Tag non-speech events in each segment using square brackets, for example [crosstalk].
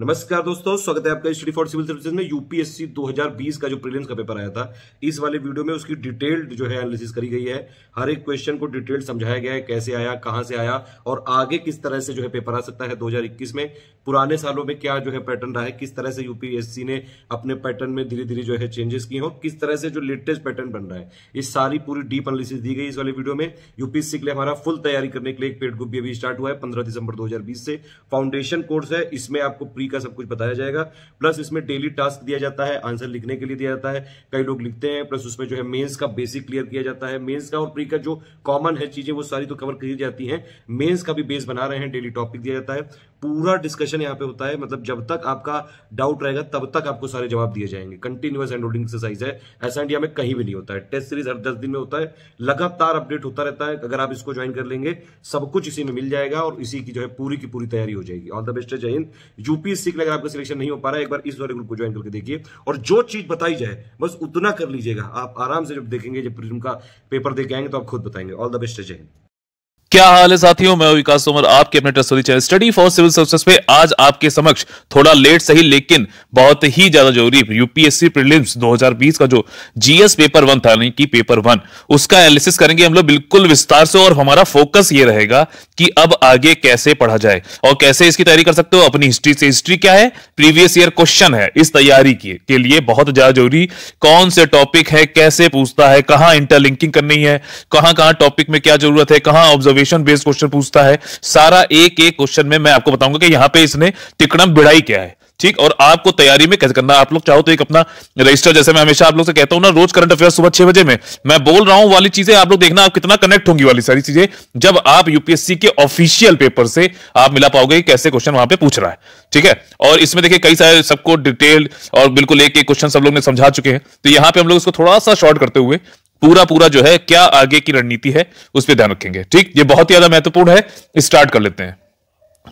नमस्कार दोस्तों स्वागत है आपका स्टडी फॉर सिविल सर्विसेज में यूपीएससी 2020 का जो प्रीलिम्स का पेपर आया था इस वाले वीडियो में उसकी डिटेल्ड जो है एनालिसिस करी गई है हर एक क्वेश्चन को डिटेल्ड समझाया गया है कैसे आया कहां से आया और आगे किस तरह से जो है पेपर आ सकता है 2021 में पुराने सालों में क्या जो है पैटर्न रहा है किस तरह से यूपीएससी ने अपने पैटर्न में धीरे धीरे जो है चेंजेस किए और किस तरह से जो लेटेस्ट पैटर्न बन रहा है इस सारी पूरी डीप एनालिसिस दी गई इस वाले वीडियो में यूपीएससी के लिए हमारा फुल तैयारी करने के लिए एक पेड ग्रुप भी अभी स्टार्ट हुआ है पंद्रह दिसंबर दो से फाउंडेशन कोर्स है इसमें आपको प्री थ्री का सब कुछ बताया जाएगा प्लस इसमें डेली टास्क दिया जाता है आंसर लिखने के लिए दिया जाता है कई लोग लिखते हैं प्लस उसमें जो है मेन्स का बेसिक क्लियर किया जाता है मेन्स का और प्री का जो कॉमन है चीजें वो सारी तो कवर की जाती है मेन्स का भी बेस बना रहे हैं डेली टॉपिक दिया जाता है पूरा डिस्कशन यहाँ पे होता है मतलब जब तक आपका डाउट रहेगा तब तक आपको सारे जवाब दिए जाएंगे कंटिन्यूस हैंड होल्डिंग एक्सरसाइज है ऐसा इंडिया में कहीं भी नहीं होता है टेस्ट सीरीज हर दस दिन में होता है लगातार अपडेट होता रहता है अगर आप इसको ज्वाइन कर लेंगे सब कुछ इसी में मिल जाएगा और इसी की जो है पूरी की पूरी तैयारी हो जाएगी ऑल द बेस्ट है जैन हिंद यूपीएससी के अगर आपका सिलेक्शन नहीं हो पा रहा है एक बार इस वाले ग्रुप को ज्वाइन करके देखिए और जो चीज बताई जाए बस उतना कर लीजिएगा आप आराम से जब देखेंगे जब प्रिज्म का पेपर देखे आएंगे तो आप खुद बताएंगे ऑल द बेस्ट है जैन हिंद क्या हाल है साथियों मैं विकास तोमर आपके अपने ट्रस्टोरी channel study for civil service पे आज आपके समक्ष थोड़ा लेट सही लेकिन बहुत ही ज्यादा जरूरी यूपीएससी प्रीलिम्स 2020 का जो जीएस पेपर वन था यानी कि पेपर वन उसका एनालिसिस करेंगे हम लोग बिल्कुल विस्तार से और हमारा फोकस ये रहेगा कि अब आगे कैसे पढ़ा जाए और कैसे इसकी तैयारी कर सकते हो अपनी हिस्ट्री से हिस्ट्री क्या है प्रीवियस ईयर क्वेश्चन है इस तैयारी के, के लिए बहुत ज्यादा जरूरी कौन से टॉपिक है कैसे पूछता है कहां इंटरलिंकिंग करनी है कहां कहां टॉपिक में क्या जरूरत है कहां ऑब्जर्व ऑब्जर्वेशन बेस्ड क्वेश्चन पूछता है सारा एक एक क्वेश्चन में मैं आपको बताऊंगा कि यहाँ पे इसने तिकड़म बिड़ाई क्या है ठीक और आपको तैयारी में कैसे करना आप लोग चाहो तो एक अपना रजिस्टर जैसे मैं हमेशा आप लोग से कहता हूं ना रोज करंट अफेयर सुबह छह बजे में मैं बोल रहा हूं वाली चीजें आप लोग देखना आप कितना कनेक्ट होंगी वाली सारी चीजें जब आप यूपीएससी के ऑफिशियल पेपर से आप मिला पाओगे कैसे क्वेश्चन वहां पर पूछ रहा है ठीक है और इसमें देखिए कई सारे सबको डिटेल और बिल्कुल एक एक क्वेश्चन सब लोग ने समझा चुके हैं तो यहाँ पे हम लोग इसको थोड़ा सा शॉर्ट करते हुए पूरा पूरा जो है क्या आगे की रणनीति है उस पर ध्यान रखेंगे ठीक ये बहुत ही ज्यादा महत्वपूर्ण है स्टार्ट कर लेते हैं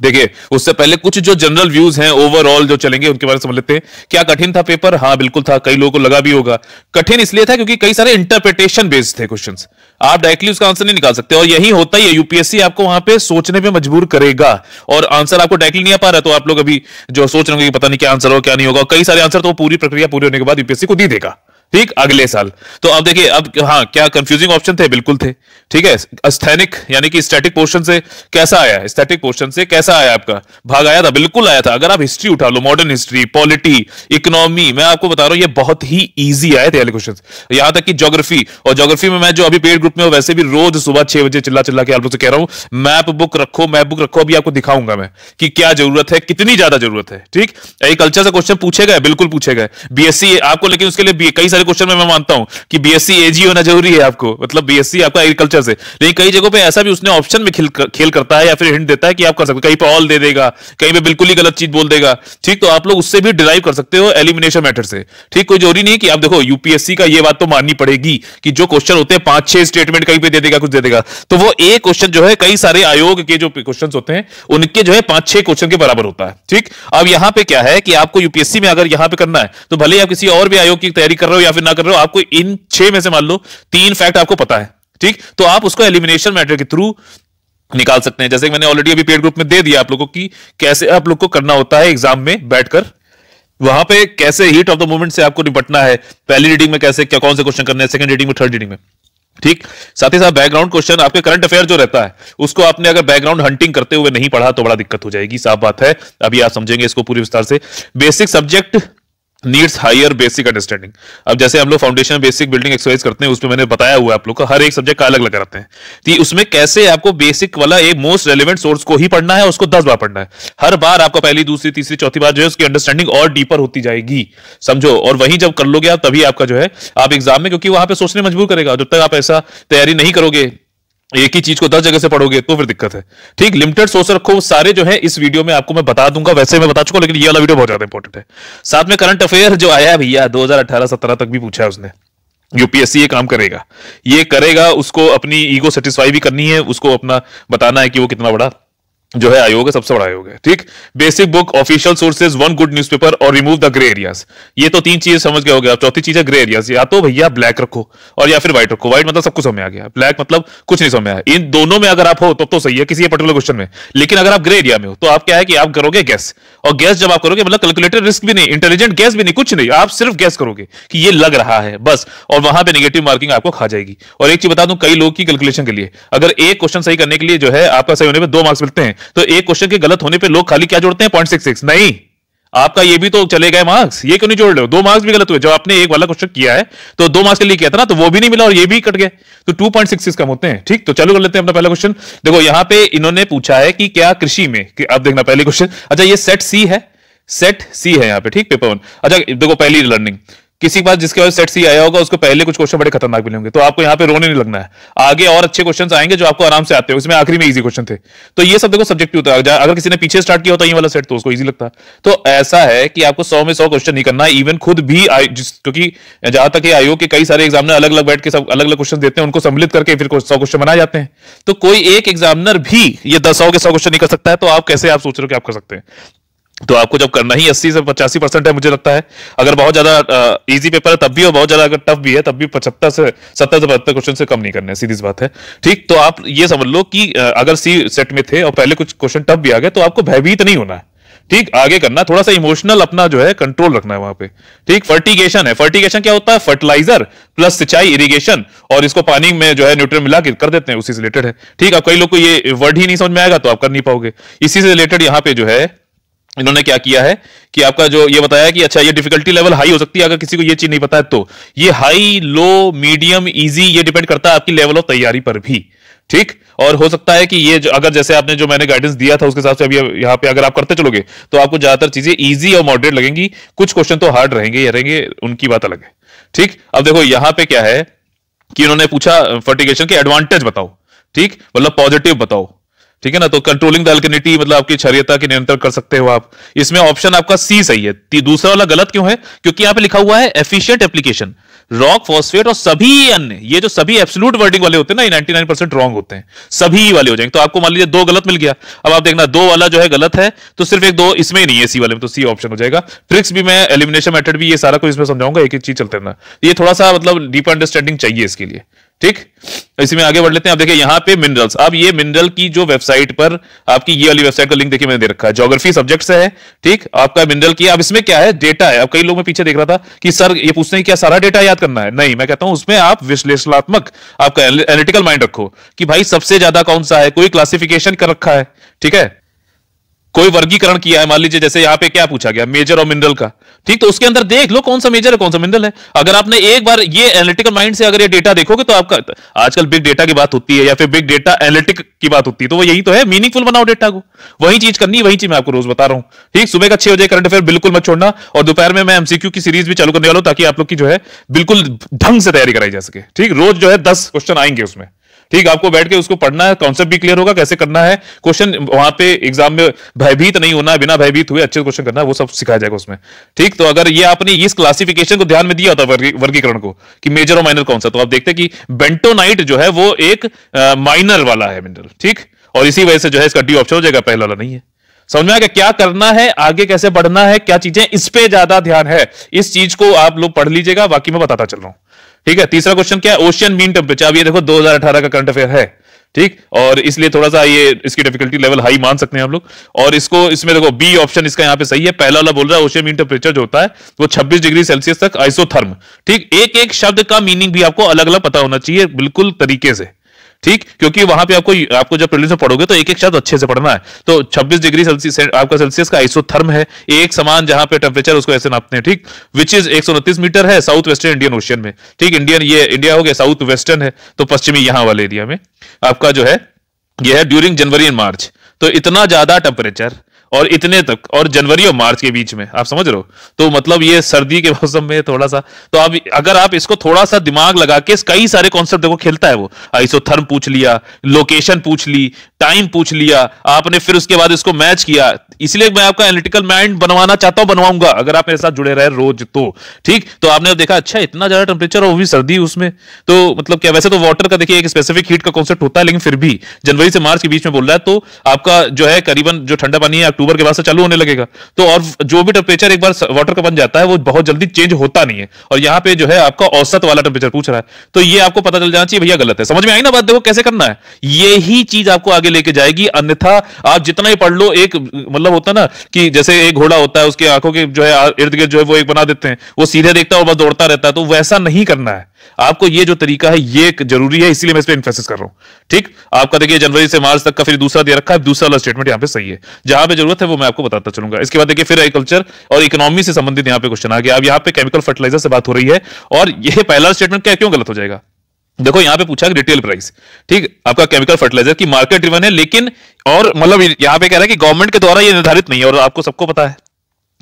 देखिए उससे पहले कुछ जो जनरल व्यूज हैं ओवरऑल जो चलेंगे उनके बारे में समझ लेते हैं क्या कठिन था पेपर हाँ बिल्कुल था कई लोगों को लगा भी होगा कठिन इसलिए था क्योंकि कई सारे इंटरप्रिटेशन बेस्ड थे क्वेश्चंस आप डायरेक्टली उसका आंसर नहीं निकाल सकते और यही होता है यूपीएससी आपको वहां पे सोचने पर मजबूर करेगा और आंसर आपको डायरेक्टली नहीं आ पा रहा तो आप लोग अभी जो सोच रहे होंगे पता नहीं क्या आंसर हो क्या नहीं होगा कई सारे आंसर तो पूरी प्रक्रिया पूरी होने के बाद यूपीएससी को दी देगा ठीक अगले साल तो अब देखिए अब हाँ क्या कंफ्यूजिंग ऑप्शन थे बिल्कुल थे ठीक है अस्थैनिक यानी कि स्टैटिक पोर्शन से कैसा आया स्टैटिक पोर्शन से कैसा आया आपका भाग आया था बिल्कुल आया था अगर आप हिस्ट्री उठा लो मॉडर्न हिस्ट्री पॉलिटी इकोनॉमी मैं आपको बता रहा हूं ये बहुत ही ईजी आए थे क्वेश्चन यहां तक कि जोग्राफी और जोग्राफी में मैं जो अभी पेड ग्रुप में वैसे भी रोज सुबह छह बजे चिल्ला चिल्ला के आप लोग से कह रहा हूं मैप बुक रखो मैप बुक रखो अभी आपको दिखाऊंगा मैं कि क्या जरूरत है कितनी ज्यादा जरूरत है ठीक एग्रीकल्चर से क्वेश्चन पूछे गए बिल्कुल पूछे गए बीएससी आपको लेकिन उसके लिए कई सारे क्वेश्चन में मैं मानता हूं कि बीएससी एजी होना जरूरी है आपको मतलब बीएससी आपका एग्रीकल्चर से लेकिन कई जगहों पे ऐसा भी उसने ऑप्शन में खेल खेल करता है या फिर हिंट देता है कि आप कर सकते कहीं पे ऑल दे देगा कहीं पे बिल्कुल ही गलत चीज बोल देगा ठीक तो आप लोग उससे भी डिराइव कर सकते हो एलिमिनेशन मैटर से ठीक कोई जरूरी नहीं कि आप देखो यूपीएससी का ये बात तो माननी पड़ेगी कि जो क्वेश्चन होते हैं पांच छह स्टेटमेंट कहीं पे दे देगा कुछ दे देगा तो वो एक क्वेश्चन जो है कई सारे आयोग के जो क्वेश्चन होते हैं उनके जो है पांच छह क्वेश्चन के बराबर होता है ठीक अब यहां पर क्या है कि आपको यूपीएससी में अगर यहां पर करना है तो भले आप किसी और भी आयोग की तैयारी कर रहे हो या फिर ना कर रहे हो आपको इन छह में से मान लो तीन फैक्ट आपको पता है ठीक तो आप उसको एलिमिनेशन मैटर के थ्रू निकाल सकते हैं जैसे कि मैंने ऑलरेडी अभी पेड ग्रुप में दे दिया आप लोगों की कैसे आप लोग को करना होता है एग्जाम में बैठकर वहां पे कैसे हीट ऑफ द मोमेंट से आपको निपटना है पहली रीडिंग में कैसे क्या कौन से क्वेश्चन करने हैं सेकंड रीडिंग में थर्ड रीडिंग में ठीक साथ ही साथ बैकग्राउंड क्वेश्चन आपके करंट अफेयर जो रहता है उसको आपने अगर बैकग्राउंड हंटिंग करते हुए नहीं पढ़ा तो बड़ा दिक्कत हो जाएगी साफ बात है अभी आप समझेंगे इसको पूरी विस्तार से basic subject needs higher basic understanding अब जैसे हम लोग फाउंडेशन बेसिक बिल्डिंग एक्सरसाइज करते हैं उसमें मैंने बताया हुआ है आप लोग का हर एक सब्जेक्ट का अलग अलग रहते हैं कि तो उसमें कैसे आपको बेसिक वाला एक मोस्ट रेलिवेंट सोर्स को ही पढ़ना है उसको दस बार पढ़ना है हर बार आपका पहली दूसरी तीसरी चौथी बार जो है उसकी अंडरस्टैंडिंग और डीपर होती जाएगी समझो और वहीं जब कर लोगे आप तभी आपका जो है आप एग्जाम में क्योंकि वहां पर सोचने मजबूर करेगा जब तक आप ऐसा तैयारी नहीं करोगे एक ही चीज को दस जगह से पढ़ोगे तो फिर दिक्कत है ठीक लिमिटेड सोर्स रखो सारे जो है इस वीडियो में आपको मैं बता दूंगा वैसे मैं बता चुका लेकिन ये वाला वीडियो बहुत ज्यादा इंपॉर्टेंट है साथ में करंट अफेयर जो आया है भैया 2018-17 तक भी पूछा है उसने यूपीएससी ये काम करेगा ये करेगा उसको अपनी ईगो सेटिस्फाई भी करनी है उसको अपना बताना है कि वो कितना बड़ा जो है आयोग है सबसे बड़ा आयोग है ठीक basic book official sources one good newspaper और रिमूव द ग्रे एरियाज ये तो तीन चीजें समझ गए हो गए आप चौथी चीज है ग्रे एरियाज या तो भैया ब्लैक रखो और या फिर व्हाइट रखो व्हाइट मतलब सब कुछ समझ आ गया ब्लैक मतलब कुछ नहीं समझ आया इन दोनों में अगर आप हो तो, तो सही है किसी पर्टिकुलर क्वेश्चन में लेकिन अगर आप ग्रे एरिया में हो तो आप क्या है कि आप करोगे गैस और गैस जब आप करोगे मतलब कैलकुलेटर रिस्क भी नहीं इंटेलिजेंट गैस भी नहीं कुछ नहीं आप सिर्फ गैस करोगे कि ये लग रहा है बस और वहां पर निगेटिव मार्किंग आपको खा जाएगी और एक चीज बता दू कई लोग की कैलकुलेशन के लिए अगर एक क्वेश्चन सही करने के लिए जो है आपका सही होने में दो मार्क्स मिलते हैं तो एक क्वेश्चन के गलत होने पर लोग खाली क्या जोड़ते हैं पॉइंट सिक्स सिक्स नहीं आपका ये भी तो चले गए मार्क्स ये क्यों नहीं जोड़ लो दो मार्क्स भी गलत हुए जब आपने एक वाला क्वेश्चन किया है तो दो मार्क्स के लिए किया था ना तो वो भी नहीं मिला और ये भी कट गए तो टू पॉइंट सिक्स कम होते हैं ठीक तो चलो कर लेते हैं अपना पहला क्वेश्चन देखो यहां पे इन्होंने पूछा है कि क्या कृषि में कि आप देखना पहले क्वेश्चन अच्छा ये सेट सी है सेट सी है यहाँ पे ठीक पेपर वन अच्छा देखो पहली लर्निंग किसी पास जिसके पास सेट सी आया होगा उसको पहले कुछ क्वेश्चन बड़े खतरनाक मिलेंगे तो आपको यहाँ पे रोने नहीं लगना है आगे और अच्छे क्वेश्चन आएंगे जो आपको आराम से आते हो इसमें आखिरी में इजी क्वेश्चन थे तो ये सब देखो सब्जेक्टिव होता है अगर किसी ने पीछे स्टार्ट किया होता है ये वाला सेट तो उसको ईजी लगता तो ऐसा है कि आपको सौ में सौ क्वेश्चन नहीं करना इवन खुद भी क्योंकि जहां तक आयोग के कई सारे एग्जाम अलग अलग बैठ के सब अलग अलग क्वेश्चन देते हैं उनको सम्मिलित करके फिर सौ क्वेश्चन बनाए जाते हैं तो कोई एक एग्जामर भी ये दस सौ के सौ क्वेश्चन नहीं कर सकता है तो आप कैसे आप सोच रहे हो कि आप कर सकते हैं तो आपको जब करना ही अस्सी से पचासी परसेंट है मुझे लगता है अगर बहुत ज्यादा इजी पेपर है तब भी और बहुत ज्यादा अगर टफ भी है तब भी पचहत्तर से सत्तर से पचहत्तर क्वेश्चन से कम नहीं करने सीधी बात है ठीक तो आप ये समझ लो कि अगर सी सेट में थे और पहले कुछ क्वेश्चन टफ भी आ गए तो आपको भयभीत नहीं होना है ठीक आगे करना थोड़ा सा इमोशनल अपना जो है कंट्रोल रखना है वहां पे ठीक फर्टिगेशन है फर्टिगेशन क्या होता है फर्टिलाइजर प्लस सिंचाई इरिगेशन और इसको पानी में जो है न्यूट्रन मिला के कर देते हैं उसी से रिलेटेड है ठीक आप कई लोग को ये वर्ड ही नहीं समझ में आएगा तो आप कर नहीं पाओगे इसी से रिलेटेड यहाँ पे जो है इन्होंने क्या किया है कि आपका जो ये बताया कि अच्छा ये डिफिकल्टी लेवल हाई हो सकती है अगर किसी को ये चीज नहीं पता है तो ये हाई लो मीडियम इजी ये डिपेंड करता है आपकी लेवल ऑफ तैयारी पर भी ठीक और हो सकता है कि ये जो अगर जैसे आपने जो मैंने गाइडेंस दिया था उसके हिसाब से अभी यहाँ पे अगर आप करते चलोगे तो आपको ज्यादातर चीजें ईजी और मॉडरेट लगेंगी कुछ क्वेश्चन तो हार्ड रहेंगे रहेंगे उनकी बात अलग है ठीक अब देखो यहाँ पे क्या है कि उन्होंने पूछा फर्टिगेशन के एडवांटेज बताओ ठीक मतलब पॉजिटिव बताओ ठीक है ना तो कंट्रोलिंग द अल्कनिटी मतलब आपकी क्षरियता की नियंत्रण कर सकते हो आप इसमें ऑप्शन आपका सी सही है दूसरा वाला गलत क्यों है क्योंकि यहां पे लिखा हुआ है एफिशिएंट एप्लीकेशन रॉक फॉस्फेट और सभी अन्य ये जो सभी एब्सोल्यूट वर्डिंग वाले होते हैं ना ये 99 परसेंट रॉन्ग होते हैं सभी वाले हो जाएंगे तो आपको मान लीजिए दो गलत मिल गया अब आप देखना दो वाला जो है गलत है तो सिर्फ एक दो इसमें ही नहीं है सी वाले में तो सी ऑप्शन हो जाएगा ट्रिक्स भी मैं एलिमिनेशन मेथड भी ये सारा कुछ इसमें समझाऊंगा एक एक चीज चलते रहना ये थोड़ा सा मतलब डीप अंडरस्टैंडिंग चाहिए इसके लिए ठीक इसी में आगे बढ़ लेते हैं आप देखिए यहां पे मिनरल्स अब ये मिनरल की जो वेबसाइट पर आपकी ये वाली वेबसाइट का लिंक देखिए मैंने दे रखा है ज्योग्राफी सब्जेक्ट से है ठीक आपका मिनरल की अब इसमें क्या है डेटा है अब कई लोग मैं पीछे देख रहा था कि सर ये पूछते हैं क्या सारा डेटा याद करना है नहीं मैं कहता हूं उसमें आप विश्लेषणात्मक आपका एनालिटिकल माइंड रखो कि भाई सबसे ज्यादा कौन सा है कोई क्लासिफिकेशन कर रखा है ठीक है कोई वर्गीकरण किया है मान लीजिए जैसे यहाँ पे क्या पूछा गया मेजर और मिनरल का ठीक तो उसके अंदर देख लो कौन सा मेजर है कौन सा मिनरल है अगर आपने एक बार ये एनालिटिकल माइंड से अगर ये डेटा देखोगे तो आपका आजकल बिग डेटा की बात होती है या फिर बिग डेटा एनालिटिक की बात होती है तो वो यही तो है मीनिंगफुल बनाओ डेटा को वही चीज करनी वही चीज मैं आपको रोज बता रहा हूँ ठीक सुबह का छह बजे करंट अफेयर बिल्कुल मत छोड़ना और दोपहर में मैं एमसीक्यू की सीरीज भी चालू करने वाला हूँ ताकि आप लोग की जो है बिल्कुल ढंग से तैयारी कराई जा सके ठीक रोज जो है दस क्वेश्चन आएंगे उसमें ठीक आपको बैठ के उसको पढ़ना है कॉन्सेप्ट भी क्लियर होगा कैसे करना है क्वेश्चन वहां पे एग्जाम में भयभीत नहीं होना बिना भयभीत हुए अच्छे क्वेश्चन करना है वो सब सिखाया जाएगा उसमें ठीक तो अगर ये आपने इस क्लासिफिकेशन को ध्यान में दिया होता वर्गीकरण को कि मेजर और माइनर कौन सा तो आप देखते हैं कि बेंटोनाइट जो है वो एक माइनर वाला है मिनरल ठीक और इसी वजह से जो है इसका डी ऑप्शन हो जाएगा पहला वाला नहीं है समझ में आया क्या करना है आगे कैसे बढ़ना है क्या चीजें इस पे ज्यादा ध्यान है इस चीज को आप लोग पढ़ लीजिएगा बाकी मैं बताता चल रहा हूं ठीक है तीसरा क्वेश्चन क्या है ओशियन मीन टेम्परेचर अब ये देखो 2018 का करंट अफेयर है ठीक और इसलिए थोड़ा सा ये इसकी डिफिकल्टी लेवल हाई मान सकते हैं हम लोग और इसको इसमें देखो बी ऑप्शन इसका यहाँ पे सही है पहला वाला बोल रहा है ओशियन मीन टेम्परेचर जो होता है वो 26 डिग्री सेल्सियस तक आइसोथर्म ठीक एक एक शब्द का मीनिंग भी आपको अलग अलग पता होना चाहिए बिल्कुल तरीके से ठीक क्योंकि वहां पे आपको आपको जब प्रिलिम्स में पढ़ोगे तो एक एक शब्द अच्छे से पढ़ना है तो 26 डिग्री सेल्सियस आपका सेल्सियस का आइसोथर्म है एक समान जहां पे टेम्परेचर उसको ऐसे नापते हैं ठीक विच इज एक मीटर है साउथ वेस्टर्न इंडियन ओशियन में ठीक इंडियन ये इंडिया हो गया साउथ वेस्टर्न है तो पश्चिमी यहां वाले एरिया में आपका जो है यह है ड्यूरिंग जनवरी एंड मार्च तो इतना ज्यादा टेम्परेचर और इतने तक और जनवरी और मार्च के बीच में आप समझ रहे हो तो मतलब ये सर्दी के [laughs] मौसम में थोड़ा सा तो आप अगर आप इसको थोड़ा सा दिमाग लगा के कई सारे कॉन्सेप्ट देखो खेलता है वो थर्म पूछ लिया लोकेशन पूछ ली टाइम पूछ लिया आपने फिर उसके बाद इसको मैच किया इसलिए मैं आपका एनालिटिकल माइंड बनवाना चाहता हूं बनवाऊंगा अगर आप मेरे साथ जुड़े रहे रोज तो ठीक तो आपने देखा अच्छा इतना ज्यादा टेम्परेचर और वो भी सर्दी उसमें तो मतलब क्या वैसे तो वाटर का देखिए एक स्पेसिफिक हीट का कॉन्सेप्ट होता है लेकिन फिर भी जनवरी से मार्च के बीच में बोल रहा है तो आपका जो है करीबन जो ठंडा पानी है अक्टूबर के बाद से चालू होने लगेगा तो और जो भी टेम्परेचर एक बार वाटर का बन जाता है वो बहुत जल्दी चेंज होता नहीं है और यहाँ पे जो है आपका औसत वाला टेम्परेचर पूछ रहा है तो ये आपको पता चल जाना चाहिए भैया गलत है समझ में आई ना बात देखो कैसे करना है यही चीज आपको आगे लेके जाएगी अन्यथा आप जितना ही पढ़ लो एक मतलब होता है ना कि जैसे एक घोड़ा होता है उसकी आंखों के जो है इर्द गिर्द जो है वो एक बना देते हैं वो सीधे देखता है और बस दौड़ता रहता है तो वैसा नहीं करना है आपको ये जो तरीका है ये जरूरी है इसलिए मैं इस पर इन्फेसिस कर रहा हूं ठीक आपका देखिए जनवरी से मार्च तक का फिर दूसरा दे रखा है दूसरा वाला स्टेटमेंट यहां पे सही है जहां पे जरूरत है वो मैं आपको बताता चलूंगा इसके बाद देखिए फिर एग्रीकल्चर और इकोनॉमी से संबंधित यहाँ पे क्वेश्चन आ गया अब यहाँ पे केमिकल फर्टिलाइजर से बात हो रही है और ये पहला स्टेटमेंट क्या क्यों गलत हो जाएगा देखो यहाँ पे पूछा रिटेल प्राइस ठीक आपका केमिकल फर्टिलाइजर की मार्केट ड्रिवन है लेकिन और मतलब यहाँ पे कह रहा है कि गवर्नमेंट के द्वारा ये निर्धारित नहीं है और आपको सबको पता है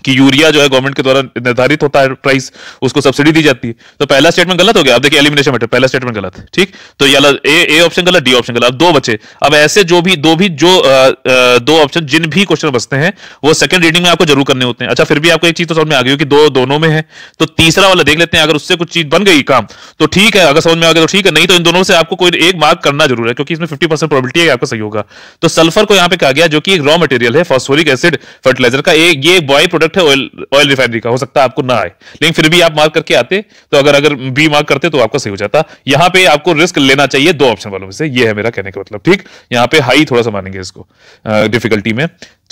कि यूरिया जो है गवर्नमेंट के द्वारा निर्धारित होता है प्राइस उसको सब्सिडी दी जाती है तो पहला स्टेटमेंट गलत हो गया आप देखिए एलिमिनेशन मेथड पहला स्टेटमेंट गलत है ठीक तो ये ए ए ऑप्शन गलत डी ऑप्शन गलत अब दो बचे अब ऐसे जो भी दो भी जो आ, आ, दो ऑप्शन जिन भी क्वेश्चन बचते हैं वो सेकंड रीडिंग में आपको जरूर करने होते हैं अच्छा फिर भी आपको एक चीज तो समझ में आ गई कि दो दोनों में है तो तीसरा वाला देख लेते हैं अगर उससे कुछ चीज बन गई काम तो ठीक है अगर समझ में आ गया तो ठीक है नहीं तो इन दोनों से आपको कोई एक मार्क करना जरूर है क्योंकि इसमें फिफ्टी परसेंट है आपका सही होगा तो सल्फर को यहाँ पे कहा गया जो कि एक रॉ मटेरियल है फॉस्फोरिक एसिड फर्टिलाइजर का एक ये बॉय प्रोडक्ट प्रोडक्ट है ऑयल रिफाइनरी का हो सकता है आपको ना आए लेकिन फिर भी आप मार्क करके आते तो अगर अगर बी मार्क करते तो आपका सही हो जाता यहां पे आपको रिस्क लेना चाहिए दो ऑप्शन वालों में से ये है मेरा कहने का मतलब ठीक यहां पे हाई थोड़ा सा मानेंगे इसको डिफिकल्टी में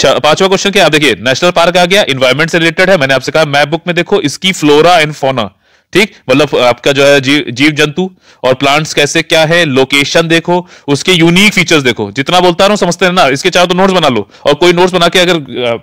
पांचवा क्वेश्चन क्या आप देखिए नेशनल पार्क आ गया इन्वायरमेंट से रिलेटेड है मैंने आपसे कहा मैप बुक में देखो इसकी फ्लोरा एंड फोना ठीक मतलब आपका जो है जीव जीव जंतु और प्लांट्स कैसे क्या है लोकेशन देखो उसके यूनिक फीचर्स देखो जितना बोलता रहा समझते हैं ना इसके चाहे तो नोट्स बना लो और कोई नोट्स बना के अगर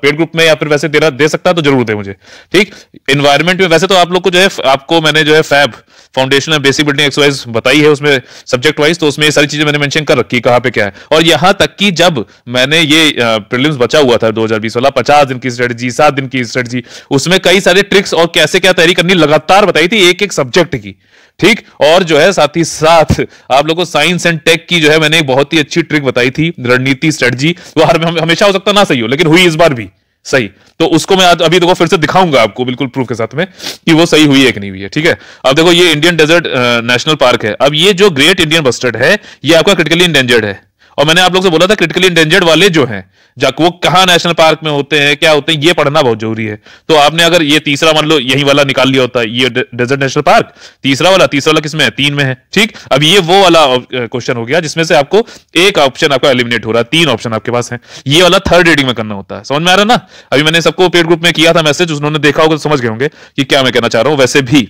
पेड ग्रुप में या फिर वैसे दे, दे सकता है तो जरूर दे मुझे ठीक इन्वायरमेंट में वैसे तो आप लोग को जो है आपको मैंने जो है फैब फाउंडेशन और बेसिक बिल्डिंग एक्सरसाइज बताई है उसमें सब्जेक्ट वाइज तो उसमें ये सारी चीजें मैंने मेंशन कर रखी कहाँ पे क्या है और यहां तक कि जब मैंने ये प्रिलिम्स बचा हुआ था 2020 वाला 50 दिन की स्ट्रेटजी सात दिन की स्ट्रेटजी उसमें कई सारे ट्रिक्स और कैसे क्या तैयारी करनी लगातार बताई थी पूरी एक एक सब्जेक्ट की ठीक और जो है साथ ही साथ आप लोगों को साइंस एंड टेक की जो है मैंने बहुत ही अच्छी ट्रिक बताई थी रणनीति स्ट्रेटजी वो हर हमेशा हो सकता ना सही हो लेकिन हुई इस बार भी सही तो उसको मैं आज अभी देखो फिर से दिखाऊंगा आपको बिल्कुल प्रूफ के साथ में कि वो सही हुई है कि नहीं हुई है ठीक है अब देखो ये इंडियन डेजर्ट नेशनल पार्क है अब ये जो ग्रेट इंडियन बस्टर्ड है ये आपका क्रिटिकली इंडेंजर्ड है और मैंने आप लोग से बोला था क्रिटिकली इंडेंजर्ड वाले जो हैं जाकि वो कहाँ नेशनल पार्क में होते हैं क्या होते हैं ये पढ़ना बहुत जरूरी है तो आपने अगर ये तीसरा मान लो यही वाला निकाल लिया होता ये डेजर्ट नेशनल पार्क तीसरा वाला तीसरा वाला किसमें है तीन में है ठीक अब ये वो वाला क्वेश्चन हो गया जिसमें से आपको एक ऑप्शन आपका एलिमिनेट हो रहा है तीन ऑप्शन आपके पास है ये वाला थर्ड रीडिंग में करना होता है समझ में आ रहा ना अभी मैंने सबको पेड ग्रुप में किया था मैसेज उन्होंने देखा होगा तो समझ गए होंगे कि क्या मैं कहना चाह रहा हूँ वैसे भी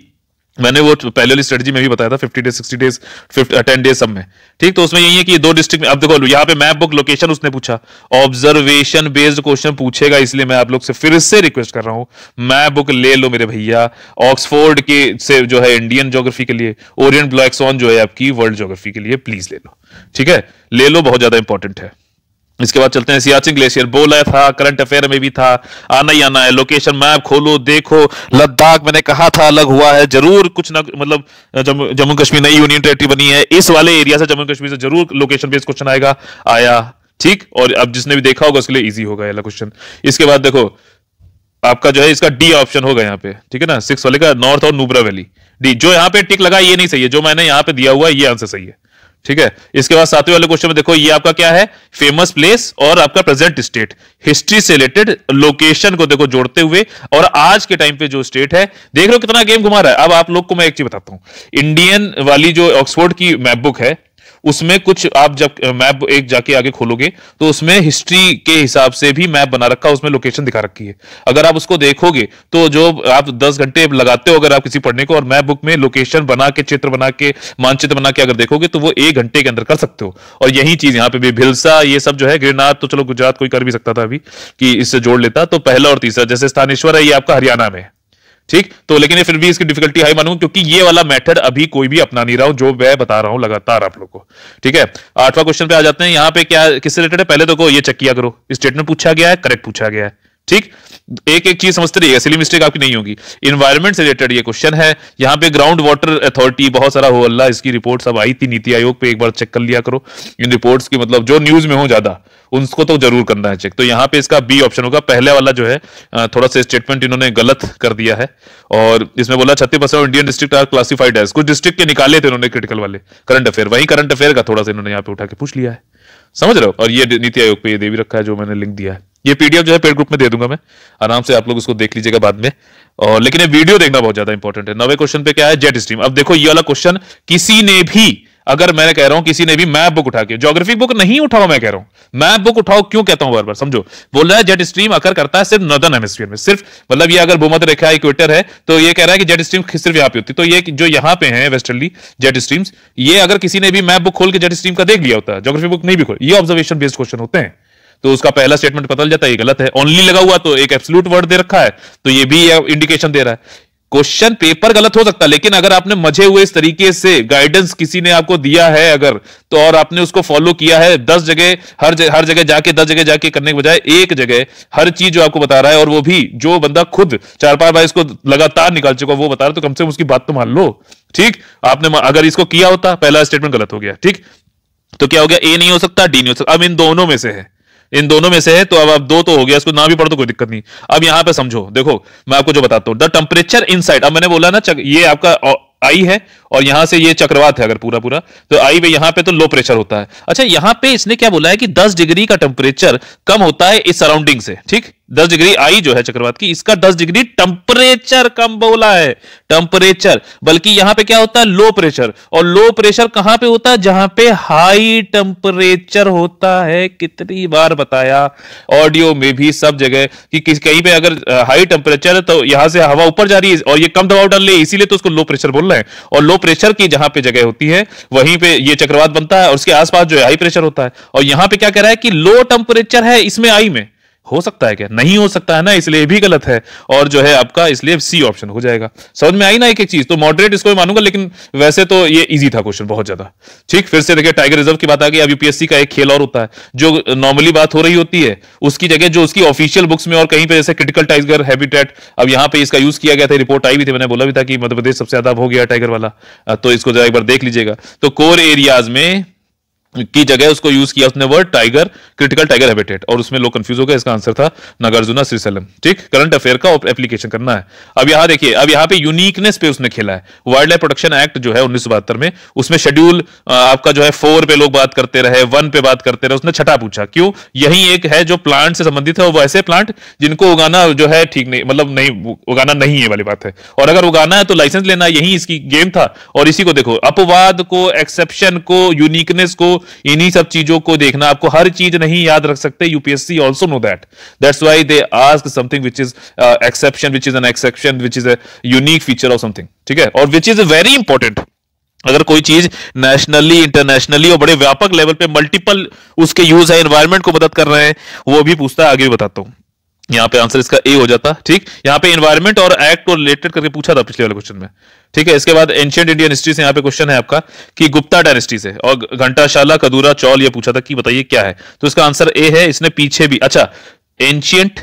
मैंने वो पहले वाली स्ट्रेटजी में भी बताया था fifty days sixty days ten days सब में ठीक तो उसमें यही है कि दो डिस्ट्रिक्ट में अब देखो यहाँ पे मैप बुक लोकेशन उसने पूछा ऑब्जर्वेशन बेस्ड क्वेश्चन पूछेगा इसलिए मैं आप लोग से फिर से रिक्वेस्ट कर रहा हूँ मैप बुक ले लो मेरे भैया ऑक्सफोर्ड के से जो है इंडियन जोग्राफी के लिए ओरियंट ब्लैक्सॉन जो है आपकी वर्ल्ड जोग्राफी के लिए प्लीज ले लो ठीक है ले लो बहुत ज्यादा इंपॉर्टेंट है इसके बाद चलते हैं सियाचिन ग्लेशियर बोला था करंट अफेयर में भी था आना ही आना है लोकेशन मैप खोलो देखो लद्दाख मैंने कहा था अलग हुआ है जरूर कुछ ना मतलब जम्मू कश्मीर नई यूनियन टेरिटरी बनी है इस वाले एरिया से जम्मू कश्मीर से जरूर लोकेशन बेस्ड क्वेश्चन आएगा आया ठीक और अब जिसने भी देखा होगा उसके लिए ईजी होगा अगला क्वेश्चन इसके बाद देखो आपका जो है इसका डी ऑप्शन होगा यहाँ पे ठीक है ना सिक्स वाले का नॉर्थ और नूबरा वैली डी जो यहाँ पे टिक लगा ये नहीं सही है जो मैंने यहाँ पे दिया हुआ है ये आंसर सही है ठीक है इसके बाद सातवें वाले क्वेश्चन में देखो ये आपका क्या है फेमस प्लेस और आपका प्रेजेंट स्टेट हिस्ट्री से रिलेटेड लोकेशन को देखो जोड़ते हुए और आज के टाइम पे जो स्टेट है देख लो कितना गेम घुमा रहा है अब आप लोग को मैं एक चीज बताता हूं इंडियन वाली जो ऑक्सफोर्ड की मैपबुक है उसमें कुछ आप जब मैप एक जाके आगे खोलोगे तो उसमें हिस्ट्री के हिसाब से भी मैप बना रखा है उसमें लोकेशन दिखा रखी है अगर आप उसको देखोगे तो जो आप दस घंटे लगाते हो अगर आप किसी पढ़ने को और मैप बुक में लोकेशन बना के चित्र बना के मानचित्र बना के अगर देखोगे तो वो एक घंटे के अंदर कर सकते हो और यही चीज यहाँ पे भी भिलसा ये सब जो है गिरनार तो चलो गुजरात कोई कर भी सकता था अभी कि इससे जोड़ लेता तो पहला और तीसरा जैसे स्थानेश्वर है ये आपका हरियाणा में है ठीक तो लेकिन फिर भी इसकी डिफिकल्टी हाई मानूंगा क्योंकि ये वाला मेथड अभी कोई भी अपना नहीं रहा हूं जो मैं बता रहा हूं लगातार आप लोग को ठीक है आठवां क्वेश्चन पे आ जाते हैं यहाँ पे क्या किससे रिलेटेड है पहले तो को ये चेक किया करो स्टेटमेंट पूछा गया है करेक्ट पूछा गया है ठीक एक एक चीज समझते रहिएगा सिली मिस्टेक आपकी नहीं होगी इन्वायरमेंट से रिलेटेड ये क्वेश्चन है यहाँ पे ग्राउंड वाटर अथॉरिटी बहुत सारा हो अल्लाह इसकी रिपोर्ट सब आई थी नीति आयोग पे एक बार चेक कर लिया करो इन रिपोर्ट्स की मतलब जो न्यूज में हो ज्यादा उनको तो जरूर करना है चेक तो यहाँ पे इसका बी ऑप्शन होगा पहले वाला जो है थोड़ा सा स्टेटमेंट इन्होंने गलत कर दिया है और इसमें बोला छत्तीस percent Indian district are classified है कुछ डिस्ट्रिक्ट के निकाले थे इन्होंने क्रिटिकल वाले करंट अफेयर वही करंट अफेयर का थोड़ा सा इन्होंने यहाँ पे उठा के पूछ लिया है समझ रहे हो और ये नीति आयोग पे ये दे भी रखा है जो मैंने लिंक दिया है ये पीडीएफ जो है पेड ग्रुप में दे दूंगा मैं आराम से आप लोग उसको देख लीजिएगा बाद में और लेकिन ये वीडियो देखना बहुत ज्यादा इंपॉर्टेंट है नवे क्वेश्चन पे क्या है जेट स्ट्रीम अब देखो ये वाला क्वेश्चन किसी ने भी अगर मैं कह रहा हूं किसी ने भी मैप बुक उठा के ज्योग्राफी बुक नहीं उठाओ मैं कह रहा हूं मैप बुक उठाओ क्यों कहता हूं बार बार समझो बोल रहा है जेट स्ट्रीम अकर करता है सिर्फ नदन हेमिस्फीयर में सिर्फ मतलब ये अगर भूमध्य रेखा इक्वेटर है तो ये कह रहा है कि जेट स्ट्रीम सिर्फ यहाँ पे होती तो ये जो यहाँ पे है वेस्टर्नली जेट स्ट्रीम ये अगर किसी ने भी मैप बुक खोल के जेट स्ट्रीम का देख लिया होता है ज्योग्राफी बुक नहीं भी खोल ये ऑब्जर्वेशन बेस्ड क्वेश्चन होते हैं तो उसका पहला स्टेटमेंट पता चल जाता है ये गलत है ओनली लगा हुआ तो एक एब्सोल्यूट वर्ड दे रखा है तो ये भी इंडिकेशन दे रहा है क्वेश्चन पेपर गलत हो सकता है लेकिन अगर आपने मजे हुए इस तरीके से गाइडेंस किसी ने आपको दिया है अगर तो और आपने उसको फॉलो किया है दस जगह हर जगह हर जगह जाके दस जगह जाके करने के बजाय एक जगह हर चीज जो आपको बता रहा है और वो भी जो बंदा खुद चार पांच बार इसको लगातार निकाल चुका वो बता रहा तो कम से कम उसकी बात तो मान लो ठीक आपने अगर इसको किया होता पहला स्टेटमेंट गलत हो गया ठीक तो क्या हो गया ए नहीं हो सकता डी नहीं हो सकता अब इन दोनों में से है इन दोनों में से है तो अब आप दो तो हो गया इसको ना भी पढ़ो तो कोई दिक्कत नहीं अब यहां पे समझो देखो मैं आपको जो बताता हूं द टेम्परेचर इन अब मैंने बोला ना ये आपका आई है और यहां से ये चक्रवात है अगर पूरा पूरा तो आई में यहां पे तो लो प्रेशर होता है अच्छा यहां पे इसने क्या बोला है कि 10 डिग्री का टेम्परेचर कम होता है इस सराउंडिंग से ठीक दस डिग्री आई जो है चक्रवात की इसका दस डिग्री टेम्परेचर कम बोला है टेम्परेचर बल्कि यहां पे क्या होता है लो प्रेशर और लो प्रेशर कहां पे होता है जहां पे हाई टेम्परेचर होता है कितनी बार बताया ऑडियो में भी सब जगह कि कहीं पे अगर हाई टेम्परेचर है तो यहां से हवा ऊपर जा रही है और ये कम दबाव डाल रही इसीलिए तो उसको लो प्रेशर बोल रहे हैं और लो प्रेशर की जहां पे जगह होती है वहीं पे ये चक्रवात बनता है और उसके आसपास जो है हाई प्रेशर होता है और यहां पे क्या कह रहा है कि लो टेम्परेचर है इसमें आई में हो सकता है क्या नहीं हो सकता है ना इसलिए भी गलत है और जो है आपका इसलिए सी ऑप्शन हो जाएगा समझ में आई ना एक एक चीज तो मॉडरेट इसको मानूंगा लेकिन वैसे तो ये इजी था क्वेश्चन बहुत ज्यादा ठीक फिर से देखिए टाइगर रिजर्व की बात आ गई अब यूपीएससी का एक खेल और होता है जो नॉर्मली बात हो रही होती है उसकी जगह जो उसकी ऑफिशियल बुक्स में और कहीं पर जैसे क्रिटिकल टाइगर हैबिटेट अब यहां पर इसका यूज किया गया था रिपोर्ट आई भी थी मैंने बोला भी था कि मध्यप्रदेश सबसे ज्यादा हो गया टाइगर वाला तो इसको जरा एक बार देख लीजिएगा तो कोर एरियाज में की जगह उसको यूज किया उसने word tiger critical tiger habitat और उसमें लोग कंफ्यूज हो गए इसका आंसर था नागार्जुना श्रीसेलम ठीक करंट अफेयर का एप्लीकेशन करना है अब यहां देखिए अब यहाँ पे यूनिकनेस पे उसने खेला है वाइल्ड लाइफ प्रोटेक्शन एक्ट जो है उन्नीस में उसमें शेड्यूल आपका जो है फोर पे लोग बात करते रहे वन पे बात करते रहे उसने छठा पूछा क्यों यही एक है जो प्लांट से संबंधित है वो ऐसे प्लांट जिनको उगाना जो है ठीक नहीं मतलब नहीं उगाना नहीं है वाली बात है और अगर उगाना है तो लाइसेंस लेना यही इसकी गेम था और इसी को देखो अपवाद को एक्सेप्शन को यूनिकनेस को इन्हीं सब चीजों को देखना आपको हर चीज नहीं याद रख सकते UPSC also know that that's why they ask something which is exception which is an exception which is a unique feature of something ठीक है और विच इज वेरी इंपॉर्टेंट अगर कोई चीज नेशनली इंटरनेशनली और बड़े व्यापक लेवल पे मल्टीपल उसके यूज है एनवायरमेंट को मदद कर रहे हैं वो भी पूछता है आगे भी बताता हूं यहाँ पे आंसर इसका ए हो जाता ठीक यहाँ पे इन्वायरमेंट और एक्ट को रिलेटेड करके पूछा था पिछले वाले क्वेश्चन में ठीक है इसके बाद एंशियंट इंडियन हिस्ट्री से यहाँ पे क्वेश्चन है आपका कि गुप्ता डायनेस्टी से और घंटाशाला कदूरा चौल ये पूछा था कि बताइए क्या है तो इसका आंसर ए है इसने पीछे भी अच्छा एंशियंट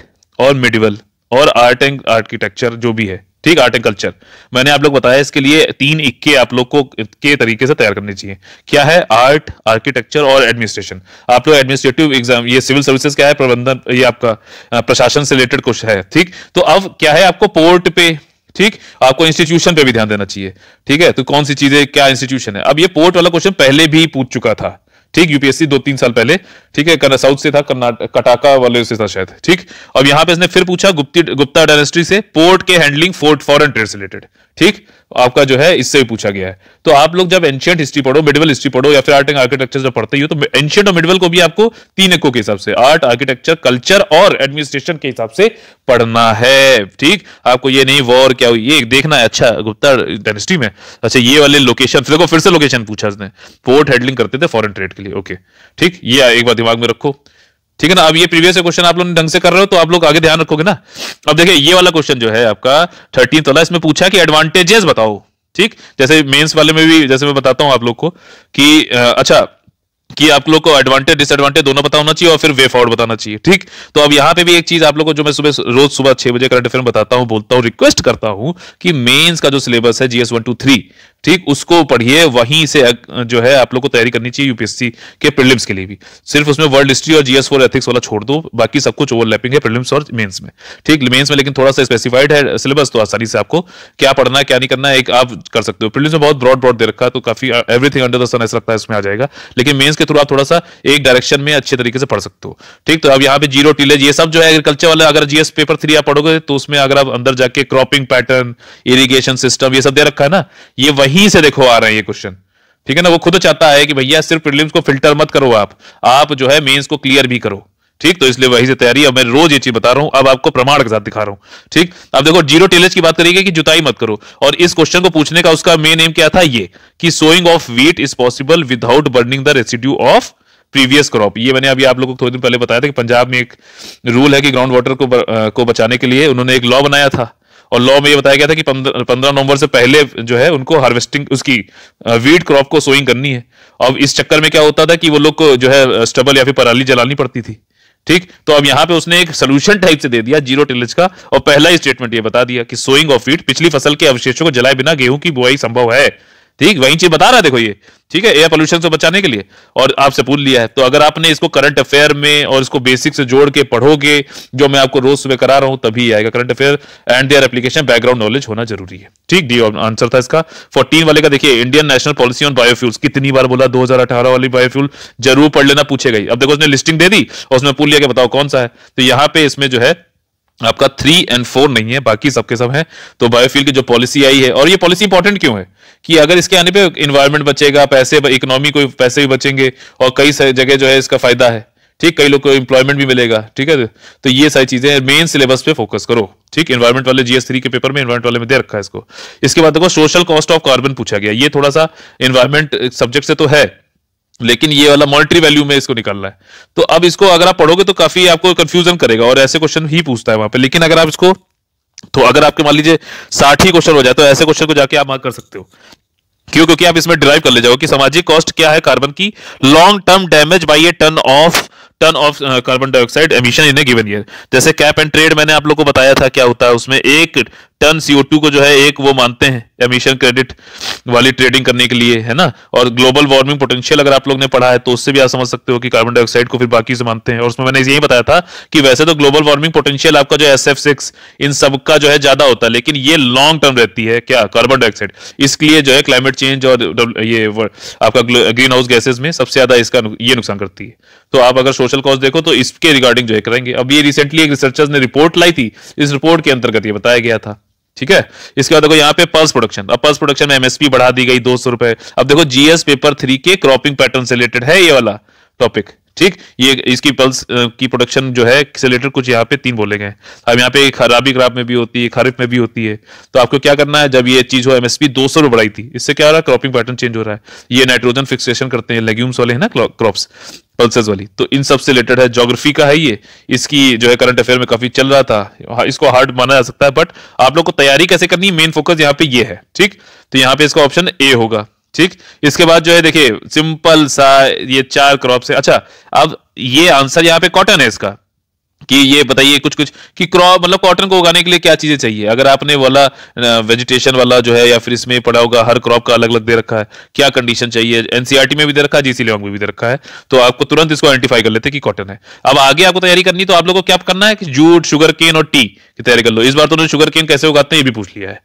और मिडिवल और आर्ट एंड आर्किटेक्चर जो भी है ठीक आर्ट एंड कल्चर मैंने आप लोग बताया इसके लिए तीन इक्के आप लोग को के तरीके से तैयार करने चाहिए क्या है आर्ट आर्किटेक्चर और एडमिनिस्ट्रेशन आप लोग एडमिनिस्ट्रेटिव एग्जाम ये सिविल सर्विसेज क्या है प्रबंधन ये आपका प्रशासन से रिलेटेड कुछ है ठीक तो अब क्या है आपको पोर्ट पे ठीक आपको इंस्टीट्यूशन पे भी ध्यान देना चाहिए ठीक है तो कौन सी चीजें क्या इंस्टीट्यूशन है अब ये पोर्ट वाला क्वेश्चन पहले भी पूछ चुका था ठीक यूपीएससी दो तीन साल पहले ठीक है साउथ से था कटाका वाले से था शायद ठीक अब यहां पे इसने फिर पूछा गुप्ती गुप्ता डायनेस्टी से पोर्ट के हैंडलिंग फोर्ट फॉरन ट्रेड से रिलेटेड ठीक आपका जो है इससे भी पूछा गया है तो आप लोग जब एंशियंट हिस्ट्री पढ़ो मिडिवल हिस्ट्री पढ़ो या फिर आर्ट एंड आर्किटेक्चर जब पढ़ते हो तो एंशियंट और मिडिवल को भी आपको तीन एक्ो के हिसाब से आर्ट आर्किटेक्चर कल्चर और एडमिनिस्ट्रेशन के हिसाब से पढ़ना है ठीक आपको ये नहीं वॉर क्या हुई ये देखना है अच्छा गुप्ता डायनेस्टी में अच्छा ये वाले लोकेशन देखो फिर से लोकेशन पूछा उसने पोर्ट हेडलिंग करते थे फॉरन ट्रेड के लिए ओके ठीक ये एक बार दिमाग में रखो ठीक है ना अब ये प्रीवियस क्वेश्चन आप लोग ढंग से कर रहे हो तो आप लोग आगे ध्यान रखोगे ना अब देखिए ये वाला क्वेश्चन जो है आपका थर्टीन वाला इसमें पूछा कि एडवांटेजेस बताओ ठीक जैसे मेंस वाले में भी जैसे मैं बताता हूं आप लोग को कि अच्छा कि आप लोग को एडवांटेज डिसएडवांटेज दोनों बताना चाहिए और फिर वे फॉरवर्ड बताना चाहिए ठीक तो अब यहाँ पे भी एक चीज आप लोग को जो मैं सुबह रोज सुबह छह बजे करंट अफेयर बताता हूँ बोलता हूँ रिक्वेस्ट करता हूँ कि मेंस का जो सिलेबस है जीएस वन टू थ्री ठीक उसको पढ़िए वहीं से जो है आप लोग को तैयारी करनी चाहिए यूपीएससी के प्रिलिम्स के लिए भी सिर्फ उसमें वर्ल्ड हिस्ट्री और जीएस फोर एथिक्स वाला छोड़ दो बाकी सब कुछ ओवरलैपिंग है प्रिलिम्स और मेंस में ठीक मेंस में लेकिन थोड़ा सा स्पेसिफाइड है सिलेबस तो आसानी से आपको क्या पढ़ना है क्या नहीं करना है एक आप कर सकते हो प्रिलिम्स में बहुत ब्रॉड ब्रॉड दे रखा है तो काफी एवरीथिंग अंडर द सन ऐसा लगता है इसमें आ जाएगा लेकिन मेन्स के थ्रू आप थोड़ा सा एक डायरेक्शन में अच्छे तरीके से पढ़ सकते हो ठीक तो अब यहाँ पे जीरो टीलेज ये सब जो है एग्रीकल्चर वाला अगर जीएस पेपर थ्री आप पढ़ोगे तो उसमें अगर आप अंदर जाके क्रॉपिंग पैटर्न इरीगेशन सिस्टम ये सब दे रखा है ना ये वहीं से देखो आ रहे हैं ये क्वेश्चन ठीक है ना वो खुद चाहता है कि भैया सिर्फ प्रीलिम्स को फिल्टर मत करो आप आप जो है मेंस को क्लियर भी करो ठीक तो इसलिए वही से तैयारी अब मैं रोज ये चीज बता रहा हूं अब आपको प्रमाण के साथ दिखा रहा हूं ठीक अब देखो जीरो टेलेज की बात करेंगे कि जुताई मत करो और इस क्वेश्चन को पूछने का उसका मेन एम क्या था ये कि sowing of wheat is possible without burning the residue of previous crop ये मैंने अभी आप लोगों को थोड़ी दिन पहले बताया था कि पंजाब में एक रूल है कि ग्राउंड वाटर को ब, आ, को बचाने के लिए उन्होंने एक लॉ बनाया था और लॉ में ये बताया गया था कि पंद्रह नवंबर से पहले जो है उनको हार्वेस्टिंग उसकी वीट क्रॉप को सोइंग करनी है अब इस चक्कर में क्या होता था कि वो लोग को जो है स्टबल या फिर पराली जलानी पड़ती थी ठीक तो अब यहाँ पे उसने एक सोल्यूशन टाइप से दे दिया जीरो टिलेज का और पहला ही स्टेटमेंट ये बता दिया कि सोइंग ऑफ वीट पिछली फसल के अवशेषों को जलाए बिना गेहूं की बुआई संभव है ठीक वही चीज बता रहा है देखो ये ठीक है एयर पोल्यूशन से बचाने के लिए और आपसे पूछ लिया है तो अगर आपने इसको करंट अफेयर में और इसको बेसिक से जोड़ के पढ़ोगे जो मैं आपको रोज सुबह करा रहा हूं तभी आएगा current affair and their application background knowledge होना जरूरी है ठीक डी आंसर था इसका फोर्टीन वाले का देखिए Indian national policy on biofuels कितनी बार बोला दो वाली बायोफ्यूल जरूर पढ़ लेना पूछे गई अब देखो उसने लिस्टिंग दे दी और उसमें पूछ लिया कि बताओ कौन सा है तो यहाँ पे इसमें जो है आपका थ्री एंड फोर नहीं है बाकी सबके सब है तो बायोफ्यूल की जो पॉलिसी आई है और ये पॉलिसी इंपॉर्टेंट क्यों है कि अगर इसके आने पे इन्वायरमेंट बचेगा पैसे इकोनॉमी को पैसे भी बचेंगे और कई जगह जो है इसका फायदा है ठीक कई लोग को एम्प्लॉयमेंट भी मिलेगा ठीक है तो ये सारी चीजें मेन सिलेबस पे फोकस करो ठीक इन्वायरमेंट वाले जीएस थ्री के पेपर में इन्वायरमेंट वाले में दे रखा है इसको इसके बाद देखो सोशल कॉस्ट ऑफ कार्बन पूछा गया ये थोड़ा सा इन्वायरमेंट सब्जेक्ट से तो है लेकिन ये वाला मॉनिटरी वैल्यू में इसको निकालना है तो अब इसको अगर आप पढ़ोगे तो काफी आपको कंफ्यूजन करेगा और ऐसे क्वेश्चन ही पूछता है वहां पे लेकिन अगर आप इसको तो अगर आपके मान लीजिए साठ ही क्वेश्चन हो जाए तो ऐसे क्वेश्चन को जाके आप मार्क कर सकते हो क्यों क्योंकि आप इसमें डिराइव कर ले जाओ कि सामाजिक कॉस्ट क्या है कार्बन की long term damage by a ton of ton of carbon dioxide emission in a given year जैसे कैप एंड ट्रेड मैंने आप लोग को बताया था क्या होता है उसमें एक टन टू को जो है एक वो मानते हैं एमिशन क्रेडिट वाली ट्रेडिंग करने के लिए है ना और ग्लोबल वार्मिंग पोटेंशियल अगर आप लोग ने पढ़ा है तो उससे भी आप समझ सकते हो कि कार्बन डाइऑक्साइड को फिर बाकी से मानते हैं और उसमें मैंने यही बताया था कि वैसे तो ग्लोबल वार्मिंग पोटेंशियल आपका जो एस एफ सिक्स इन सब का जो है ज्यादा होता है लेकिन ये लॉन्ग टर्म रहती है क्या कार्बन डाइऑक्साइड इसके लिए जो है क्लाइमेट चेंज और ये आपका ग्रीन हाउस गैसेज में सबसे ज्यादा इसका ये नुकसान करती है तो आप अगर सोशल कॉज देखो तो इसके रिगार्डिंग जो है करेंगे अब ये रिसेंटली एक रिसर्चर्स ने रिपोर्ट लाई थी इस रिपोर्ट के अंतर्गत ये बताया गया था ठीक है इसके बाद देखो यहाँ पे पर्स प्रोडक्शन अब पल्स प्रोडक्शन में एमएसपी बढ़ा दी गई दो सौ रुपए अब देखो जीएस पेपर थ्री के क्रॉपिंग पैटर्न से रिलेटेड है ये वाला टॉपिक ठीक ये इसकी पल्स की प्रोडक्शन जो है एक्सेलेटर रिलेटेड कुछ यहाँ पे तीन बोले गए अब यहाँ पे खराबी खराब में भी होती है खरीफ में भी होती है तो आपको क्या करना है जब ये चीज हो एमएसपी दो सौ बढ़ाई थी इससे क्या हो रहा है क्रॉपिंग पैटर्न चेंज हो रहा है ये नाइट्रोजन फिक्सेशन करते हैं लेग्यूम्स वाले हैं ना क्रॉप्स पल्सेस वाली तो इन सबसे रिलेटेड है जोग्राफी का है ये इसकी जो है करंट अफेयर में काफी चल रहा था हाँ, इसको हार्ड माना जा सकता है बट आप लोग को तैयारी कैसे करनी मेन फोकस यहाँ पे ये है ठीक तो यहाँ पे इसका ऑप्शन ए होगा ठीक इसके बाद जो है देखिए सिंपल सा ये चार क्रॉप से अच्छा अब ये आंसर यहाँ पे कॉटन है इसका कि ये बताइए कुछ कुछ कि क्रॉप मतलब कॉटन को उगाने के लिए क्या चीजें चाहिए अगर आपने वाला वेजिटेशन वाला जो है या फिर इसमें पड़ा होगा हर क्रॉप का अलग अलग दे रखा है क्या कंडीशन चाहिए एनसीआरटी e में भी दे रखा है जीसी लेवल में भी दे रखा है तो आपको तुरंत इसको आइडेंटिफाई कर लेते कि कॉटन है अब आगे आपको तैयारी करनी तो आप लोग को क्या करना है कि जूट शुगर केन और टी की तैयारी कर लो इस बार तो शुगर केन कैसे उगाते हैं ये भी पूछ लिया है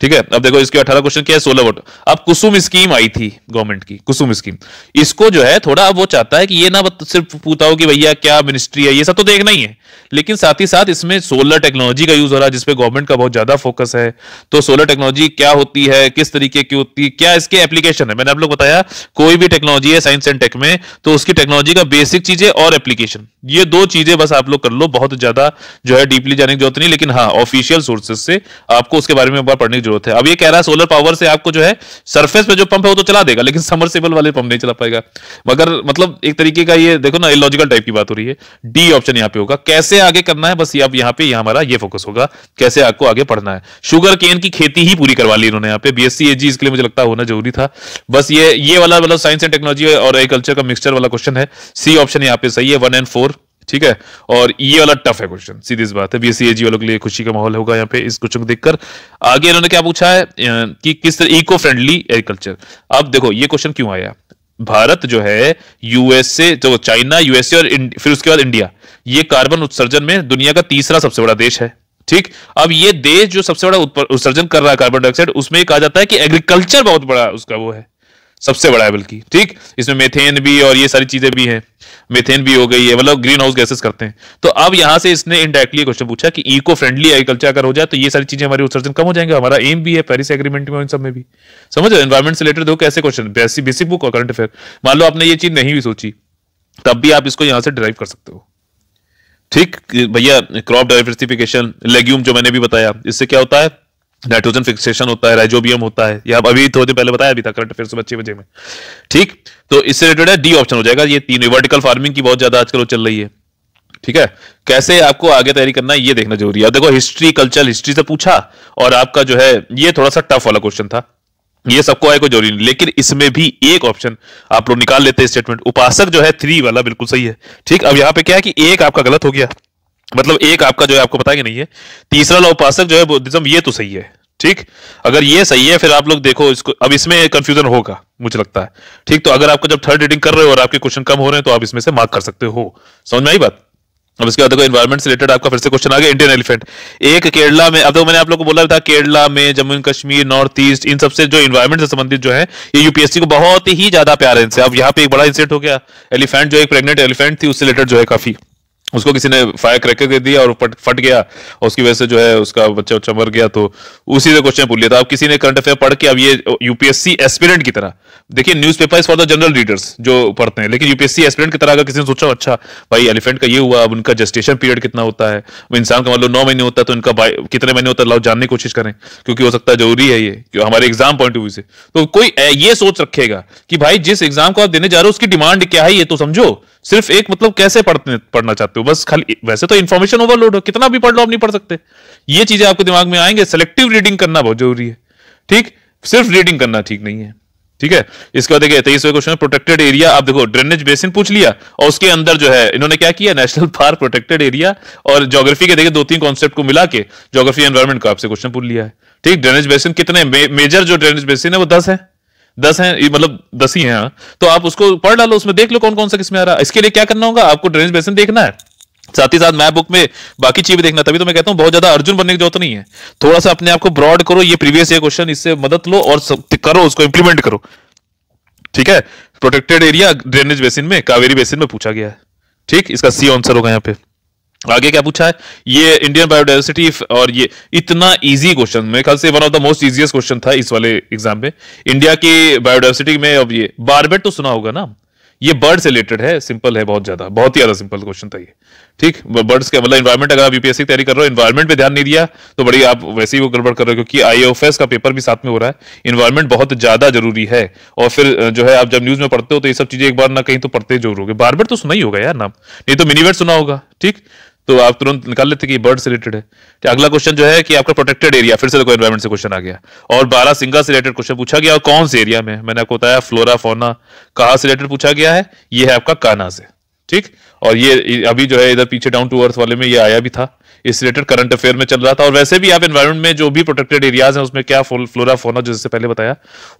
ठीक है अब देखो इसके अठारह क्वेश्चन क्या है सोलह वोट अब कुसुम स्कीम आई थी गवर्नमेंट की कुसुम स्कीम इसको जो है थोड़ा अब वो चाहता है कि ये ना सिर्फ पूछता हो कि भैया क्या मिनिस्ट्री है ये सब तो देखना ही है लेकिन साथ ही साथ इसमें सोलर टेक्नोलॉजी का यूज हो रहा है जिसपे गवर्नमेंट का बहुत ज्यादा फोकस है तो सोलर टेक्नोलॉजी क्या होती है किस तरीके की होती है क्या इसके एप्लीकेशन है मैंने आप लोग बताया कोई भी टेक्नोलॉजी है साइंस एंड टेक में तो उसकी टेक्नोलॉजी का बेसिक चीजें और एप्लीकेशन ये दो चीजें बस आप लोग कर लो बहुत ज्यादा जो है डीपली जाने की जरूरत नहीं लेकिन हाँ ऑफिशियल सोर्सेज से आपको उसके बारे में बार पढ़ने की जरूरत है अब ये कह रहा है सोलर पावर से आपको जो है सरफेस पे जो पंप है वो तो चला देगा लेकिन समरसेबल वाले पंप नहीं चला पाएगा मगर मतलब एक तरीके का ये देखो ना इलॉजिकल टाइप की बात हो रही है डी ऑप्शन यहाँ पे होगा कैसे आगे करना है बस अब यहाँ पे हमारा ये फोकस होगा कैसे आपको आगे पढ़ना है शुगर केन की खेती ही पूरी करवा ली इन्होंने यहाँ पे बीएससी एजी इसके लिए मुझे लगता होना जरूरी था बस ये ये वाला मतलब साइंस एंड टेक्नोलॉजी और एग्रीकल्चर का मिक्सचर वाला क्वेश्चन है सी ऑप्शन यहाँ पे सही है वन एंड फोर ठीक है और ये वाला टफ है क्वेश्चन सीधी बात है बीएससी एजी वालों के लिए खुशी का माहौल होगा यहाँ पे इस क्वेश्चन को देखकर आगे इन्होंने क्या पूछा है कि किस तरह इको फ्रेंडली एग्रीकल्चर अब देखो ये क्वेश्चन क्यों आया भारत जो है यूएसए जो चाइना यूएसए और फिर उसके बाद इंडिया ये कार्बन उत्सर्जन में दुनिया का तीसरा सबसे बड़ा देश है ठीक अब ये देश जो सबसे बड़ा उत्सर्जन कर रहा है कार्बन डाइऑक्साइड उसमें कहा जाता है कि एग्रीकल्चर बहुत बड़ा उसका वो है सबसे बड़ा है बल्कि ठीक इसमें मेथेन भी और ये सारी चीजें भी हैं मेथेन भी हो गई है मतलब ग्रीन हाउस गैसेस करते हैं तो अब यहां से इसने इनडायरेक्टली क्वेश्चन पूछा कि इको फ्रेंडली एग्रीकल्चर अगर हो जाए तो ये सारी चीजें हमारे उत्सर्जन कम हो जाएंगे हमारा एम भी है पेरिस एग्रीमेंट में इन सब में भी समझ रहे एनवायरमेंट से रिलेटेड हो कैसे क्वेश्चन बेसिक बेसिक बुक और करंट अफेयर मान लो आपने ये चीज नहीं भी सोची तब भी आप इसको यहां से ड्राइव कर सकते हो ठीक भैया क्रॉप डाइवर्सिफिकेशन लेग्यूम जो मैंने भी बताया इससे क्या होता है नाइट्रोजन फिक्सेशन होता है राइजोबियम होता है या अभी थोड़ी देर पहले बताया अभी था करंट अफेयर सुबह बजे में ठीक तो इससे रिलेटेड है डी ऑप्शन हो जाएगा ये तीन वर्टिकल फार्मिंग की बहुत ज्यादा आजकल चल रही है ठीक है कैसे आपको आगे तैयारी करना है ये देखना जरूरी है देखो हिस्ट्री कल्चर हिस्ट्री से पूछा और आपका जो है ये थोड़ा सा टफ वाला क्वेश्चन था ये सबको आए कोई जरूरी नहीं लेकिन इसमें भी एक ऑप्शन आप लोग निकाल लेते हैं स्टेटमेंट उपासक जो है थ्री वाला बिल्कुल सही है ठीक अब यहाँ पे क्या है कि एक आपका गलत हो गया मतलब एक आपका जो है आपको पता कि नहीं है तीसरा वाला उपासक जो है बुद्धिज्म ये तो सही है ठीक अगर ये सही है फिर आप लोग देखो इसको अब इसमें कंफ्यूजन होगा मुझे लगता है ठीक तो अगर आपको जब थर्ड रीडिंग कर रहे हो और आपके क्वेश्चन कम हो रहे हैं तो आप इसमें से मार्क कर सकते हो समझ में आई बात अब इसके बाद देखो इन्वायरमेंट से रिलेटेड आपका फिर से क्वेश्चन आ गया इंडियन एलिफेंट एक केरला में अब तो मैंने आप लोगों को बोला था केरला में Jammu and Kashmir north east इन सबसे जो इन्वायरमेंट से संबंधित जो है ये यूपीएससी को बहुत ही ज्यादा प्यार है इनसे अब यहाँ पे एक बड़ा इंसिडेंट हो गया एलिफेंट जो एक प्रेगनेंट एलिफेंट थी उससे रिलेटेड जो है काफी उसको किसी ने फायर क्रैकर दे दिया और फट फट गया और उसकी वजह से जो है उसका बच्चा बच्चा मर गया तो उसी से क्वेश्चन पूछ लिया था अब किसी ने करंट अफेयर पढ़ के अब ये यूपीएससी एस्पिरेंट की तरह देखिए newspaper is for the general readers जो पढ़ते हैं लेकिन यूपीएससी एस्पिरेंट की तरह अगर किसी ने सोचा अच्छा भाई एलिफेंट का ये हुआ अब उनका जस्टेशन पीरियड कितना होता है इंसान का मान लो नौ महीने होता है तो इनका कितने महीने होता है जानने की कोशिश करें क्योंकि हो सकता है जरूरी है ये हमारे एग्जाम पॉइंट ऑफ व्यू से तो कोई ये सोच रखेगा कि भाई जिस एग्जाम को आप देने जा रहे हो उसकी डिमांड क्या है ये तो समझो सिर्फ एक मतलब कैसे पढ़ने पढ़ना चाहते हो बस खाली वैसे तो इन्फॉर्मेशन ओवरलोड हो कितना भी पढ़ लो आप नहीं पढ़ सकते ये चीजें आपके दिमाग में आएंगे सेलेक्टिव रीडिंग करना बहुत जरूरी है ठीक सिर्फ रीडिंग करना ठीक नहीं है ठीक है इसके बाद देखिए तेईसवे क्वेश्चन प्रोटेक्टेड एरिया आप देखो ड्रेनेज बेसिन पूछ लिया और उसके अंदर जो है इन्होंने क्या किया नेशनल पार्क प्रोटेक्टेड एरिया और ज्योग्राफी के देखिए दो तीन कॉन्सेप्ट को मिला के ज्योग्राफी एनवायरमेंट का आपसे क्वेश्चन पूछ लिया है ठीक ड्रेनेज बेसिन कितने मे, मेजर जो ड्रेनेज बेसिन है वो दस है दस है मतलब दस ही हैं हाँ। तो आप उसको पढ़ डालो उसमें देख लो कौन कौन सा किसमें आ रहा है इसके लिए क्या करना होगा आपको ड्रेनेज बेसिन देखना है साथ ही साथ मैं बुक में बाकी चीज भी देखना तभी तो मैं कहता हूँ बहुत ज्यादा अर्जुन बनने की जरूरत नहीं है थोड़ा सा अपने आप को ब्रॉड करो ये प्रीवियस ये क्वेश्चन इससे मदद लो और करो उसको इंप्लीमेंट करो ठीक है प्रोटेक्टेड एरिया ड्रेनेज बेसिन में कावेरी बेसिन में पूछा गया है ठीक इसका सी आंसर होगा यहाँ पे आगे क्या पूछा है ये इंडियन बायोडाइवर्सिटी और ये इतना इजी क्वेश्चन मेरे ख्याल से one of the most easiest question था इस वाले एग्जाम में इंडिया की बायोडाइवर्सिटी में अब ये बारबेट तो सुना होगा ना ये बर्ड से रिलेटेड है सिंपल है बहुत ज्यादा बहुत ही ज्यादा सिंपल क्वेश्चन था ये ठीक बर्ड्स का मतलब इन्वायरमेंट अगर आप यूपीएससी की तैयारी कर रहे हो इन्वायरमेंट पे ध्यान नहीं दिया तो बड़ी आप वैसे ही वो गड़बड़ कर रहे हो क्योंकि आई का पेपर भी साथ में हो रहा है इन्वायरमेंट बहुत ज्यादा जरूरी है और फिर जो है आप जब न्यूज में पढ़ते हो तो ये सब चीजें एक बार ना कहीं तो पढ़ते जरूर हो बार बार तो सुना ही होगा यार नाम नहीं तो मिनीवेट सुना होगा ठीक तो आप तुरंत निकाल लेते कि बर्ड से रिलेटेड है अगला क्वेश्चन जो है कि आपका प्रोटेक्टेड एरिया फिर से देखो एनवायरमेंट से क्वेश्चन आ गया और बारह सिंगा से रिलेटेड क्वेश्चन पूछा गया और कौन से एरिया में मैंने आपको बताया फ्लोरा फोना कहा से रिलेटेड पूछा गया है ये है आपका काना से ठीक और ये अभी जो है इधर पीछे डाउन टू अर्थ वाले में ये आया भी था इस रिलेटेड करंट अफेयर में चल रहा था और वैसे भी आप इन्वायरमेंट में जो भी प्रोटेक्टेड एरियाज हैं उसमें क्या फ्लोरा फोना जिससे पहले बताया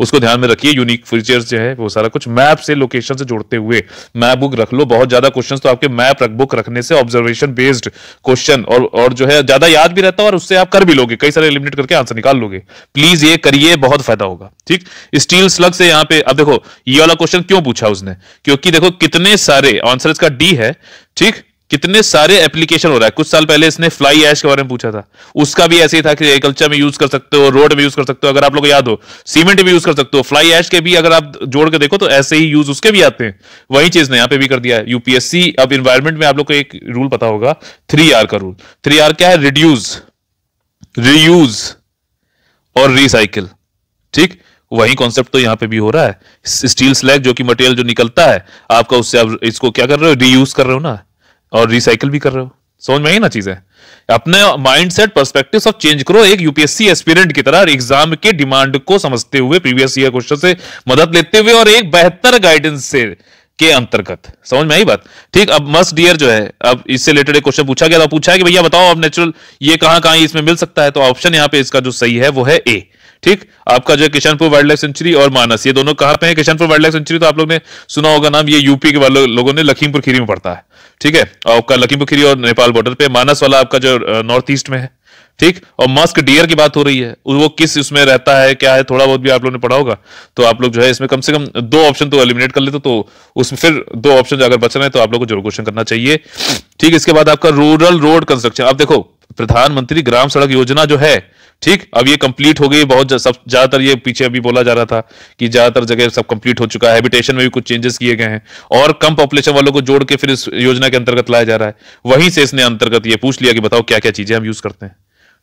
उसको ध्यान में रखिए यूनिक फीचर्स जो है वो सारा कुछ मैप से लोकेशन से जोड़ते हुए मैप बुक रख लो बहुत ज्यादा क्वेश्चन तो आपके मैप बुक रखने से ऑब्जर्वेशन बेस्ड क्वेश्चन और और जो है ज्यादा याद भी रहता है और उससे आप कर भी लोगे कई सारे एलिमिनेट करके आंसर निकाल लोगे प्लीज ये करिए बहुत फायदा होगा ठीक स्टील स्लग से यहाँ पे अब देखो ये वाला क्वेश्चन क्यों पूछा उसने क्योंकि देखो कितने सारे आंसर इसका डी है ठीक कितने सारे एप्लीकेशन हो रहा है कुछ साल पहले इसने फ्लाई ऐश के बारे में पूछा था उसका भी ऐसे ही था कि एग्रीकल्चर में यूज कर सकते हो रोड में यूज कर सकते हो अगर आप लोग याद हो सीमेंट भी यूज कर सकते हो फ्लाई ऐश के भी अगर आप जोड़ के देखो तो ऐसे ही यूज उसके भी आते हैं वही चीज ने यहाँ पे भी कर दिया है यूपीएससी अब इन्वायरमेंट में आप लोग को एक रूल पता होगा थ्री आर का रूल थ्री आर क्या है रिड्यूज रीयूज और रिसाइकिल ठीक वही कॉन्सेप्ट तो यहां पे भी हो रहा है स्टील स्लैग जो कि मटेरियल जो निकलता है आपका उससे आप इसको क्या कर रहे हो रीयूज कर रहे हो ना और रिसाइकिल भी कर रहे हो समझ में आई ना चीजें अपने माइंड सेट परस्पेक्टिव सब चेंज करो एक यूपीएससी एस्पिरेंट की तरह एग्जाम के डिमांड को समझते हुए प्रीवियस ईयर क्वेश्चन से मदद लेते हुए और एक बेहतर गाइडेंस से के अंतर्गत समझ में आई बात ठीक अब मस्ट डियर जो है अब इससे रिलेटेड एक क्वेश्चन पूछा गया था पूछा है कि भैया बताओ अब नेचुरल ये कहां कहां इसमें मिल सकता है तो ऑप्शन यहां पे इसका जो सही है वो है ए ठीक आपका जो है किशनपुर वाइल्ड लाइफ सेंचुरी और मानस ये दोनों कहाँ पे है किशनपुर वाइल्ड लाइफ सेंचुरी तो आप लोग ने सुना होगा नाम ये यूपी के वालों लोगों ने लखीमपुर खीरी में पड़ता है ठीक है आपका लखीमपुर खीरी और नेपाल बॉर्डर पे मानस वाला आपका जो नॉर्थ ईस्ट में है ठीक और मस्क डियर की बात हो रही है वो किस उसमें रहता है क्या है थोड़ा बहुत भी आप लोग ने पढ़ा होगा तो आप लोग जो है इसमें कम से कम दो ऑप्शन तो एलिमिनेट कर लेते तो उसमें फिर दो ऑप्शन अगर बच रहे हैं तो आप लोग को जरूर क्वेश्चन करना चाहिए ठीक इसके बाद आपका रूरल रोड कंस्ट्रक्शन आप देखो प्रधानमंत्री ग्राम सड़क योजना जो है ठीक अब ये कंप्लीट हो गई बहुत सब ज्यादातर ये पीछे अभी बोला जा रहा था कि ज्यादातर जगह सब कंप्लीट हो चुका है हैबिटेशन में भी कुछ चेंजेस किए गए हैं और कम पॉपुलेशन वालों को जोड़ के फिर इस योजना के अंतर्गत लाया जा रहा है वहीं से इसने अंतर्गत ये पूछ लिया कि बताओ क्या क्या चीजें हम यूज करते हैं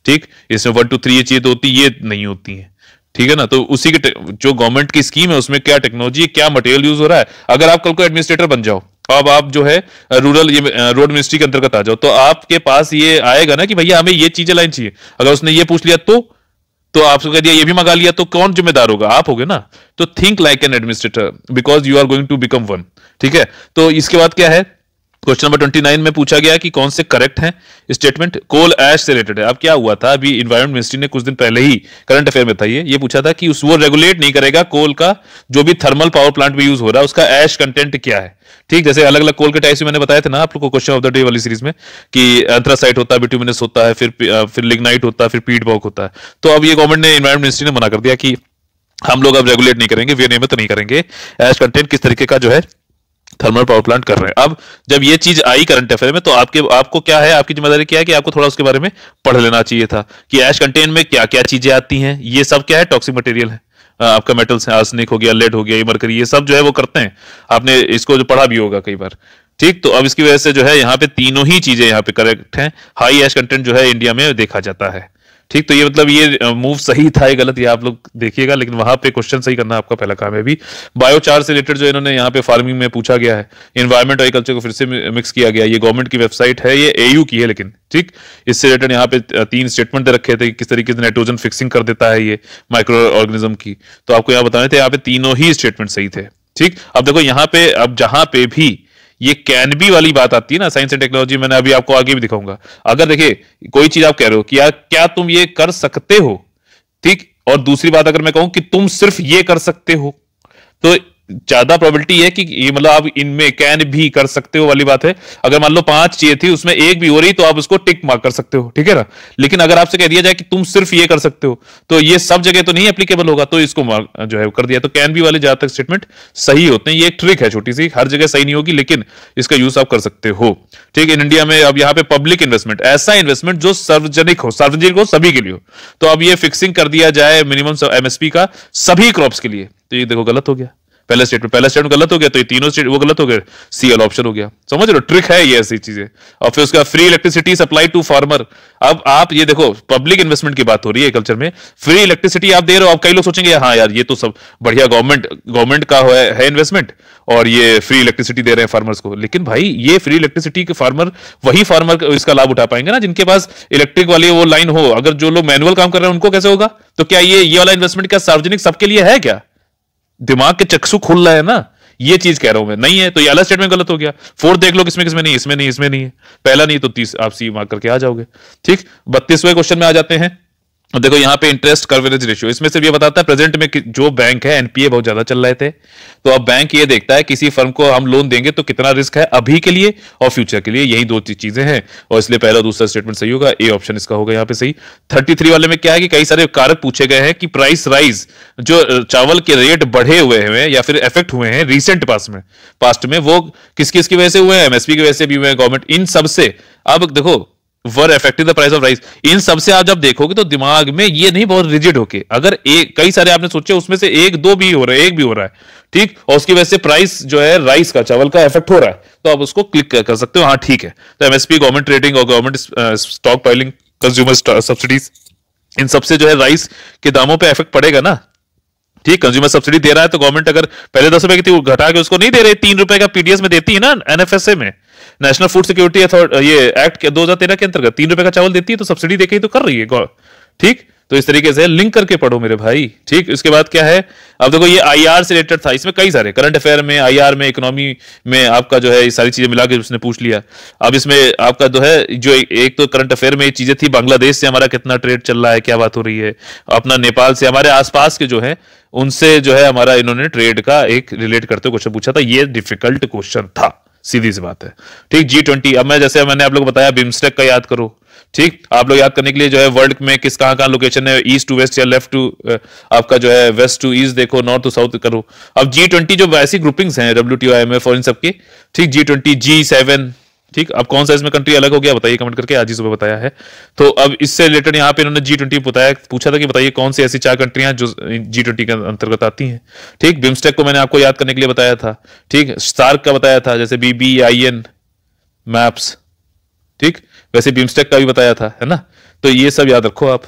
ठीक इसमें वन टू थ्री ये चीजें तो होती ये नहीं होती है ठीक है ना तो उसी के जो गवर्नमेंट की स्कीम है उसमें क्या टेक्नोलॉजी क्या मटेरियल यूज हो रहा है अगर आप कल को एडमिनिस्ट्रेटर बन जाओ अब आप जो है रूरल ये रोड मिनिस्ट्री के अंतर्गत आ जाओ तो आपके पास ये आएगा ना कि भैया हमें ये चीजें लाइन चाहिए अगर उसने ये पूछ लिया तो तो आपसे कह दिया ये भी मंगा लिया तो कौन जिम्मेदार होगा आप होगे ना तो think like an administrator because you are going to become one ठीक है तो इसके बाद क्या है क्वेश्चन नंबर ट्वेंटी नाइन में पूछा गया कि कौन से करेक्ट हैं स्टेटमेंट कोल ऐश से रिलेटेड है अब क्या हुआ था अभी इन्वायरमेंट मिनिस्ट्री ने कुछ दिन पहले ही करंट अफेयर में था ये ये पूछा था कि उस वो रेगुलेट नहीं करेगा कोल का जो भी थर्मल पावर प्लांट में यूज हो रहा है उसका ऐश कंटेंट क्या है ठीक जैसे अलग अलग कोल के टाइप्स मैंने बताया था ना आप लोग को क्वेश्चन ऑफ द डे वाली सीरीज में कि एंथ्रासाइट होता है बिट्यूमिनस होता है फिर फिर लिग्नाइट होता है फिर पीट बॉक होता है तो अब ये गवर्नमेंट ने इन्वायरमेंट मिनिस्ट्री ने मना कर दिया कि हम लोग अब रेगुलेट नहीं करेंगे विनियमित तो नहीं करेंगे एज कंटेंट किस तरीके का जो है थर्मल पावर प्लांट कर रहे हैं अब जब ये चीज आई करंट अफेयर में तो आपके आपको क्या है आपकी जिम्मेदारी क्या है कि आपको थोड़ा उसके बारे में पढ़ लेना चाहिए था कि एश कंटेन में क्या क्या चीजें आती हैं ये सब क्या है टॉक्सिक मटेरियल है आपका मेटल्स है आर्सनिक हो गया लेड हो गया ये मरकरी ये सब जो है वो करते हैं आपने इसको जो पढ़ा भी होगा कई बार ठीक तो अब इसकी वजह से जो है यहाँ पे तीनों ही चीजें यहाँ पे करेक्ट हैं हाई एश कंटेंट जो है इंडिया में देखा जाता है ठीक तो ये मतलब ये मूव सही था ये गलत ये आप लोग देखिएगा लेकिन वहां पे क्वेश्चन सही करना आपका पहला काम है अभी बायोचार से रिलेटेड जो इन्होंने यहाँ पे फार्मिंग में पूछा गया है इन्वायरमेंट एग्रीकल्चर को फिर से मिक्स किया गया ये गवर्नमेंट की वेबसाइट है ये एयू की है लेकिन ठीक इससे रिलेटेड यहाँ पे तीन स्टेटमेंट दे रखे थे कि किस तरीके से नाइट्रोजन फिक्सिंग कर देता है ये माइक्रो ऑर्गेनिज्म की तो आपको यहाँ बताने थे यहाँ पे तीनों ही स्टेटमेंट सही थे ठीक अब देखो यहाँ पे अब जहां पे भी ये कैन बी वाली बात आती है ना साइंस एंड टेक्नोलॉजी मैंने अभी आपको आगे भी दिखाऊंगा अगर देखिए कोई चीज आप कह रहे हो कि यार क्या तुम ये कर सकते हो ठीक और दूसरी बात अगर मैं कहूं कि तुम सिर्फ ये कर सकते हो तो ज्यादा प्रोबेबिलिटी है कि ये मतलब आप इनमें कैन भी कर सकते हो वाली बात है अगर मान लो पांच चाहिए थी उसमें एक भी हो रही तो आप उसको टिक मार्क कर सकते हो ठीक है ना लेकिन अगर आपसे कह दिया जाए कि तुम सिर्फ ये कर सकते हो तो ये सब जगह तो नहीं एप्लीकेबल होगा तो इसको जो है कर दिया तो कैन भी वाले ज्यादातर तक स्टेटमेंट सही होते हैं ये एक ट्रिक है छोटी सी हर जगह सही नहीं होगी लेकिन इसका यूज आप कर सकते हो ठीक है इंडिया में अब यहाँ पे पब्लिक इन्वेस्टमेंट ऐसा इन्वेस्टमेंट जो सार्वजनिक हो सार्वजनिक हो सभी के लिए हो तो अब ये फिक्सिंग कर दिया जाए मिनिमम एमएसपी का सभी क्रॉप्स के लिए तो ये देखो गलत हो गया पहला स्टेटमेंट पहला स्टेटमेंट गलत हो गया तो ये तीनों स्टेट वो गलत हो गए सी एल ऑप्शन हो गया समझ लो ट्रिक है ये ऐसी चीजें और फिर उसका free electricity supply to farmer अब आप ये देखो पब्लिक इन्वेस्टमेंट की बात हो रही है कल्चर में फ्री इलेक्ट्रिसिटी आप दे रहे हो आप कई लोग सोचेंगे हाँ यार ये तो सब बढ़िया गवर्नमेंट गवर्नमेंट का है, है इन्वेस्टमेंट और ये फ्री इलेक्ट्रिसिटी दे रहे हैं फार्मर्स को लेकिन भाई ये फ्री इलेक्ट्रिसिटी के फार्मर वही फार्मर इसका लाभ उठा पाएंगे ना जिनके पास इलेक्ट्रिक वाली वो लाइन हो अगर जो लोग मैनुअल काम कर रहे हैं उनको कैसे होगा तो क्या ये ये वाला इन्वेस्टमेंट क्या सार्वजनिक सबके लिए है क्या दिमाग के चक्षु खुल रहा है ना ये चीज कह रहा हूं मैं नहीं है तो ये अलग स्टेटमेंट गलत हो गया फोर्थ देख लो किसमें किसमें नहीं इसमें नहीं इसमें नहीं है पहला नहीं तो तीस आप सी मार्क करके आ जाओगे ठीक बत्तीसवें क्वेश्चन में आ जाते हैं देखो यहाँ पे इंटरेस्ट कवरेज रेशियो इसमें सिर्फ ये बताता है प्रेजेंट में जो बैंक है एनपीए बहुत ज्यादा चल रहे थे तो अब बैंक ये देखता है किसी फर्म को हम लोन देंगे तो कितना रिस्क है अभी के लिए और फ्यूचर के लिए यही दो चीजें हैं और इसलिए पहला दूसरा स्टेटमेंट सही होगा ए ऑप्शन इसका होगा यहाँ पे सही थर्टी वाले में क्या है कि कई सारे कारक पूछे गए हैं कि प्राइस राइज जो चावल के रेट बढ़े हुए हैं या फिर इफेक्ट हुए हैं रिसेंट पास में पास्ट में वो किस किस की वजह से हुए हैं एमएसपी की वजह से भी हुए हैं गवर्नमेंट इन सबसे अब देखो were affecting the price of rice इन सबसे आप जब देखोगे तो दिमाग में ये नहीं बहुत रिजिड होके अगर एक कई सारे आपने सोचे उसमें से एक दो भी हो रहा है एक भी हो रहा है ठीक और उसकी वजह से प्राइस जो है राइस का चावल का इफेक्ट हो रहा है तो आप उसको क्लिक कर सकते हो हाँ ठीक है तो एमएसपी गवर्नमेंट ट्रेडिंग और government stockpiling consumer subsidies इन सबसे जो है राइस के दामों पर इफेक्ट पड़ेगा ना ठीक कंज्यूमर सब्सिडी दे रहा है तो गवर्नमेंट अगर पहले दस रुपए की घटा के उसको नहीं दे रही तीन रुपए का पीडीएस में देती है ना एनएफएसए में नेशनल फूड सिक्योरिटी अथॉरिटी ये एक्ट दो हजार तेरह के अंतर्गत तीन रुपए का चावल देती है तो सब्सिडी देके ही तो कर रही है ठीक तो इस तरीके से लिंक करके पढ़ो मेरे भाई ठीक इसके बाद क्या है अब देखो ये आई से रिलेटेड था इसमें कई सारे करंट अफेयर में आई में इकोनॉमी में आपका जो है ये सारी चीजें मिला के उसने पूछ लिया अब इसमें आपका जो है जो एक तो करंट अफेयर में ये चीजें थी बांग्लादेश से हमारा कितना ट्रेड चल रहा है क्या बात हो रही है अपना नेपाल से हमारे आसपास के जो है उनसे जो है हमारा इन्होंने ट्रेड का एक रिलेट करते क्वेश्चन पूछा था ये डिफिकल्ट क्वेश्चन था सीधी सी बात है ठीक जी ट्वेंटी अब मैं जैसे मैंने आप लोग बताया बिमस्टेक का याद करो ठीक आप लोग याद करने के लिए जो है वर्ल्ड में किस कहाँ कहाँ लोकेशन है ईस्ट टू वेस्ट या लेफ्ट टू आपका जो है वेस्ट टू ईस्ट देखो नॉर्थ टू साउथ करो अब जी ट्वेंटी जो ऐसी ग्रुपिंग्स हैं W T I M F और इन सबकी ठीक जी ट्वेंटी जी सेवन ठीक अब कौन सा इसमें कंट्री अलग हो गया बताइए कमेंट करके आज ही सुबह बताया है तो अब इससे रिलेटेड यहाँ पे इन्होंने जी ट्वेंटी बताया पूछा था कि बताइए कौन सी ऐसी चार कंट्रियां जो जी ट्वेंटी के अंतर्गत आती हैं ठीक बिम्स्टेक को मैंने आपको याद करने के लिए बताया था ठीक सार्क का बताया था जैसे बीबी आई एन मैप्स ठीक वैसे बिम्स्टेक का भी बताया था है ना तो ये सब याद रखो आप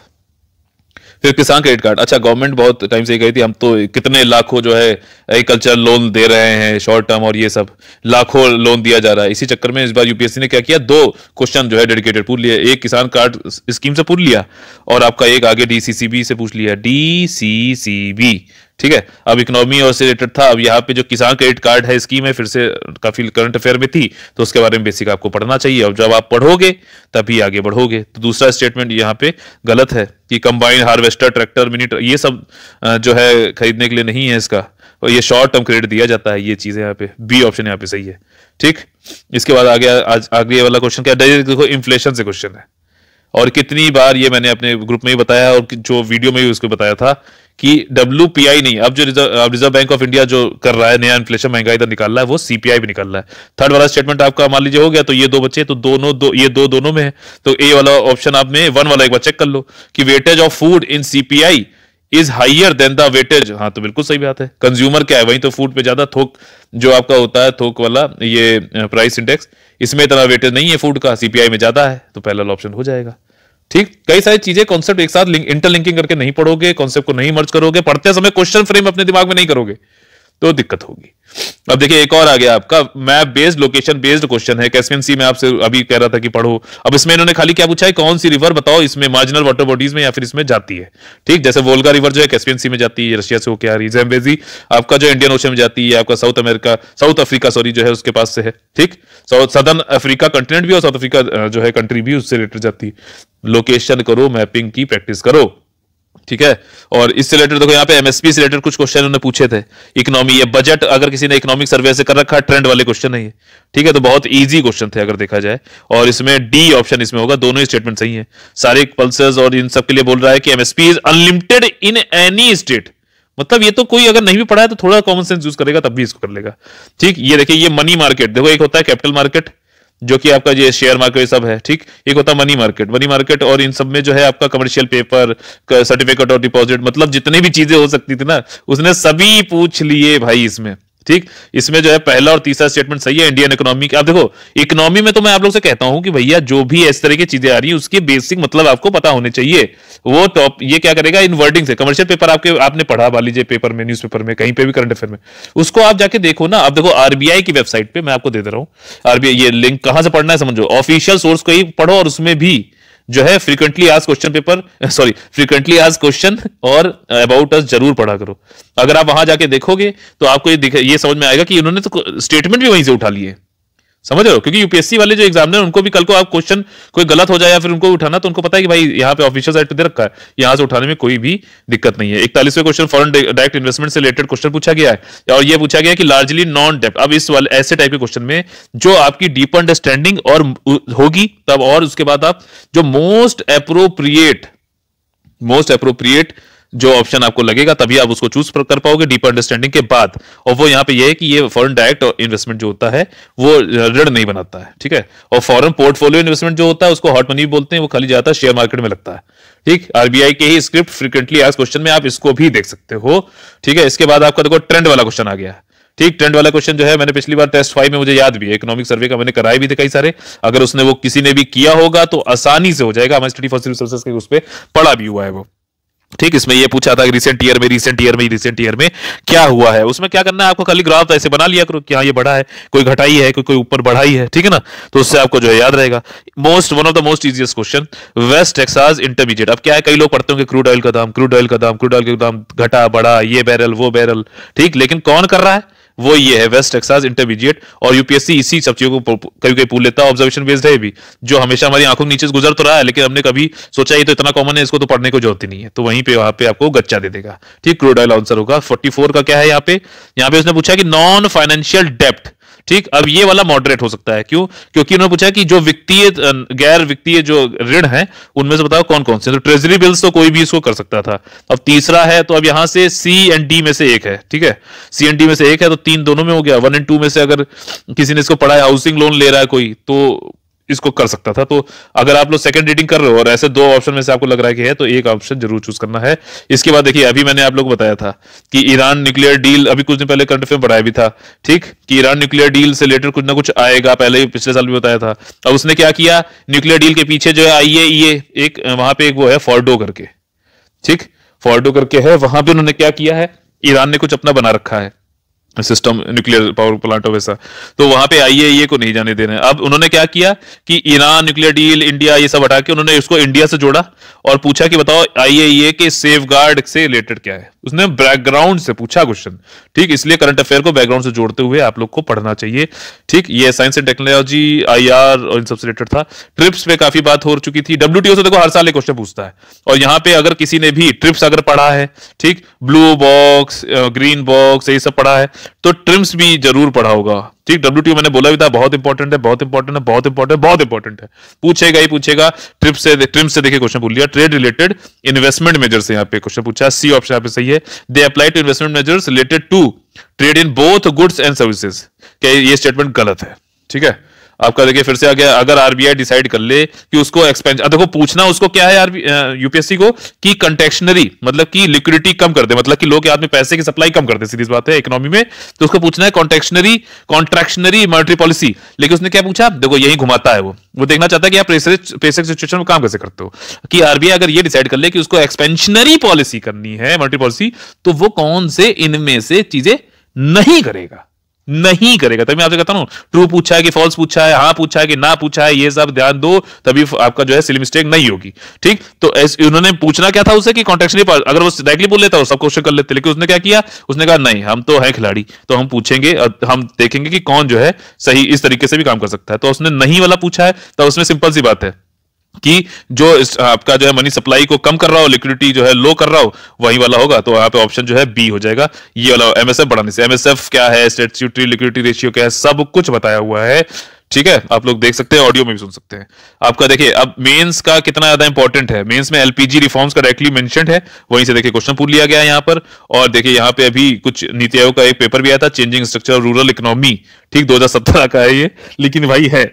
फिर किसान क्रेडिट कार्ड अच्छा गवर्नमेंट बहुत टाइम से कही थी हम तो कितने लाखों जो है एग्रीकल्चर लोन दे रहे हैं शॉर्ट टर्म और ये सब लाखों लोन दिया जा रहा है इसी चक्कर में इस बार यूपीएससी ने क्या किया दो क्वेश्चन जो है डेडिकेटेड पूछ लिया एक किसान कार्ड स्कीम से पूछ लिया और आपका एक आगे डीसीसीबी से पूछ लिया डीसीसीबी ठीक है अब इकोनॉमी और से रिलेटेड था अब यहाँ पे जो किसान क्रेडिट कार्ड है स्कीम है फिर से काफी करंट अफेयर में थी तो उसके बारे में बेसिक आपको पढ़ना चाहिए अब जब आप पढ़ोगे तभी आगे बढ़ोगे तो दूसरा स्टेटमेंट यहाँ पे गलत है कि कंबाइंड हार्वेस्टर ट्रैक्टर मिनी ये सब जो है खरीदने के लिए नहीं है इसका और ये शॉर्ट टर्म क्रेडिट दिया जाता है ये चीज यहाँ पे बी ऑप्शन यहाँ पे सही है ठीक इसके बाद आगे आज आगे वाला क्वेश्चन क्या डायरेक्ट देखो इन्फ्लेशन से क्वेश्चन है और कितनी बार ये मैंने अपने ग्रुप में ही बताया और जो वीडियो में भी उसको बताया था कि डब्ल्यू नहीं अब जो reserve reserve bank of India जो कर रहा है नया इन्फ्लेशन महंगाई दर निकाल रहा है वो सीपीआई भी निकाल रहा है थर्ड वाला स्टेटमेंट आपका मान लीजिए हो गया तो ये दो बच्चे तो दोनों दो ये दो दोनों में है तो ए वाला ऑप्शन आप में वन वाला एक बार चेक कर लो कि weightage of food in CPI is higher than the weightage हाँ तो बिल्कुल सही बात है कंज्यूमर क्या है वही तो फूड पे ज्यादा थोक जो आपका होता है थोक वाला ये प्राइस इंडेक्स इसमें इतना वेटेज नहीं है फूड का सीपीआई में ज्यादा है तो पहला ऑप्शन हो जाएगा ठीक कई सारी चीजें कॉन्सेप्ट एक साथ इंटरलिंकिंग करके नहीं पढ़ोगे कॉन्सेप्ट को नहीं मर्ज करोगे पढ़ते समय क्वेश्चन फ्रेम अपने दिमाग में नहीं करोगे तो दिक्कत होगी अब देखिए एक और आ गया आपका map based location based question है कैस्पियन सी में आपसे अभी कह रहा था कि पढ़ो अब इसमें इन्होंने खाली क्या पूछा है कौन सी रिवर बताओ इसमें मार्जिनल वाटर बॉडीज में या फिर इसमें जाती है ठीक जैसे वोल्गा रिवर जो है कैस्पियन सी में जाती है रशिया से होकर आ रही है आपका जो इंडियन ओशन में जाती है आपका South America South Africa sorry जो है उसके पास से है ठीक सदर्न अफ्रीका कंटिनेंट भी और साउथ अफ्रीका जो है कंट्री भी उससे रिलेटेड जाती है लोकेशन करो मैपिंग की प्रैक्टिस करो ठीक है और इससे रिलेटेड देखो यहाँ पे एमएसपी से रिलेटेड कुछ क्वेश्चन उन्होंने पूछे थे इकोनॉमी ये बजट अगर किसी ने इकोनॉमिक सर्वे से कर रखा है ट्रेंड वाले क्वेश्चन है ठीक है तो बहुत इजी क्वेश्चन थे अगर देखा जाए और इसमें डी ऑप्शन इसमें होगा दोनों ही स्टेटमेंट सही है सारे पल्सर्स और इन सबके लिए बोल रहा है कि MSP is unlimited in any state मतलब ये तो कोई अगर नहीं भी पढ़ा है तो थोड़ा कॉमन सेंस यूज करेगा तब भी इसको कर लेगा ठीक ये देखिए ये मनी मार्केट देखो एक होता है कैपिटल मार्केट जो कि आपका जो शेयर मार्केट ये सब है ठीक एक होता मनी मार्केट मनी मार्केट और इन सब में जो है आपका कमर्शियल पेपर सर्टिफिकेट और डिपॉजिट मतलब जितनी भी चीजें हो सकती थी ना उसने सभी पूछ लिए भाई इसमें ठीक इसमें जो है पहला और तीसरा स्टेटमेंट सही है इंडियन इकोनॉमी आप देखो इकोनॉमी में तो मैं आप लोग से कहता हूं कि भैया जो भी इस तरह की चीजें आ रही है उसके बेसिक मतलब आपको पता होने चाहिए वो टॉप ये क्या करेगा इन वर्डिंग से कमर्शियल पेपर आपके आपने पढ़ा मान लीजिए पेपर में न्यूज पेपर में कहीं पे भी करंट अफेयर में उसको आप जाके देखो ना आप देखो आरबीआई की वेबसाइट पे मैं आपको दे दे रहा हूं आरबीआई ये लिंक कहां से पढ़ना है समझो ऑफिशियल सोर्स को ही पढ़ो और उसमें भी जो है फ्रीक्वेंटली आज क्वेश्चन पेपर सॉरी फ्रीक्वेंटली आज क्वेश्चन और अबाउट अस जरूर पढ़ा करो अगर आप वहां जाके देखोगे तो आपको ये ये समझ में आएगा कि इन्होंने तो स्टेटमेंट भी वहीं से उठा लिए समझ रहे हो क्योंकि यूपीएससी वाले जो एग्जामिनर उनको भी कल को आप क्वेश्चन कोई गलत हो जाए या फिर उनको उठाना तो उनको पता है कि भाई यहाँ पे ऑफिशियल साइट पे दे रखा है यहाँ से उठाने में कोई भी दिक्कत नहीं है इकतालीसवें क्वेश्चन फॉरन डायरेक्ट इन्वेस्टमेंट से रिलेटेड क्वेश्चन पूछा गया है और यह पूछा गया कि लार्जली नॉन डेप्ट अब इस वाले ऐसे टाइप के क्वेश्चन में जो आपकी डीप अंडरस्टैंडिंग और होगी तब और उसके बाद आप जो मोस्ट अप्रोप्रिएट मोस्ट अप्रोप्रिएट जो ऑप्शन आपको लगेगा तभी आप उसको चूज कर पाओगे डीप अंडरस्टैंडिंग के बाद और वो यहाँ पे ये है कि ये फॉरन डायरेक्ट इन्वेस्टमेंट जो होता है वो ऋण नहीं बनाता है ठीक है और फॉरन पोर्टफोलियो इन्वेस्टमेंट जो होता है उसको हॉट मनी बोलते हैं वो खाली जाता है शेयर मार्केट में लगता है ठीक आरबीआई के ही स्क्रिप्ट फ्रिक्वेंटली आज क्वेश्चन में आप इसको भी देख सकते हो ठीक है इसके बाद आपका देखो ट्रेंड वाला क्वेश्चन आ गया ठीक ट्रेंड वाला क्वेश्चन जो है मैंने पिछली बार टेस्ट फाइव में मुझे याद भी है इकोनॉमिक सर्वे का मैंने कराए भी थे कई सारे अगर उसने वो किसी ने भी किया होगा तो आसानी से हो जाएगा हमारे स्टडी फॉर सिविल सर्विस के उस पर पढ़ा भी हुआ है वो ठीक इसमें ये पूछा था कि रिसेंट ईयर में रिसेंट ईयर में रिसेंट ईयर में क्या हुआ है उसमें क्या करना है आपको खाली ग्राफ ऐसे बना लिया करो कि हाँ ये बढ़ा है कोई घटाई है कोई कोई ऊपर बढ़ाई है ठीक है ना तो उससे आपको जो है याद रहेगा most one of the most easiest question West Texas intermediate अब क्या है कई लोग पढ़ते होंगे क्रूड ऑयल का दाम क्रूड ऑयल का दाम क्रूड ऑयल का दाम घटा बढ़ा ये बैरल वो बैरल ठीक लेकिन कौन कर रहा है वो ये है वेस्ट टेक्सास इंटरमीडिएट और यूपीएससी इसी सब चीजों को कभी कभी पूल लेता है ऑब्जर्वेशन बेस्ड है भी जो हमेशा हमारी आंखों के नीचे गुजर तो रहा है लेकिन हमने कभी सोचा ये तो इतना कॉमन है इसको तो पढ़ने को जरूरत ही नहीं है तो वहीं पे वहां पे आपको गच्चा दे देगा ठीक क्रोडाइल आंसर होगा फोर्टी का क्या है यहाँ पे यहाँ पे उसने पूछा कि नॉन फाइनेंशियल डेप्ट ठीक अब ये वाला मॉडरेट हो सकता है क्यों क्योंकि उन्होंने पूछा कि जो वित्तीय गैर वित्तीय जो ऋण है उनमें से बताओ कौन कौन से तो ट्रेजरी बिल्स तो कोई भी इसको कर सकता था अब तीसरा है तो अब यहां से सी एंड डी में से एक है ठीक है सी एंड डी में से एक है तो तीन दोनों में हो गया वन एंड टू में से अगर किसी ने इसको पढ़ा है हाउसिंग लोन ले रहा है कोई तो इसको कर सकता था तो अगर आप लोग सेकंड रीडिंग कर रहे हो और ऐसे दो ऑप्शन में से आपको लग रहा है कि है तो एक ऑप्शन जरूर चूज करना है इसके बाद देखिए अभी मैंने आप लोग बताया था कि ईरान न्यूक्लियर डील अभी कुछ दिन पहले करंट अफेयर बढ़ाया भी था ठीक कि ईरान न्यूक्लियर डील से रिलेटेड कुछ ना कुछ आएगा पहले ही पिछले साल भी बताया था अब उसने क्या किया न्यूक्लियर डील के पीछे जो है आई ये एक वहां पे एक वो है फॉर्डो करके ठीक फॉर्डो करके है वहां पर उन्होंने क्या किया है ईरान ने कुछ अपना बना रखा है सिस्टम न्यूक्लियर पावर प्लांटों वैसा तो वहां पे आई ए को नहीं जाने दे रहे अब उन्होंने क्या किया कि ईरान न्यूक्लियर डील इंडिया ये सब हटा के उन्होंने उसको इंडिया से जोड़ा और पूछा कि बताओ ए e के सेफ से रिलेटेड क्या है उसने बैकग्राउंड से पूछा क्वेश्चन ठीक इसलिए करंट अफेयर को बैकग्राउंड से जोड़ते हुए आप लोग को पढ़ना चाहिए ठीक ये science and technology I R और इन सबसे रिलेटेड था ट्रिप्स पे काफी बात हो चुकी थी डब्ल्यू से देखो हर साल एक क्वेश्चन पूछता है और यहाँ पे अगर किसी ने भी ट्रिप्स अगर पढ़ा है ठीक ब्लू बॉक्स ग्रीन बॉक्स ये सब पढ़ा है तो ट्रिम्स भी जरूर पढ़ा होगा ठीक डब्ल्यू मैंने बोला भी था बहुत इंपॉर्टेंट है बहुत इंपॉर्टेंट है बहुत इंपॉर्टेंट बहुत इंपॉर्टेंट है पूछेगा ही पूछेगा ट्रिप से ट्रिम्स से देखिए क्वेश्चन पूछ लिया ट्रेड रिलेटेड इन्वेस्टमेंट मेजर से यहाँ पे क्वेश्चन पूछा सी ऑप्शन यहाँ पे सही है they apply to investment measure related to trade in both goods and services क्या ये स्टेटमेंट गलत है ठीक है आपका देखिए फिर से गया अगर आरबीआई डिसाइड कर ले कि उसको एक्सपेंशन देखो पूछना उसको क्या है यूपीएससी को कि कंटेक्शनरी मतलब कि लिक्विडिटी कम कर दे मतलब कि लोग के हाथ में पैसे की सप्लाई कम कर दे सीधी बात है इकोनॉमी में तो उसको पूछना है कॉन्टेक्शनरी कॉन्ट्रेक्शनरी मॉनिटरी पॉलिसी लेकिन उसने क्या पूछा देखो यही घुमाता है वो वो देखना चाहता है कि आप पेशे सिचुएशन में काम कैसे करते हो कि आरबीआई अगर ये डिसाइड कर ले कि उसको एक्सपेंशनरी पॉलिसी करनी है मॉनिटरी पॉलिसी तो वो कौन से इनमें से चीजें नहीं करेगा नहीं करेगा तभी आपसे कहता हूं ट्रू पूछा है कि फॉल्स पूछा है हाँ पूछा है कि ना पूछा है ये सब ध्यान दो तभी आपका जो है सिली मिस्टेक नहीं होगी ठीक तो उन्होंने पूछना क्या था उसे कि नहीं अगर वो डायरेक्टली बोल लेता सब क्वेश्चन कर लेते लेकिन उसने क्या किया उसने कहा नहीं हम तो है खिलाड़ी तो हम पूछेंगे और हम देखेंगे कि कौन जो है सही इस तरीके से भी काम कर सकता है तो उसने नहीं वाला पूछा है तो उसमें सिंपल सी बात है कि जो इस आपका जो है मनी सप्लाई को कम कर रहा हो लिक्विडिटी जो है लो कर रहा हो वही वाला होगा तो यहाँ पे ऑप्शन जो है बी हो जाएगा ये वाला एमएसएफ बढ़ाने से एमएसएफ क्या है स्टेट्यूटरी लिक्विडिटी रेशियो क्या है सब कुछ बताया हुआ है ठीक है आप लोग देख सकते हैं ऑडियो में भी सुन सकते हैं आपका देखिए अब मेंस का कितना ज्यादा इंपॉर्टेंट है मेंस में एलपीजी रिफॉर्म्स का डायरेक्टली मेंशन है वहीं से देखिए क्वेश्चन पूछ लिया गया है यहाँ पर और देखिए यहाँ पे अभी कुछ नीति आयोग का एक पेपर भी आया था changing structure of rural economy ठीक दो का है ये लेकिन भाई है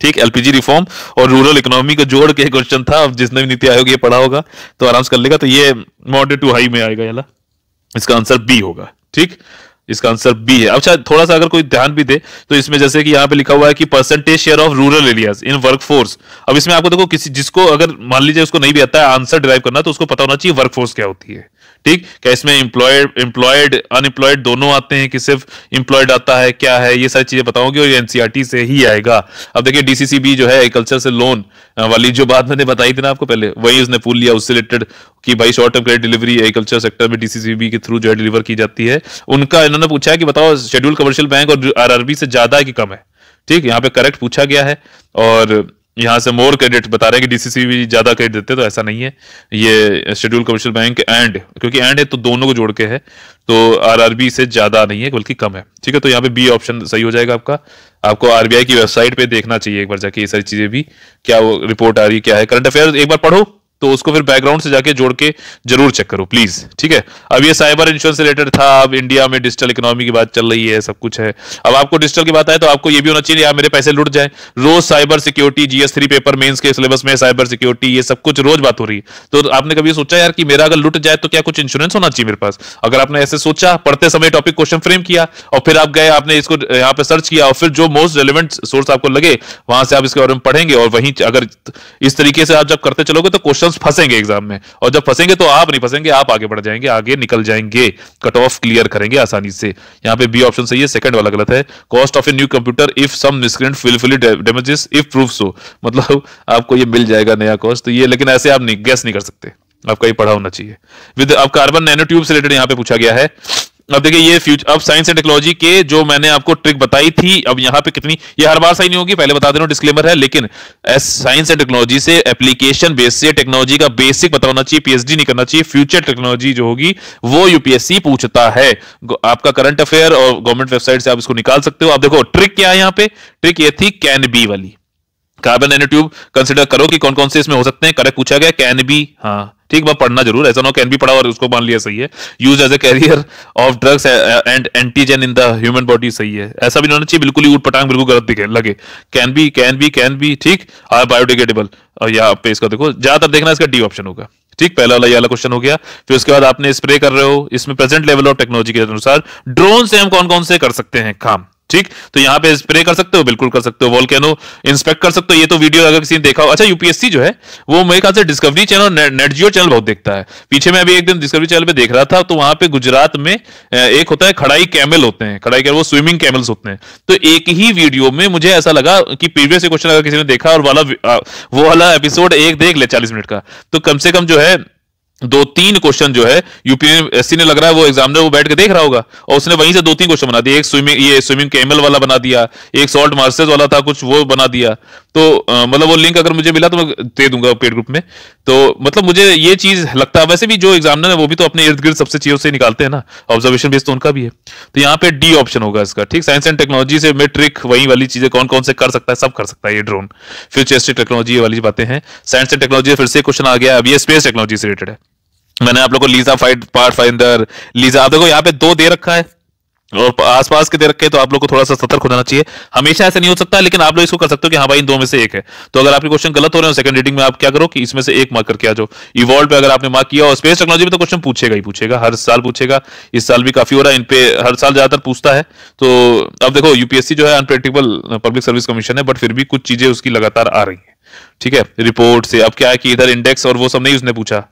ठीक एलपीजी रिफॉर्म और रूरल इकोनॉमी को जोड़ के क्वेश्चन था अब जिसने भी नीति आयोग ये पढ़ा होगा तो आराम से कर लेगा तो ये मॉडरेट टू हाई में आएगा यहाँ इसका आंसर बी होगा ठीक इसका आंसर बी है अच्छा थोड़ा सा अगर कोई ध्यान भी दे तो इसमें जैसे कि यहाँ पे लिखा हुआ है कि percentage share of rural areas in workforce अब इसमें आपको देखो किसी जिसको अगर मान लीजिए उसको नहीं भी आता है आंसर डिराइव करना तो उसको पता होना चाहिए वर्कफोर्स क्या होती है ठीक क्या इसमें इंप्लॉयड एम्प्लॉयड अनएम्प्लॉयड दोनों आते हैं कि सिर्फ इंप्लॉयड आता है क्या है ये सारी चीजें बताऊंगी और एनसीआरटी e से ही आएगा अब देखिए डीसीसीबी जो है एग्रीकल्चर से लोन वाली जो बात मैंने बताई थी ना आपको पहले वही उसने पूल लिया उससे रिलेटेड कि भाई short term credit delivery agriculture sector में डीसीसीबी के थ्रू जो है डिलीवर की जाती है उनका इन्होंने पूछा है कि बताओ शेड्यूल कमर्शियल बैंक और आरआरबी से ज्यादा है कि कम है ठीक यहाँ पे करेक्ट पूछा गया है और यहाँ से मोर क्रेडिट बता रहे हैं कि भी ज्यादा क्रेडिट देते तो ऐसा नहीं है ये शेड्यूल कमर्शियल बैंक एंड क्योंकि एंड है तो दोनों को जोड़ के है तो आरआरबी से ज्यादा नहीं है बल्कि कम है ठीक है तो यहाँ पे बी ऑप्शन सही हो जाएगा आपका आपको आरबीआई की वेबसाइट पे देखना चाहिए एक बार जाके ये सारी चीजें भी क्या वो रिपोर्ट आ रही है क्या है करंट अफेयर एक बार पढ़ो तो उसको फिर बैकग्राउंड से जाके जोड़ के जरूर चेक करो प्लीज ठीक है अब ये साइबर इंश्योरेंस रिलेटेड था अब इंडिया में डिजिटल इकोनॉमी की बात चल रही है सब कुछ है अब आपको डिजिटल की बात आए तो आपको ये भी होना चाहिए यार मेरे पैसे लुट जाए रोज cyber security GS three paper mains के सिलेबस में साइबर सिक्योरिटी ये सब कुछ रोज बात हो रही है तो आपने कभी सोचा यार कि मेरा अगर लुट जाए तो क्या कुछ इंश्योरेंस होना चाहिए मेरे पास अगर आपने ऐसे सोचा पढ़ते समय टॉपिक क्वेश्चन फ्रेम किया और फिर आप गए आपने इसको यहाँ पे सर्च किया और फिर जो मोस्ट रेलिवेंट सोर्स आपको लगे वहां से आप इसके बारे में पढ़ेंगे और वहीं अगर इस तरीके से आप जब करते चलोगे तो क्वेश्चन क्वेश्चन फंसेंगे एग्जाम में और जब फंसेंगे तो आप नहीं फंसेंगे आप आगे बढ़ जाएंगे आगे निकल जाएंगे कट ऑफ क्लियर करेंगे आसानी से यहाँ पे बी ऑप्शन सही है सेकंड वाला गलत है cost of a new computer if some miscreant wilfully damages if proof so मतलब आपको ये मिल जाएगा नया कॉस्ट तो ये लेकिन ऐसे आप नहीं गैस नहीं कर सकते आपका ये पढ़ा होना चाहिए विद अब कार्बन नैनो ट्यूब से रिलेटेड यहाँ पे पूछा गया है अब देखिए ये फ्यूचर अब साइंस एंड टेक्नोलॉजी के जो मैंने आपको ट्रिक बताई थी अब यहां पे कितनी ये हर बार सही नहीं होगी पहले बता दे डिस्क्लेमर है लेकिन साइंस एंड टेक्नोलॉजी से एप्लीकेशन बेस से टेक्नोलॉजी का बेसिक बताना होना चाहिए पीएचडी नहीं करना चाहिए फ्यूचर टेक्नोलॉजी जो होगी वो यूपीएससी पूछता है आपका करंट अफेयर और गवर्नमेंट वेबसाइट से आप इसको निकाल सकते हो आप देखो ट्रिक क्या है यहाँ पे ट्रिक ये थी कैन बी वाली कार्बन एनोट्यूब कंसिडर करो कि कौन कौन से इसमें हो सकते हैं करेक्ट पूछा गया कैन बी हाँ ठीक बात पढ़ना जरूर ऐसा नो कैन भी पढ़ा और उसको मान लिया सही है use as a carrier of drugs and antigen in the human body सही है ऐसा भी नहीं होना चाहिए बिल्कुल ही उठ पटांग बिल्कुल गलत दिखे लगे can be can be can be ठीक आर बायोडिग्रेडेबल और यहाँ पे इसका देखो ज्यादातर देखना इसका डी ऑप्शन होगा ठीक पहला वाला ये वाला क्वेश्चन हो गया फिर उसके बाद आपने स्प्रे कर रहे हो इसमें प्रेजेंट लेवल ऑफ टेक्नोलॉजी के अनुसार ड्रोन से हम कौन कौन से कर सकते हैं काम ठीक तो यहाँ पे स्प्रे कर सकते हो बिल्कुल कर सकते हो कैनो इंस्पेक्ट कर सकते हो ये तो वीडियो अगर किसी ने देखा हो अच्छा यूपीएससी जो है वो मेरे ख्याल से डिस्कवरी चैनल नेटजियो चैनल बहुत देखता है पीछे मैं अभी एक दिन डिस्कवरी चैनल पे देख रहा था तो वहां पे गुजरात में एक होता है खड़ाई कैमल होते हैं खड़ाई कैमल वो स्विमिंग कैमल्स होते हैं तो एक ही वीडियो में मुझे ऐसा लगा कि प्रीवियस क्वेश्चन अगर किसी ने देखा और वाला वो वाला एपिसोड एक देख ले चालीस मिनट का तो कम से कम जो है दो तीन क्वेश्चन जो है यूपीएससी ने लग रहा है वो एग्जामिनर वो बैठ के देख रहा होगा और उसने वहीं से दो तीन क्वेश्चन बना दिए एक स्विमिंग ये स्विमिंग कैमल वाला बना दिया एक सॉल्ट मार्सेस वाला था कुछ वो बना दिया तो मतलब वो लिंक अगर मुझे मिला तो मैं दे दूंगा पेड ग्रुप में तो मतलब मुझे ये चीज लगता है वैसे भी जो एग्जामिनर है वो भी तो अपने इर्द गिर्द सबसे चीजों से निकालते हैं ना ऑब्जर्वेशन बेस तो उनका भी है तो यहाँ पे डी ऑप्शन होगा इसका ठीक साइंस एंड टेक्नोलॉजी से मेट्रिक ट्रिक वही वाली चीजें कौन कौन से कर सकता है सब कर सकता है ये ड्रोन फ्यूचरिस्टिक टेक्नोलॉजी वाली बातें हैं साइंस एंड टेक्नोलॉजी फिर से क्वेश्चन आ गया अब ये स्पेस टेक्नोलॉजी से रिलेटेड है मैंने आप लोगों को लीजा फाइट पार्ट फाइंडर लीजा आप देखो यहाँ पे दो दे रखा है और आसपास के दे रखे तो आप लोग को थोड़ा सा सतर्क हो जाना चाहिए हमेशा ऐसा नहीं हो सकता लेकिन आप लोग इसको कर सकते हो कि हाँ भाई इन दो में से एक है तो अगर आपके क्वेश्चन गलत हो रहे हो सेकंड रीडिंग में आप क्या करो कि इसमें से एक मार्क करके आ जाओ इवॉल्व पे अगर आपने मार्क किया और स्पेस टेक्नोलॉजी में तो क्वेश्चन पूछेगा ही पूछेगा हर साल पूछेगा इस साल भी काफी हो रहा है इनपे हर साल ज्यादातर पूछता है तो अब देखो यूपीएससी जो है अनप्रेडिक्टेबल पब्लिक सर्विस कमीशन है बट फिर भी कुछ चीजें उसकी लगातार आ रही है ठीक है रिपोर्ट से अब क्या है कि इधर इंडेक्स और वो सब नहीं उसने पूछा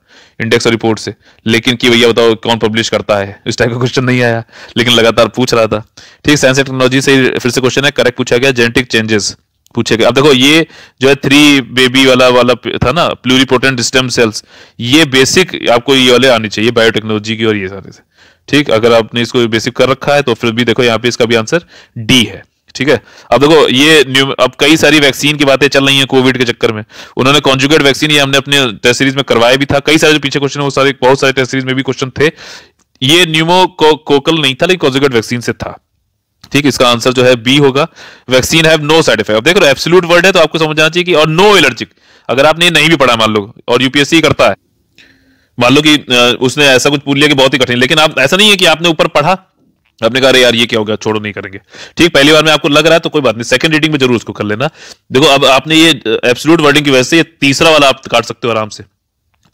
इंडेक्स और रिपोर्ट से लेकिन कि भैया बताओ कौन पब्लिश करता है इस टाइप का क्वेश्चन नहीं आया लेकिन लगातार पूछ रहा था ठीक साइंस एंड टेक्नोलॉजी से फिर से क्वेश्चन है करेक्ट पूछा गया जेनेटिक चेंजेस पूछे गए अब देखो ये जो है थ्री बेबी वाला वाला था ना प्लूरिपोर्टेंट स्टेम सेल्स ये बेसिक आपको ये वाले आनी चाहिए बायोटेक्नोलॉजी की और ये सारे से ठीक अगर आपने इसको बेसिक कर रखा है तो फिर भी देखो यहाँ पे इसका भी आंसर डी है ठीक है अब देखो ये न्यू अब कई सारी वैक्सीन की बातें चल रही हैं कोविड के चक्कर में उन्होंने कॉन्जुगेट वैक्सीन ये हमने अपने टेस्ट सीरीज में करवाया भी था कई सारे जो पीछे क्वेश्चन है वो सारे बहुत सारे टेस्ट सीरीज में भी क्वेश्चन थे ये न्यूमो को, कोकल नहीं था लेकिन कॉन्जुगेट वैक्सीन से था ठीक इसका आंसर जो है बी होगा vaccine have no side effect अब देख रहे एब्सोल्यूट वर्ड है तो आपको समझ आना चाहिए कि और नो एलर्जिक अगर आपने ये नहीं भी पढ़ा मान लो और यूपीएससी करता है मान लो कि उसने ऐसा कुछ पूछ लिया कि बहुत ही कठिन लेकिन आप ऐसा नहीं है कि आपने ऊपर पढ़ा आपने कहा यार ये क्या होगा छोड़ो नहीं करेंगे ठीक पहली बार में आपको लग रहा है तो कोई बात नहीं सेकंड रीडिंग में जरूर उसको कर लेना देखो अब आपने ये एब्सोल्यूट वर्डिंग की वजह से ये तीसरा वाला आप काट सकते हो आराम से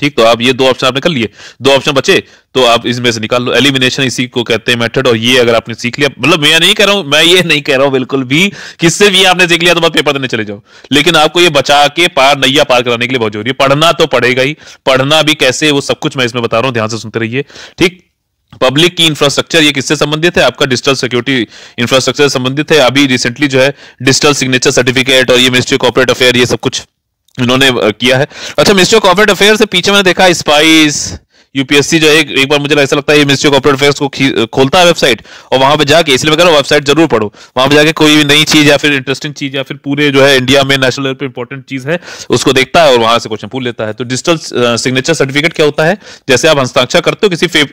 ठीक तो आप ये दो ऑप्शन आपने कर लिए दो ऑप्शन बचे तो आप इसमें से निकाल लो एलिमिनेशन इसी को कहते हैं मेथड और ये अगर आपने सीख लिया मतलब मैं नहीं कह रहा हूं मैं ये नहीं कह रहा हूं बिल्कुल भी किससे भी आपने सीख लिया तो बस पेपर देने चले जाओ लेकिन आपको ये बचा के पार नैया पार कराने के लिए बहुत जरूरी है पढ़ना तो पड़ेगा ही पढ़ना भी कैसे वो सब कुछ मैं इसमें बता रहा हूँ ध्यान से सुनते रहिए ठीक पब्लिक की इंफ्रास्ट्रक्चर ये किससे संबंधित है आपका डिजिटल सिक्योरिटी इंफ्रास्ट्रक्चर संबंधित है अभी रिसेंटली जो है डिजिटल सिग्नेचर सर्टिफिकेट और ये मिनिस्ट्री ऑफ ऑपरेट अफेयर ये सब कुछ इन्होंने किया है अच्छा मिनिस्ट्री ऑफ ऑपरेट अफेयर से पीछे मैंने देखा स्पाइस यूपीएससी जो एक एक बार मुझे ऐसा लगता है मिनिस्ट्री ऑफ कॉर्पोरेट अफेयर्स को खोलता है वेबसाइट और वहां पे जाके इसलिए मैं कह रहा हूँ वेबसाइट जरूर पढ़ो वहां पे जाके कोई भी नई चीज या फिर इंटरेस्टिंग चीज या फिर पूरे जो है इंडिया में नेशनल लेवल पर इंपॉर्टेंट चीज है उसको देखता है और वहां से क्वेश्चन पूछ लेता है तो डिजिटल सिग्नेचर सर्टिफिकेट क्या होता है जैसे आप हस्ताक्षर करते हो किसी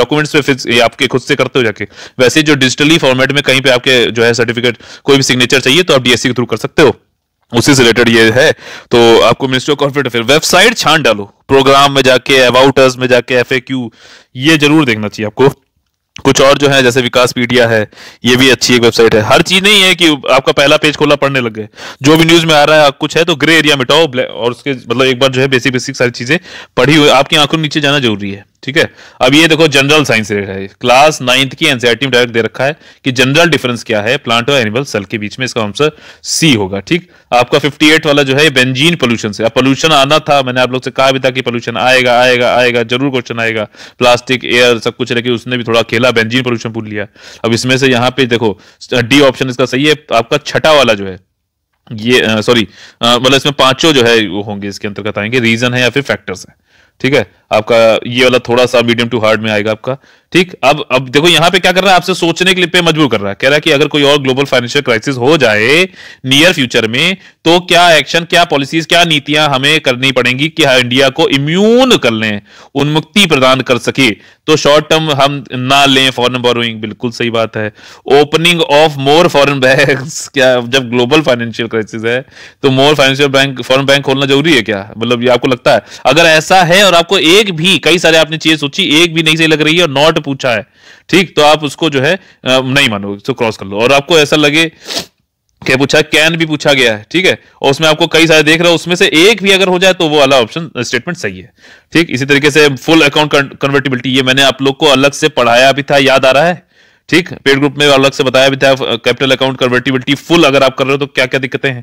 डॉक्यूमेंट्स पे आपके खुद से करते हो जाके वैसे जो डिजिटली फॉर्मेट में कहीं पे आपके जो है सर्टिफिकेट कोई भी सिग्नेचर चाहिए तो आप डीएससी e के थ्रू कर सकते हो उसी से रिलेटेड ये है तो आपको ministry of corporate affair website छान डालो प्रोग्राम में जाके अबाउटर्स में जाके एफ ये जरूर देखना चाहिए आपको कुछ और जो है जैसे विकास पीडिया है ये भी अच्छी एक वेबसाइट है हर चीज नहीं है कि आपका पहला पेज खोला पढ़ने लग गए जो भी न्यूज में आ रहा है कुछ है तो ग्रे एरिया मिटाओ और उसके मतलब एक बार जो है बेसिक बेसिक सारी चीजें पढ़ी हुई आपकी आंखों नीचे जाना जरूरी है ठीक है अब ये देखो जनरल साइंस रेट है क्लास नाइन्थ की एनसीआरटी में डायरेक्ट दे रखा है कि जनरल डिफरेंस क्या है प्लांट और एनिमल सेल के बीच में इसका आंसर सी होगा ठीक आपका 58 वाला जो है बेंजीन पोल्यूशन से अब पोल्यूशन आना था मैंने आप लोग से कहा भी था कि पोल्यूशन आएगा आएगा आएगा जरूर क्वेश्चन आएगा प्लास्टिक एयर सब कुछ लेकिन उसने भी थोड़ा खेला बेंजीन पोल्यूशन पूछ लिया अब इसमें से यहाँ पे देखो डी ऑप्शन इसका सही है आपका छठा वाला जो है ये सॉरी मतलब इसमें पांचों जो है वो होंगे इसके अंतर्गत आएंगे रीजन है या फिर फैक्टर्स है ठीक है आपका ये वाला थोड़ा सा मीडियम टू हार्ड में आएगा आपका ठीक अब अब देखो यहां पे क्या कर रहा है आपसे सोचने के लिए पे मजबूर कर रहा है कह रहा है कि अगर कोई और ग्लोबल फाइनेंशियल क्राइसिस हो जाए नियर फ्यूचर में तो क्या एक्शन क्या पॉलिसीज क्या नीतियां हमें करनी पड़ेंगी कि हाँ इंडिया को इम्यून कर लें उन्मुक्ति प्रदान कर सके तो शॉर्ट टर्म हम ना लें फॉरन बोरोइंग बिल्कुल सही बात है opening of more foreign bank क्या जब ग्लोबल फाइनेंशियल क्राइसिस है तो more financial bank foreign bank खोलना जरूरी है क्या मतलब ये आपको लगता है अगर ऐसा है और आपको एक भी कई सारे आपने चीज सोची एक भी नहीं सही लग रही है और नॉट से पूछा है ठीक तो आप उसको जो है नहीं मानो तो क्रॉस कर लो और आपको ऐसा लगे क्या पूछा कैन भी पूछा गया है ठीक है और उसमें आपको कई सारे देख रहे हो उसमें से एक भी अगर हो जाए तो वो वाला ऑप्शन स्टेटमेंट सही है ठीक इसी तरीके से फुल अकाउंट कन्वर्टिबिलिटी ये मैंने आप लोग को अलग से पढ़ाया भी था याद आ रहा है ठीक पेड ग्रुप में अलग से बताया भी था कैपिटल अकाउंट कन्वर्टिबिलिटी फुल अगर आप कर रहे हो तो क्या क्या दिक्कतें हैं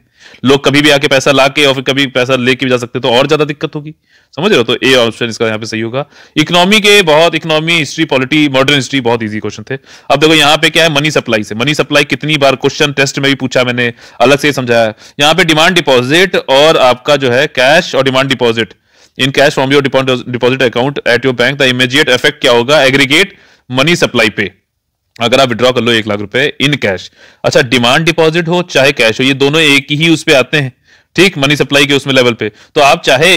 लोग कभी भी आके पैसा ला के और फिर कभी पैसा लेके भी जा सकते तो और ज्यादा दिक्कत होगी समझ रहे हो तो ए ऑप्शन इसका यहाँ पे सही होगा इकोनॉमी के बहुत economy history polity modern history बहुत ईजी क्वेश्चन थे अब देखो यहाँ पे क्या है मनी सप्लाई से मनी सप्लाई कितनी बार क्वेश्चन टेस्ट में भी पूछा मैंने अलग से समझाया यहाँ पे डिमांड डिपॉजिट और आपका जो है कैश और demand deposit in cash from your deposit account at your bank the immediate effect क्या होगा एग्रीगेट मनी सप्लाई पे अगर आप विड्रॉ कर लो एक लाख रुपए इन कैश अच्छा डिमांड डिपॉजिट हो चाहे कैश हो ये दोनों एक ही उस पर आते हैं ठीक मनी सप्लाई के उसमें लेवल पे तो आप चाहे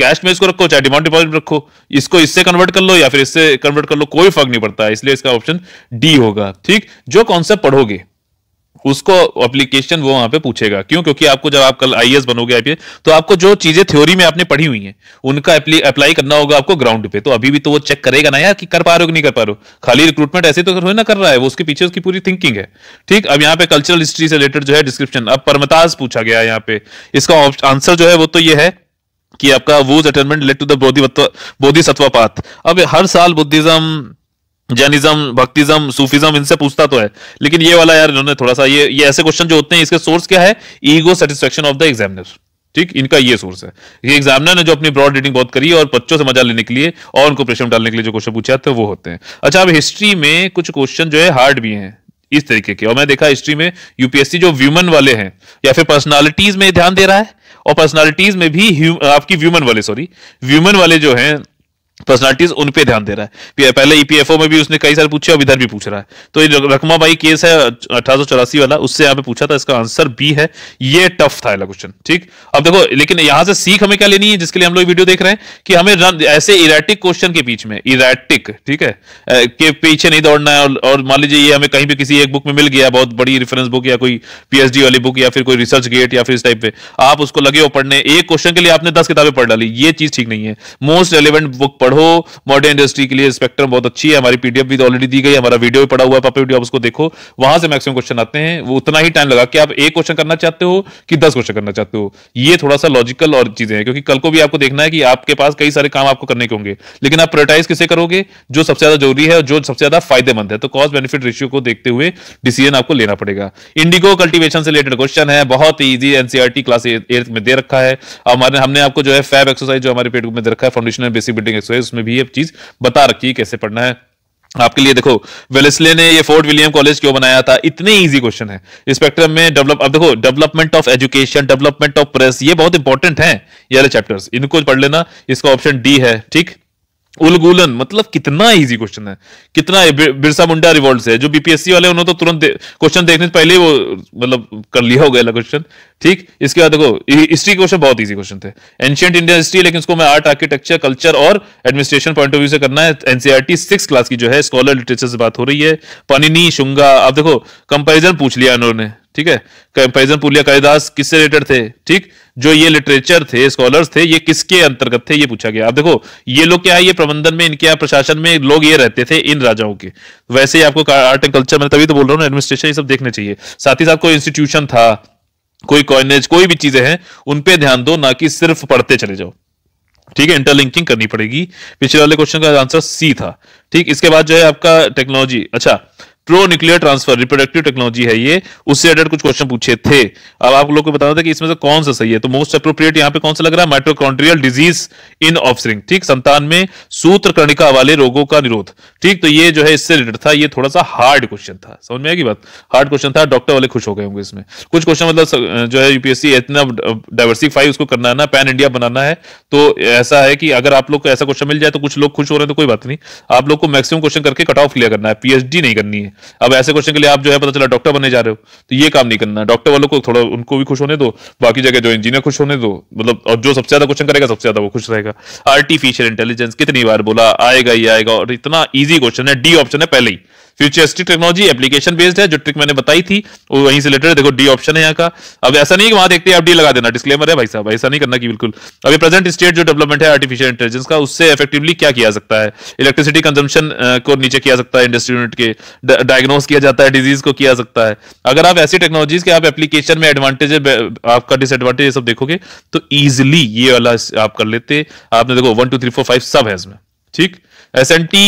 कैश में इसको रखो चाहे डिमांड डिपॉजिट रखो इसको इससे कन्वर्ट कर लो या फिर इससे कन्वर्ट कर लो कोई फर्क नहीं पड़ता इसलिए इसका ऑप्शन डी होगा ठीक जो कॉन्सेप्ट पढ़ोगे उसको एप्लीकेशन वो वहां पे पूछेगा क्यों क्योंकि आपको जब आप कल आई बनोगे आई तो आपको जो चीजें थ्योरी में आपने पढ़ी हुई हैं उनका अप्लाई करना होगा आपको ग्राउंड पे तो अभी भी तो वो चेक करेगा ना यार कि कर पा रहे हो कि नहीं कर पा रहे हो खाली रिक्रूटमेंट ऐसे तो ना कर रहा है वो उसके पीछे उसकी पूरी थिंकिंग है ठीक अब यहाँ पे कल्चरल हिस्ट्री से रिलेटेड जो है डिस्क्रिप्शन अब परमताज पूछा गया यहाँ पे इसका आंसर जो है वो तो ये है कि आपका whose attainment led to the Bodhisattva path अब हर साल बुद्धिज्म जैनिज्म भक्तिज्म सूफिज्म इनसे पूछता तो है लेकिन ये वाला यार इन्होंने थोड़ा सा ये ये ऐसे क्वेश्चन जो होते हैं इसके सोर्स क्या है ego satisfaction of the examiner ठीक इनका ये सोर्स है ये एग्जामिनर ने जो अपनी ब्रॉड रीडिंग बहुत करी और बच्चों से मजा लेने के लिए और उनको प्रेशर डालने के लिए जो क्वेश्चन पूछे जाते हैं वो होते हैं अच्छा अब हिस्ट्री में कुछ क्वेश्चन जो है हार्ड भी हैं इस तरीके के और मैं देखा हिस्ट्री में यूपीएससी जो व्यूमन वाले हैं या फिर पर्सनालिटीज में ध्यान दे रहा है और पर्सनालिटीज में भी आपकी व्यूमन वाले सॉरी व्यूमन वाले जो हैं पर्सनालिटीज उन पे ध्यान दे रहा है पहले ईपीएफओ e में भी उसने कई सारे पूछे अब इधर भी पूछ रहा है तो ये रकमा भाई केस है अठारह वाला उससे यहाँ पे पूछा था इसका आंसर बी है ये टफ था क्वेश्चन ठीक अब देखो लेकिन यहां से सीख हमें क्या लेनी है जिसके लिए हम लोग वीडियो देख रहे हैं कि हमें रन ऐसे इराटिक क्वेश्चन के बीच में इराटिक ठीक है के पीछे नहीं दौड़ना है और, और मान लीजिए ये हमें कहीं भी किसी एक बुक में मिल गया बहुत बड़ी रेफरेंस बुक या कोई पीएचडी वाली बुक या फिर कोई रिसर्च गेट या फिर इस टाइप पे आप उसको लगे हो पढ़ने एक क्वेश्चन के लिए आपने दस किताबें पढ़ डाली ये चीज ठीक नहीं है मोस्ट रेलिवेंट बुक पढ़ पढ़ो मॉडर्न इंडस्ट्री के लिए स्पेक्ट्रम बहुत अच्छी है हमारी पीडीएफ भी ऑलरेडी तो दी गई हमारा वीडियो भी पड़ा हुआ है पापा वीडियो आप उसको देखो वहां से मैक्सिमम क्वेश्चन आते हैं वो उतना ही टाइम लगा कि आप एक क्वेश्चन करना चाहते हो कि दस क्वेश्चन करना चाहते हो ये थोड़ा सा लॉजिकल और चीजें हैं क्योंकि कल को भी आपको देखना है कि आपके पास कई सारे काम आपको करने के होंगे लेकिन आप प्रायोरिटाइज किसे करोगे जो सबसे ज्यादा जरूरी है और जो सबसे ज्यादा फायदेमंद है तो कॉस्ट बेनिफिट रेशियो को देखते हुए डिसीजन आपको लेना पड़ेगा इंडिगो कल्टिवेशन से रिलेटेड क्वेश्चन है बहुत ईजी एनसीआरटी क्लास एट में दे रखा है हमारे हमने आपको जो है फैब एक्सरसाइज जो हमारे पेट में दे रखा है फाउंडेशन बेसिक बिल्डिंग एक्सरसाइज है उसमें भी ये चीज बता रखी है कैसे पढ़ना है आपके लिए देखो वेलेसले ने ये फोर्ट विलियम कॉलेज क्यों बनाया था इतने इजी क्वेश्चन है स्पेक्ट्रम में डेवलप अब देखो development of education development of press ये बहुत इंपॉर्टेंट है ये चैप्टर्स इनको पढ़ लेना इसका ऑप्शन डी है ठीक उलगुलन मतलब कितना इजी क्वेश्चन है कितना बिरसा मुंडा रिवॉल्ट है जो बीपीएससी वाले उन्होंने तो तुरंत दे, क्वेश्चन देखने से पहले वो मतलब कर लिया होगा अगला क्वेश्चन ठीक इसके बाद देखो हिस्ट्री क्वेश्चन बहुत इजी क्वेश्चन थे एंशियंट इंडियन हिस्ट्री लेकिन उसको मैं आर्ट आर्किटेक्चर कल्चर और एडमिनिस्ट्रेशन पॉइंट ऑफ व्यू से करना है एनसीआरटी सिक्स क्लास की जो है स्कॉलर लिटरेचर से बात हो रही है पनिनी शुंगा आप देखो कंपेरिजन पूछ लिया उन्होंने ठीक है कंपेरिजन पुलिया कालिदास किससे रिलेटेड थे ठीक जो ये लिटरेचर थे स्कॉलर्स थे ये किसके अंतर्गत थे ये पूछा गया आप देखो ये लोग क्या है ये प्रबंधन में इनके प्रशासन में लोग ये रहते थे इन राजाओं के वैसे ही आपको आर्ट एंड कल्चर मैं तभी तो बोल रहा हूँ एडमिनिस्ट्रेशन ये सब देखने चाहिए साथ ही साथ कोई इंस्टीट्यूशन था कोई कॉइनेज कोई भी चीजें हैं उन पे ध्यान दो ना कि सिर्फ पढ़ते चले जाओ ठीक है इंटरलिंकिंग करनी पड़ेगी पिछले वाले क्वेश्चन का आंसर सी था ठीक इसके बाद जो है आपका टेक्नोलॉजी अच्छा pronuclear transfer reproductive technology है ये उससे रिलेटेड कुछ क्वेश्चन पूछे थे अब आप लोग को बताना था कि इसमें से कौन सा सही है तो मोस्ट अप्रोप्रिएट यहाँ पे कौन सा लग रहा है माइट्रोकॉन्ट्रियल डिजीज इन ऑफस्प्रिंग ठीक संतान में सूत्र कर्णिका वाले रोगों का निरोध ठीक तो ये जो है इससे रिलेटेड था ये थोड़ा सा हार्ड क्वेश्चन था समझ में आएगी बात हार्ड क्वेश्चन था डॉक्टर वाले खुश हो गए होंगे इसमें कुछ क्वेश्चन मतलब जो है यूपीएससी इतना डाइवर्सिफाई उसको करना है ना पैन इंडिया बनाना है तो ऐसा है कि अगर आप लोग को ऐसा क्वेश्चन मिल जाए तो कुछ लोग खुश हो रहे हैं तो कोई बात नहीं आप लोग को मैक्सिमम क्वेश्चन करके कट ऑफ क्लियर करना है पीएचडी नहीं करनी है अब ऐसे क्वेश्चन के लिए आप जो है पता चला डॉक्टर बनने जा रहे हो तो ये काम नहीं करना डॉक्टर वालों को थोड़ा उनको भी खुश होने दो बाकी जगह जो इंजीनियर खुश होने दो मतलब और जो सबसे ज्यादा क्वेश्चन करेगा सबसे ज्यादा वो खुश रहेगा आर्टिफिशियल इंटेलिजेंस कितनी बार बोला आएगा ही आएगा और इतना ईजी क्वेश्चन है डी ऑप्शन है पहले ही फ्यूचरिस्टिक टेक्नोलॉजी एप्लीकेशन बेस्ड है जो ट्रिक मैंने बताई थी वो वहीं से रिलेटेड देखो डी ऑप्शन है यहाँ का अब ऐसा नहीं कि वहां देखते हैं आप डी लगा देना डिस्क्लेमर है भाई साहब ऐसा नहीं करना कि बिल्कुल अभी प्रेजेंट स्टेट जो डेवलपमेंट है आर्टिफिशियल इंटेलिजेंस का उससे इफेक्टिवली क्या किया सकता है इलेक्ट्रिसिटी कंजम्पशन को नीचे किया सकता है इंडस्ट्री यूनिट के डायग्नोस किया जाता है डिजीज को किया सकता है अगर आप ऐसी टेक्नोलॉजीज के आप एप्लीकेशन में एडवांटेज आपका डिसएडवांटेज सब देखोगे तो ईजिली ये वाला आप कर लेते आपने देखो one two three four five सब है इसमें ठीक एस एन टी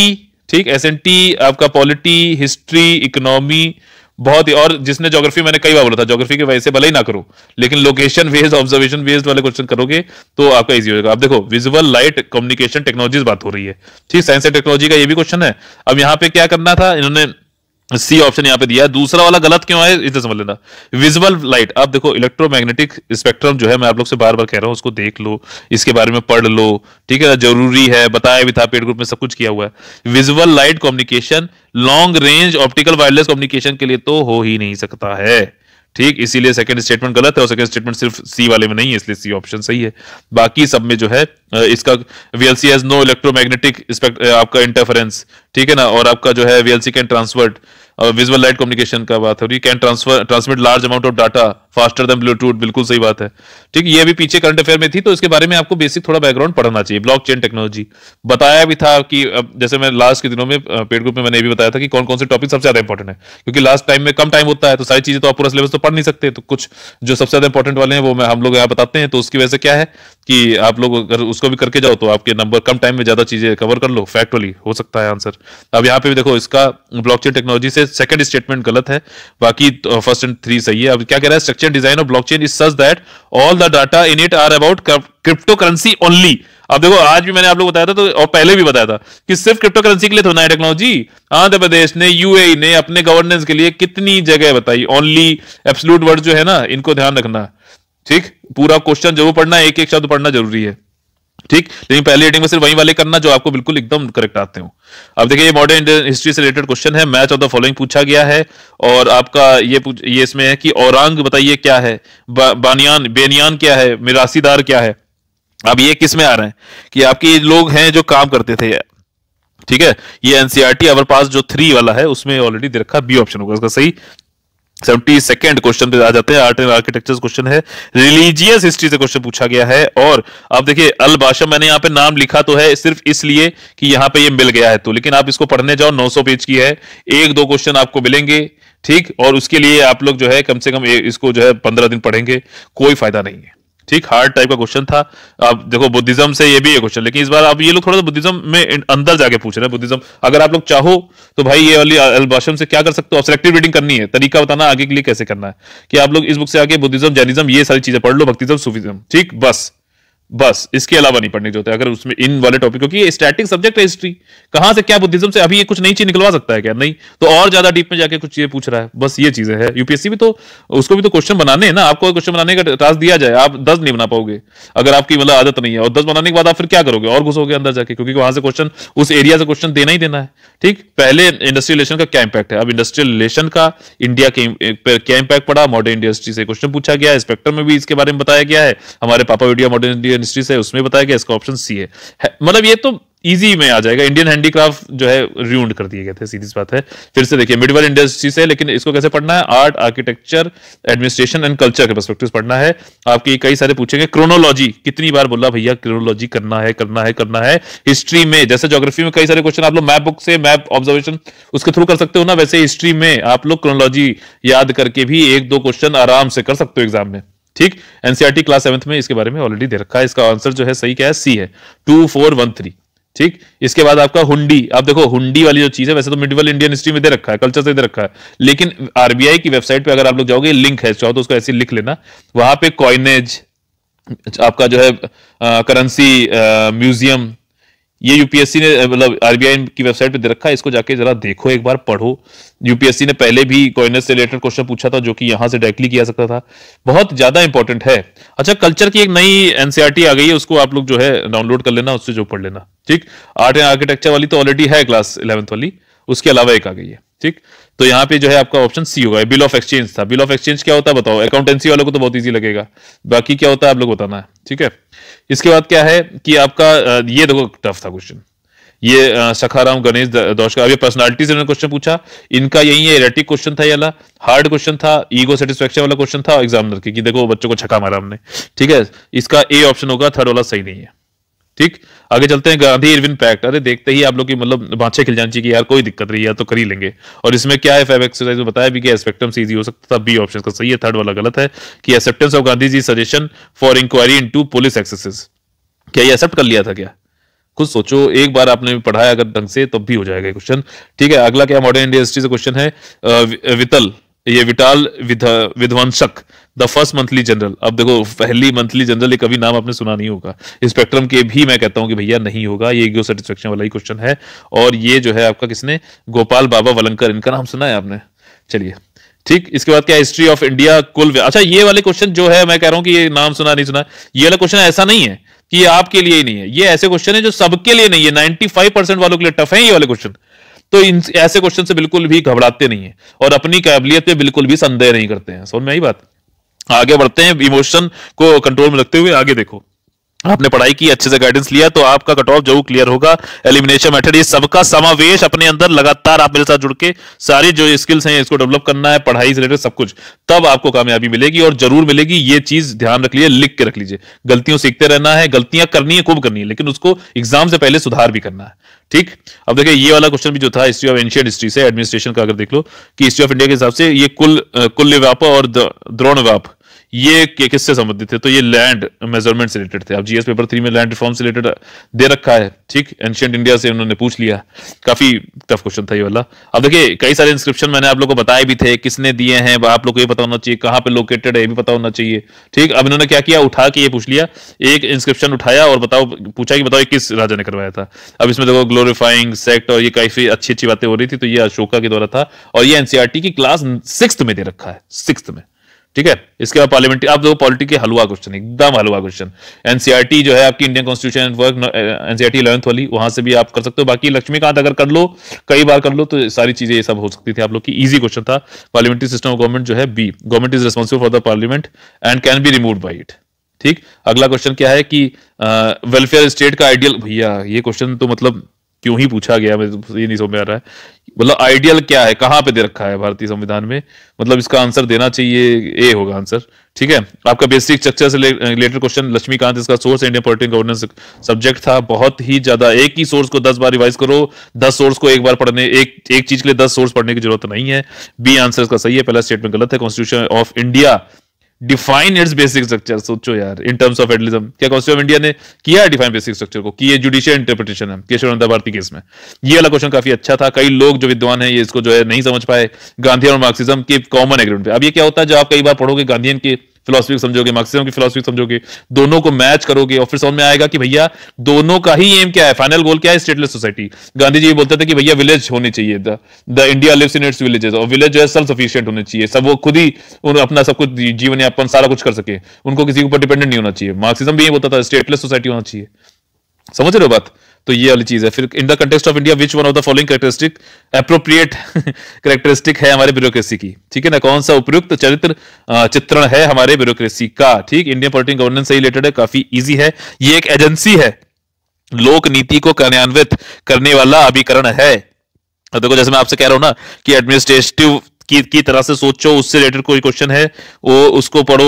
ठीक एस एन टी आपका पॉलिटी हिस्ट्री इकोनॉमी बहुत ही और जिसने ज्योग्राफी मैंने कई बार बोला था ज्योग्राफी की वजह से भले ही ना करो लेकिन लोकेशन बेस्ड ऑब्जर्वेशन बेस्ड वाले क्वेश्चन करोगे तो आपका इजी होगा आप देखो विजुअल लाइट कम्युनिकेशन टेक्नोलॉजीज बात हो रही है ठीक साइंस एंड टेक्नोलॉजी का ये भी क्वेश्चन है अब यहाँ पे क्या करना था इन्होंने सी ऑप्शन यहाँ पे दिया है दूसरा वाला गलत क्यों है इसे समझ लेना विजुअल लाइट अब देखो इलेक्ट्रोमैग्नेटिक स्पेक्ट्रम जो है मैं आप लोग से बार बार कह रहा हूं उसको देख लो इसके बारे में पढ़ लो ठीक है जरूरी है बताया भी था पेड ग्रुप में सब कुछ किया हुआ है visual light communication long range optical wireless communication के लिए तो हो ही नहीं सकता है ठीक इसीलिए सेकंड स्टेटमेंट गलत है और सेकंड स्टेटमेंट सिर्फ सी वाले में नहीं है इसलिए सी ऑप्शन सही है बाकी सब में जो है इसका वीएलसी हैज नो इलेक्ट्रोमैग्नेटिक आपका इंटरफेरेंस ठीक है ना और आपका जो है VLC can transfer visual light communication का बात हो रही can transfer transmit large amount of data faster than Bluetooth बिल्कुल सही बात है ठीक ये अभी पीछे करंट अफेयर में थी तो इसके बारे में आपको बेसिक थोड़ा बैकग्राउंड पढ़ना चाहिए ब्लॉक चेन टेक्नोलॉजी बताया भी था कि अब जैसे मैं लास्ट के दिनों में पेड ग्रुप में मैंने भी बताया था कि कौन कौन से टॉपिक सबसे ज्यादा इंपॉर्टेंट है क्योंकि लास्ट टाइम में कम टाइम होता है तो सारी चीजें तो आप पूरा सिलेबस तो पढ़ नहीं सकते तो कुछ जो सबसे ज्यादा इंपॉर्टेंट वाले हैं वो मैं हम लोग यहाँ बताते हैं तो उसकी वजह से क्या है कि आप लोग अगर उसको भी करके जाओ तो आपके नंबर कम टाइम में ज़्यादा चीज़ें कवर कर लो फैक्टली हो सकता है आंसर अब यहाँ पे भी देखो इसका ब्लॉकचेन टेक्नोलॉजी से सेकंड स्टेटमेंट गलत है बाकी फर्स्ट एंड थ्री सही है अब क्या कह रहा है structure design of blockchain is such that all the data in it are about crypto currency only अब देखो आज भी मैंने आप लोग बताया था तो और पहले भी बताया था कि सिर्फ क्रिप्टो करेंसी के लिए थोड़ा है टेक्नोलॉजी आंध्र प्रदेश ने यूएई e ने अपने गवर्नेंस के लिए कितनी जगह बताई ओनली एब्सोल्यूट वर्ड जो है ना इनको ध्यान रखना है ठीक पूरा क्वेश्चन जरूर पढ़ना एक एक शब्द पढ़ना जरूरी है ठीक लेकिन पहली रेटिंग में सिर्फ वही वाले करना जो आपको बिल्कुल एकदम करेक्ट आते हो अब देखिए ये मॉडर्न इंडियन हिस्ट्री से रिलेटेड क्वेश्चन है मैच ऑफ द फॉलोइंग पूछा गया है और आपका ये ये इसमें है कि औरंग बताइए क्या है बानियान बेनियान क्या है मिरासीदार क्या है अब ये किस में आ रहे हैं कि आपके ये लोग हैं जो काम करते थे ठीक है ये एनसीआरटी अवर पास जो थ्री वाला है उसमें ऑलरेडी दे रखा बी ऑप्शन होगा इसका सही सेवेंटी सेकेंड क्वेश्चन पे आ जाते हैं आर्ट एंड आर्किटेक्चर क्वेश्चन है रिलीजियस हिस्ट्री से क्वेश्चन पूछा गया है और आप देखिए अल बाशा मैंने यहाँ पे नाम लिखा तो है सिर्फ इसलिए कि यहाँ पे ये मिल गया है तो लेकिन आप इसको पढ़ने जाओ 900 पेज की है एक दो क्वेश्चन आपको मिलेंगे ठीक और उसके लिए आप लोग जो है कम से कम इसको जो है पंद्रह दिन पढ़ेंगे कोई फायदा नहीं है ठीक हार्ड टाइप का क्वेश्चन था आप देखो बुद्धिज्म से ये भी है क्वेश्चन लेकिन इस बार आप ये लोग थोड़ा सा बुद्धिज्म में अंदर जाके पूछ रहे हैं बुद्धिज्म अगर आप लोग चाहो तो भाई ये वाली अल्बाशम से क्या कर सकते हो सेलेक्टिव रीडिंग करनी है तरीका बताना आगे के लिए कैसे करना है कि आप लोग इस बुक से आगे बुद्धिज्म जैनिज्म ये सारी चीजें पढ़ लो भक्तिज्म सूफिज्म ठीक बस बस इसके अलावा नहीं पढ़ने की है अगर उसमें इन वाले टॉपिक क्योंकि ये स्टैटिक सब्जेक्ट है हिस्ट्री कहां से क्या बुद्धिज्म से अभी ये कुछ नई चीज निकलवा सकता है क्या नहीं तो और ज्यादा डीप में जाके कुछ ये पूछ रहा है बस ये चीजें है यूपीएससी भी तो उसको भी तो क्वेश्चन बनाने हैं ना आपको क्वेश्चन बनाने का टास्क दिया जाए आप दस नहीं बना पाओगे अगर आपकी मतलब आदत नहीं है और दस बनाने के बाद आप फिर क्या करोगे और घुसोगे अंदर जाके क्योंकि वहां से क्वेश्चन उस एरिया से क्वेश्चन देना ही देना है ठीक पहले इंडस्ट्रियल रिलेशन का क्या इंपैक्ट है अब इंडस्ट्रियल रिलेशन का इंडिया के क्या इंपैक्ट पड़ा मॉडर्न इंडस्ट्री से क्वेश्चन पूछा गया है में भी इसके बारे में बताया गया है हमारे पापा वीडियो मॉडर्न इंडिया इंडस्ट्रीज है उसमें बताया गया इसका ऑप्शन सी है, मतलब ये तो ईजी में आ जाएगा इंडियन हैंडीक्राफ्ट जो है रियूंड कर दिए गए थे सीधी बात है फिर से देखिए मिडवल इंडस्ट्री से लेकिन इसको कैसे पढ़ना है art architecture administration and culture के परस्पेक्टिव पढ़ना है आपके कई सारे पूछेंगे क्रोनोलॉजी कितनी बार बोला भैया क्रोनोलॉजी करना है करना है करना है हिस्ट्री में जैसे जोग्राफी में कई सारे क्वेश्चन आप लोग मैप बुक से मैप ऑब्जर्वेशन उसके थ्रू कर सकते हो ना वैसे हिस्ट्री में आप लोग क्रोनोलॉजी याद करके भी एक दो क्वेश्चन आराम से कर सकते हो एग्जाम में ठीक एनसीआरटी क्लास सेवंथ में इसके बारे में ऑलरेडी दे रखा है इसका आंसर जो है सही क्या है सी है टू फोर वन थ्री ठीक इसके बाद आपका हुंडी आप देखो हुंडी वाली जो चीज है वैसे तो मिडिवल इंडियन हिस्ट्री में दे रखा है कल्चर से दे रखा है लेकिन आरबीआई की वेबसाइट पे अगर आप लोग जाओगे लिंक है चाहो तो उसको ऐसे लिख लेना वहां पे कॉइनेज आपका जो है करेंसी म्यूजियम ये यूपीएससी ने मतलब आरबीआई की वेबसाइट पे दे रखा है इसको जाके जरा देखो एक बार पढ़ो यूपीएससी ने पहले भी गवर्नेंस से रिलेटेड क्वेश्चन पूछा था जो कि यहाँ से डायरेक्टली किया सकता था बहुत ज्यादा इंपॉर्टेंट है अच्छा कल्चर की एक नई एनसीआरटी e आ गई है उसको आप लोग जो है डाउनलोड कर लेना उससे जो पढ़ लेना ठीक आर्ट एंड आर्किटेक्चर वाली तो ऑलरेडी है क्लास इलेवंथ वाली उसके अलावा एक आ गई है ठीक तो यहाँ पे जो है आपका ऑप्शन सी होगा बिल ऑफ एक्सचेंज था बिल ऑफ एक्सचेंज क्या होता है बताओ अकाउंटेंसी वालों को तो बहुत ईजी लगेगा बाकी क्या होता है आप लोग बताना है ठीक है इसके बाद क्या है कि आपका ये देखो टफ था क्वेश्चन ये सखाराम गणेश दोष का अभी पर्सनालिटी से क्वेश्चन पूछा इनका यही है रेटिक क्वेश्चन था ये हार्ड क्वेश्चन था ईगो सेटिस्फेक्शन वाला क्वेश्चन था एग्जामिनर की कि देखो बच्चों को छका मारा हमने ठीक है इसका ए ऑप्शन होगा थर्ड वाला सही नहीं है ठीक आगे चलते हैं गांधी इरविन पैक्ट अरे देखते ही आप लोग की मतलब बाछे खिल जानी चाहिए यार कोई दिक्कत नहीं है तो कर ही लेंगे और इसमें क्या है फाइव एक्सरसाइज में बताया भी कि एस्पेक्टम्स इजी हो सकता था बी ऑप्शन का सही है थर्ड वाला गलत है कि acceptance of Gandhi ji suggestion for inquiry in police excesses क्या ये एक्सेप्ट कर लिया था क्या खुद सोचो एक बार आपने पढ़ाया अगर ढंग से तब तो भी हो जाएगा क्वेश्चन ठीक है अगला क्या मॉडर्न इंडिया हिस्ट्री से क्वेश्चन है वितल ये विटाल विध्वंसक द फर्स्ट मंथली जनरल अब देखो पहली मंथली जनरल ये कभी नाम आपने सुना नहीं होगा स्पेक्ट्रम के भी मैं कहता हूं कि भैया नहीं होगा ये ईगो सेटिस्फेक्शन वाला ही क्वेश्चन है और ये जो है आपका किसने गोपाल बाबा वलंकर इनका नाम सुना है आपने चलिए ठीक इसके बाद क्या हिस्ट्री ऑफ इंडिया कुल अच्छा ये वाले क्वेश्चन जो है मैं कह रहा हूँ कि ये नाम सुना नहीं सुना ये वाला क्वेश्चन ऐसा नहीं है कि ये आपके लिए ही नहीं है ये ऐसे क्वेश्चन है जो सबके लिए नहीं है नाइन्टी फाइव परसेंट वालों के लिए टफ है ये वाले क्वेश्चन तो इन ऐसे क्वेश्चन से बिल्कुल भी घबराते नहीं है और अपनी काबिलियत पे बिल्कुल भी संदेह नहीं करते हैं सोन में आई बात आगे बढ़ते हैं इमोशन को कंट्रोल में रखते हुए आगे देखो आपने पढ़ाई की अच्छे से गाइडेंस लिया तो आपका कट ऑफ जरूर क्लियर होगा एलिमिनेशन मेथड ये सबका समावेश अपने अंदर लगातार आप मेरे साथ जुड़ के सारी जो स्किल्स हैं इसको डेवलप करना है पढ़ाई से रिलेटेड सब कुछ तब आपको कामयाबी मिलेगी और जरूर मिलेगी ये चीज ध्यान रख लीजिए लिख के रख लीजिए गलतियों सीखते रहना है गलतियां करनी है खूब करनी है लेकिन उसको एग्जाम से पहले सुधार भी करना है ठीक अब देखिए ये वाला क्वेश्चन भी जो था हिस्ट्री ऑफ एंशियंट हिस्ट्री से एडमिनिस्ट्रेशन का अगर देख लो कि हिस्ट्री ऑफ इंडिया के हिसाब से ये कुल कुल व्याप और द्रोण व्याप ये किससे संबंधित थे तो ये लैंड मेजरमेंट से रिलेटेड थे अब जीएस पेपर थ्री में लैंड रिफॉर्म से रिलेटेड दे रखा है ठीक एंशियंट इंडिया से उन्होंने पूछ लिया काफी टफ क्वेश्चन था ये वाला अब देखिए कई सारे इंस्क्रिप्शन मैंने आप लोग को बताए भी थे किसने दिए हैं आप लोग को ये पता होना चाहिए कहाँ पे लोकेटेड है ये भी पता होना चाहिए ठीक अब इन्होंने क्या किया उठा के ये पूछ लिया एक इंस्क्रिप्शन उठाया और बताओ पूछा कि बताओ किस राजा ने करवाया था अब इसमें देखो ग्लोरिफाइंग सेक्ट और ये काफी अच्छी अच्छी बातें हो रही थी तो ये अशोका के द्वारा था और ये एनसीआरटी e की क्लास सिक्स में दे रखा है सिक्स में ठीक है इसके बाद पार्लियामेंट्री आप देखो पॉलिटी के हलवा क्वेश्चन एकदम हलवा क्वेश्चन एनसीआरटी e जो है आपकी Indian constitution work NCERT eleventh वाली वहां से भी आप कर सकते हो बाकी लक्ष्मीकांत अगर कर लो कई बार कर लो तो सारी चीजें ये सब हो सकती थी आप लोग की ईजी क्वेश्चन था पार्लियामेंट्री सिस्टम ऑफ गवर्नमेंट जो है B government is responsible for the parliament and can be remove by it ठीक अगला क्वेश्चन क्या है कि वेलफेयर स्टेट का आइडियल भैया ये क्वेश्चन तो मतलब क्यों ही पूछा गया मैं तो ये नहीं समझ आ रहा है मतलब आइडियल क्या है कहाँ पे दे रखा है भारतीय संविधान में मतलब इसका आंसर देना चाहिए ए होगा आंसर ठीक है आपका बेसिक स्ट्रक्चर से रिलेटेड क्वेश्चन लक्ष्मीकांत इसका source Indian political governance subject था बहुत ही ज्यादा एक ही सोर्स को दस बार रिवाइज करो दस सोर्स को एक बार पढ़ने एक एक चीज के लिए दस सोर्स पढ़ने की जरूरत नहीं है बी आंसर इसका सही है पहला स्टेटमेंट गलत है constitution of India define its basic structure सोचो यार इन टर्म्स ऑफ फेडरलिज्म क्या ऑफ इंडिया ने किया डिफाइन बेसिक स्ट्रक्चर को कि ये जुडिशियल इंटरप्रिटेशन है केशवानंदा भारती केस में ये वाला क्वेश्चन काफी अच्छा था कई लोग जो विद्वान है ये इसको जो है नहीं समझ पाए गांधी और मार्क्सिज्म के कॉमन एग्रीमेंट पे अब ये क्या होता है जो आप कई बार पढ़ोगे गांधीन के फिलोसफी समझोगे मार्क्सिज्म की फिलोसफी समझोगे दोनों को मैच करोगे और फिर समझ में आएगा कि भैया दोनों का ही एम क्या है फाइनल गोल क्या है स्टेटलेस सोसाइटी गांधी जी बोलते थे कि भैया विलेज होने चाहिए the India lives in its villages और विलेज जो है सेल्फ सफिशियंट होने चाहिए सब वो खुद ही अपना सब कुछ जीवन यापन सारा कुछ कर सके उनको किसी के ऊपर डिपेंडेंट नहीं होना चाहिए मार्क्सिज्म भी ये बोलता था स्टेटलेस सोसाइटी होना चाहिए समझ रहे हो बात तो ये वाली चीज है फिर in the context of India which one of the following characteristic appropriate characteristic है हमारे ब्यूरोक्रेसी की ठीक है ना कौन सा उपयुक्त चरित्र चित्रण है हमारे ब्यूरोक्रेसी का ठीक इंडियन पॉलिटिक गवर्नेंस से रिलेटेड है काफी ईजी है ये एक एजेंसी है लोक नीति को कार्यान्वित करने वाला अभिकरण है देखो तो जैसे मैं आपसे कह रहा हूं ना कि एडमिनिस्ट्रेटिव की, की तरह से सोचो उससे रिलेटेड कोई क्वेश्चन है वो उसको पढ़ो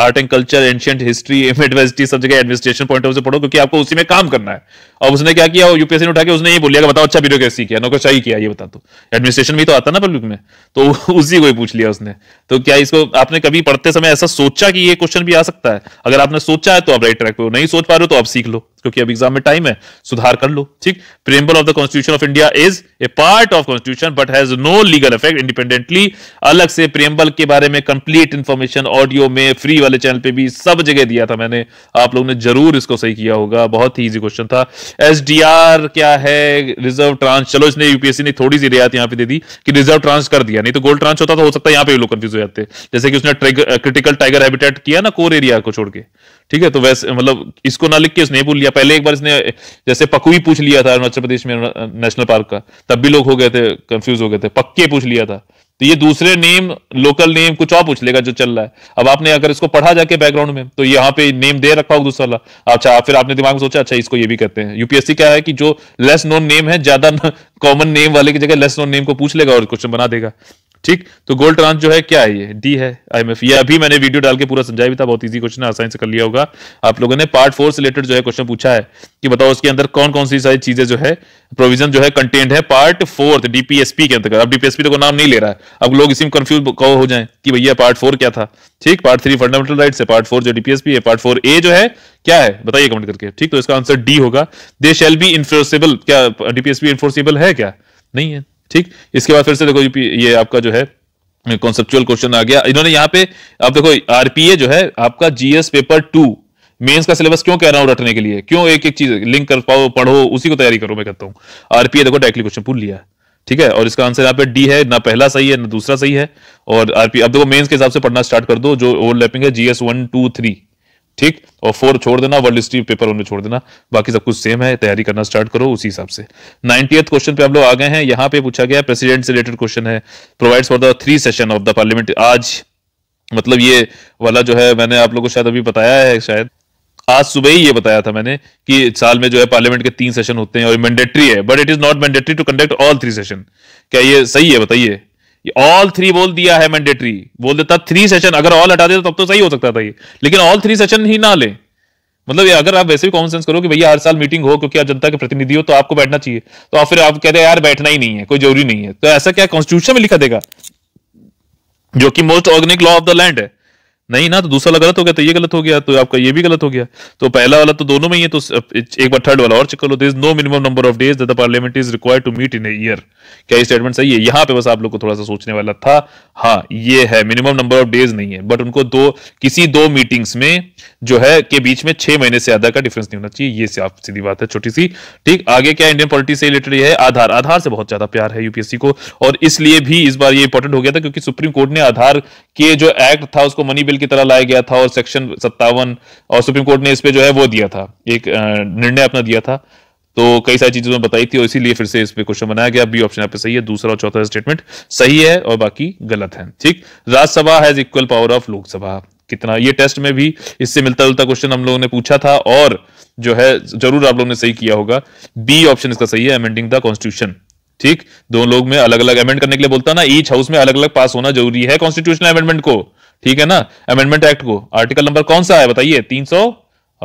art and culture ancient history adversity सब जगह एडमिनिस्ट्रेशन पॉइंट ऑफ से पढ़ो क्योंकि आपको उसी में काम करना है और उसने क्या किया यूपीएससी ने उठा के उसने ये बोलिया बताओ अच्छा कैसे किया नौकरशाही किया ये बता दो एडमिनिस्ट्रेशन भी तो आता ना पब्लिक में तो [laughs] उसी को ही पूछ लिया उसने तो क्या इसको आपने कभी पढ़ते समय ऐसा सोचा कि ये क्वेश्चन भी आ सकता है अगर आपने सोचा है तो आप राइट ट्रैक पे नहीं सोच पा रहे हो तो आप सीख लो क्योंकि अब एग्जाम में टाइम है सुधार कर लो ठीक preamble of the constitution of India is a part of constitution but has no legal effect independently अलग से प्रेम्बल के बारे में कंप्लीट इंफॉर्मेशन ऑडियो में फ्री वाले चैनल पे भी सब जगह दिया था मैंने आप लोगों ने जरूर इसको सही किया होगा बहुत ही ईजी क्वेश्चन था एस क्या है रिजर्व ट्रांस चलो इसने यूपीएससी ने थोड़ी सी रियायत यहां पर दे दी कि रिजर्व ट्रांस कर दिया नहीं तो गोल्ड ट्रांस होता तो हो सकता है यहां पर लोग कंफ्यूज हो जाते जैसे कि उसने क्रिटिकल टाइगर हैबिटेट किया ना कोर एरिया को छोड़ के ठीक है तो वैसे मतलब इसको ना लिख के उसने बोल लिया पहले एक बार इसने जैसे पकुई पूछ लिया था अरुणाचल प्रदेश में नेशनल पार्क का तब भी लोग हो गए थे कंफ्यूज हो गए थे पक्के पूछ लिया था तो ये दूसरे नेम लोकल नेम कुछ और पूछ लेगा जो चल रहा है अब आपने अगर इसको पढ़ा जाके बैकग्राउंड में तो यहाँ पे नेम दे रखा होगा दूसरा अच्छा फिर आपने दिमाग में सोचा अच्छा इसको ये भी कहते हैं यूपीएससी क्या है कि जो लेस नोन नेम है ज्यादा कॉमन नेम वाले की जगह लेस नोन नेम को पूछ लेगा और क्वेश्चन बना देगा ठीक तो गोल्ड ट्रांस जो है क्या है ये डी है आईएमएफ ये अभी मैंने वीडियो डाल के पूरा समझाया भी था बहुत इजी क्वेश्चन आसानी से कर लिया होगा आप लोगों ने पार्ट फोर से रिलेटेड जो है क्वेश्चन पूछा है कि बताओ उसके अंदर कौन कौन सी सारी चीजें जो है प्रोविजन जो है कंटेंट है पार्ट फोर्थ डीपीएसपी के अंतर्गत अब डीपीएसपी तो को नाम नहीं ले रहा है अब लोग इसी में कंफ्यूज हो जाए कि भैया पार्ट फोर क्या था ठीक पार्ट थ्री फंडामेंटल राइट है पार्ट फोर जो डीपीएसपी है पार्ट फोर ए जो है क्या है बताइए कमेंट करके ठीक तो इसका आंसर डी होगा दे शेल बी इन्फोर्सेबल क्या डीपीएसपी इन्फोर्सेबल है क्या नहीं है ठीक इसके बाद फिर से देखो ये आपका जो है कॉन्सेप्चुअल क्वेश्चन आ गया इन्होंने यहाँ पे आप देखो आरपीए जो है आपका जीएस पेपर टू मेंस का सिलेबस क्यों कह रहा हूं रटने के लिए क्यों एक एक चीज लिंक कर पाओ पढ़ो उसी को तैयारी करो मैं कहता हूँ आरपीए देखो डायरेक्टली क्वेश्चन पूछ लिया ठीक है और इसका आंसर यहाँ पे डी है ना पहला सही है ना दूसरा सही है और आरपी अब देखो मेंस के हिसाब से पढ़ना स्टार्ट कर दो जो ओवरलैपिंग है जीएस वन टू थ्री ठीक और फोर छोड़ देना वर्ल्ड हिस्ट्री पेपर उनमें छोड़ देना बाकी सब कुछ सेम है तैयारी करना स्टार्ट करो उसी हिसाब से नाइनटी क्वेश्चन पे हम लोग आ गए हैं यहाँ पे पूछा गया प्रेसिडेंट से रिलेटेड क्वेश्चन है provides for the three session of the parliament आज मतलब ये वाला जो है मैंने आप लोग को शायद अभी बताया है शायद आज सुबह ही ये बताया था मैंने कि साल में जो है पार्लियामेंट के तीन सेशन होते हैं और मैंडेटरी है but it is not mandatory to conduct all three session क्या ये सही है बताइए ये ऑल थ्री बोल दिया है मैंडेटरी बोल देता थ्री सेशन अगर ऑल हटा देता तो तब तो, सही हो सकता था ये लेकिन ऑल थ्री सेशन ही ना ले मतलब ये अगर आप वैसे भी कॉमन सेंस करो कि भैया हर साल मीटिंग हो क्योंकि आप जनता के प्रतिनिधि हो तो आपको बैठना चाहिए तो आप फिर आप कहते हैं यार बैठना ही नहीं है कोई जरूरी नहीं है तो ऐसा क्या कॉन्स्टिट्यूशन में लिखा देगा जो कि most organic law of the land है नहीं ना तो दूसरा गलत हो गया तो ये गलत हो गया तो आपका ये भी गलत हो गया तो पहला वाला तो दोनों में ही है तो एक बार थर्ड वाला और चेक कर लो no minimum number of days the parliament is required to meet in year क्या ये स्टेटमेंट सही है यहाँ पे बस आप लोग को थोड़ा सा सोचने वाला था हाँ ये है मिनिमम नंबर ऑफ डेज नहीं है बट उनको दो किसी दो मीटिंग्स में जो है के बीच में छह महीने से ज्यादा का डिफरेंस नहीं होना चाहिए ये से आप सीधी बात है छोटी सी ठीक आगे क्या इंडियन पॉलिटिक्स से रिलेटेड है आधार आधार से बहुत ज्यादा प्यार है यूपीएससी को और इसलिए भी इस बार ये इंपॉर्टेंट हो गया था क्योंकि सुप्रीम कोर्ट ने आधार के जो एक्ट था उसको मनी बिल की तरह लाया गया था और सेक्शन सत्तावन और सुप्रीम कोर्ट ने इस पर जो है वो दिया था एक निर्णय अपना दिया था तो कई सारी चीज़ों में बताई थी और इसीलिए फिर से इस पर क्वेश्चन बनाया गया बी ऑप्शन यहाँ पे सही है दूसरा और चौथा स्टेटमेंट सही है और बाकी गलत है ठीक Rajya Sabha has equal power of Lok Sabha कितना ये टेस्ट में भी इससे मिलता जुलता क्वेश्चन हम लोगों ने पूछा था और जो है जरूर आप लोगों ने सही किया होगा बी ऑप्शन इसका सही है अमेंडिंग द कॉन्स्टिट्यूशन ठीक दोनों लोग में अलग अलग अमेंड करने के लिए बोलता ना ईच हाउस में अलग अलग पास होना जरूरी है कॉन्स्टिट्यूशनल अमेंडमेंट को ठीक है ना अमेंडमेंट एक्ट को आर्टिकल नंबर कौन सा है बताइए तीन सौ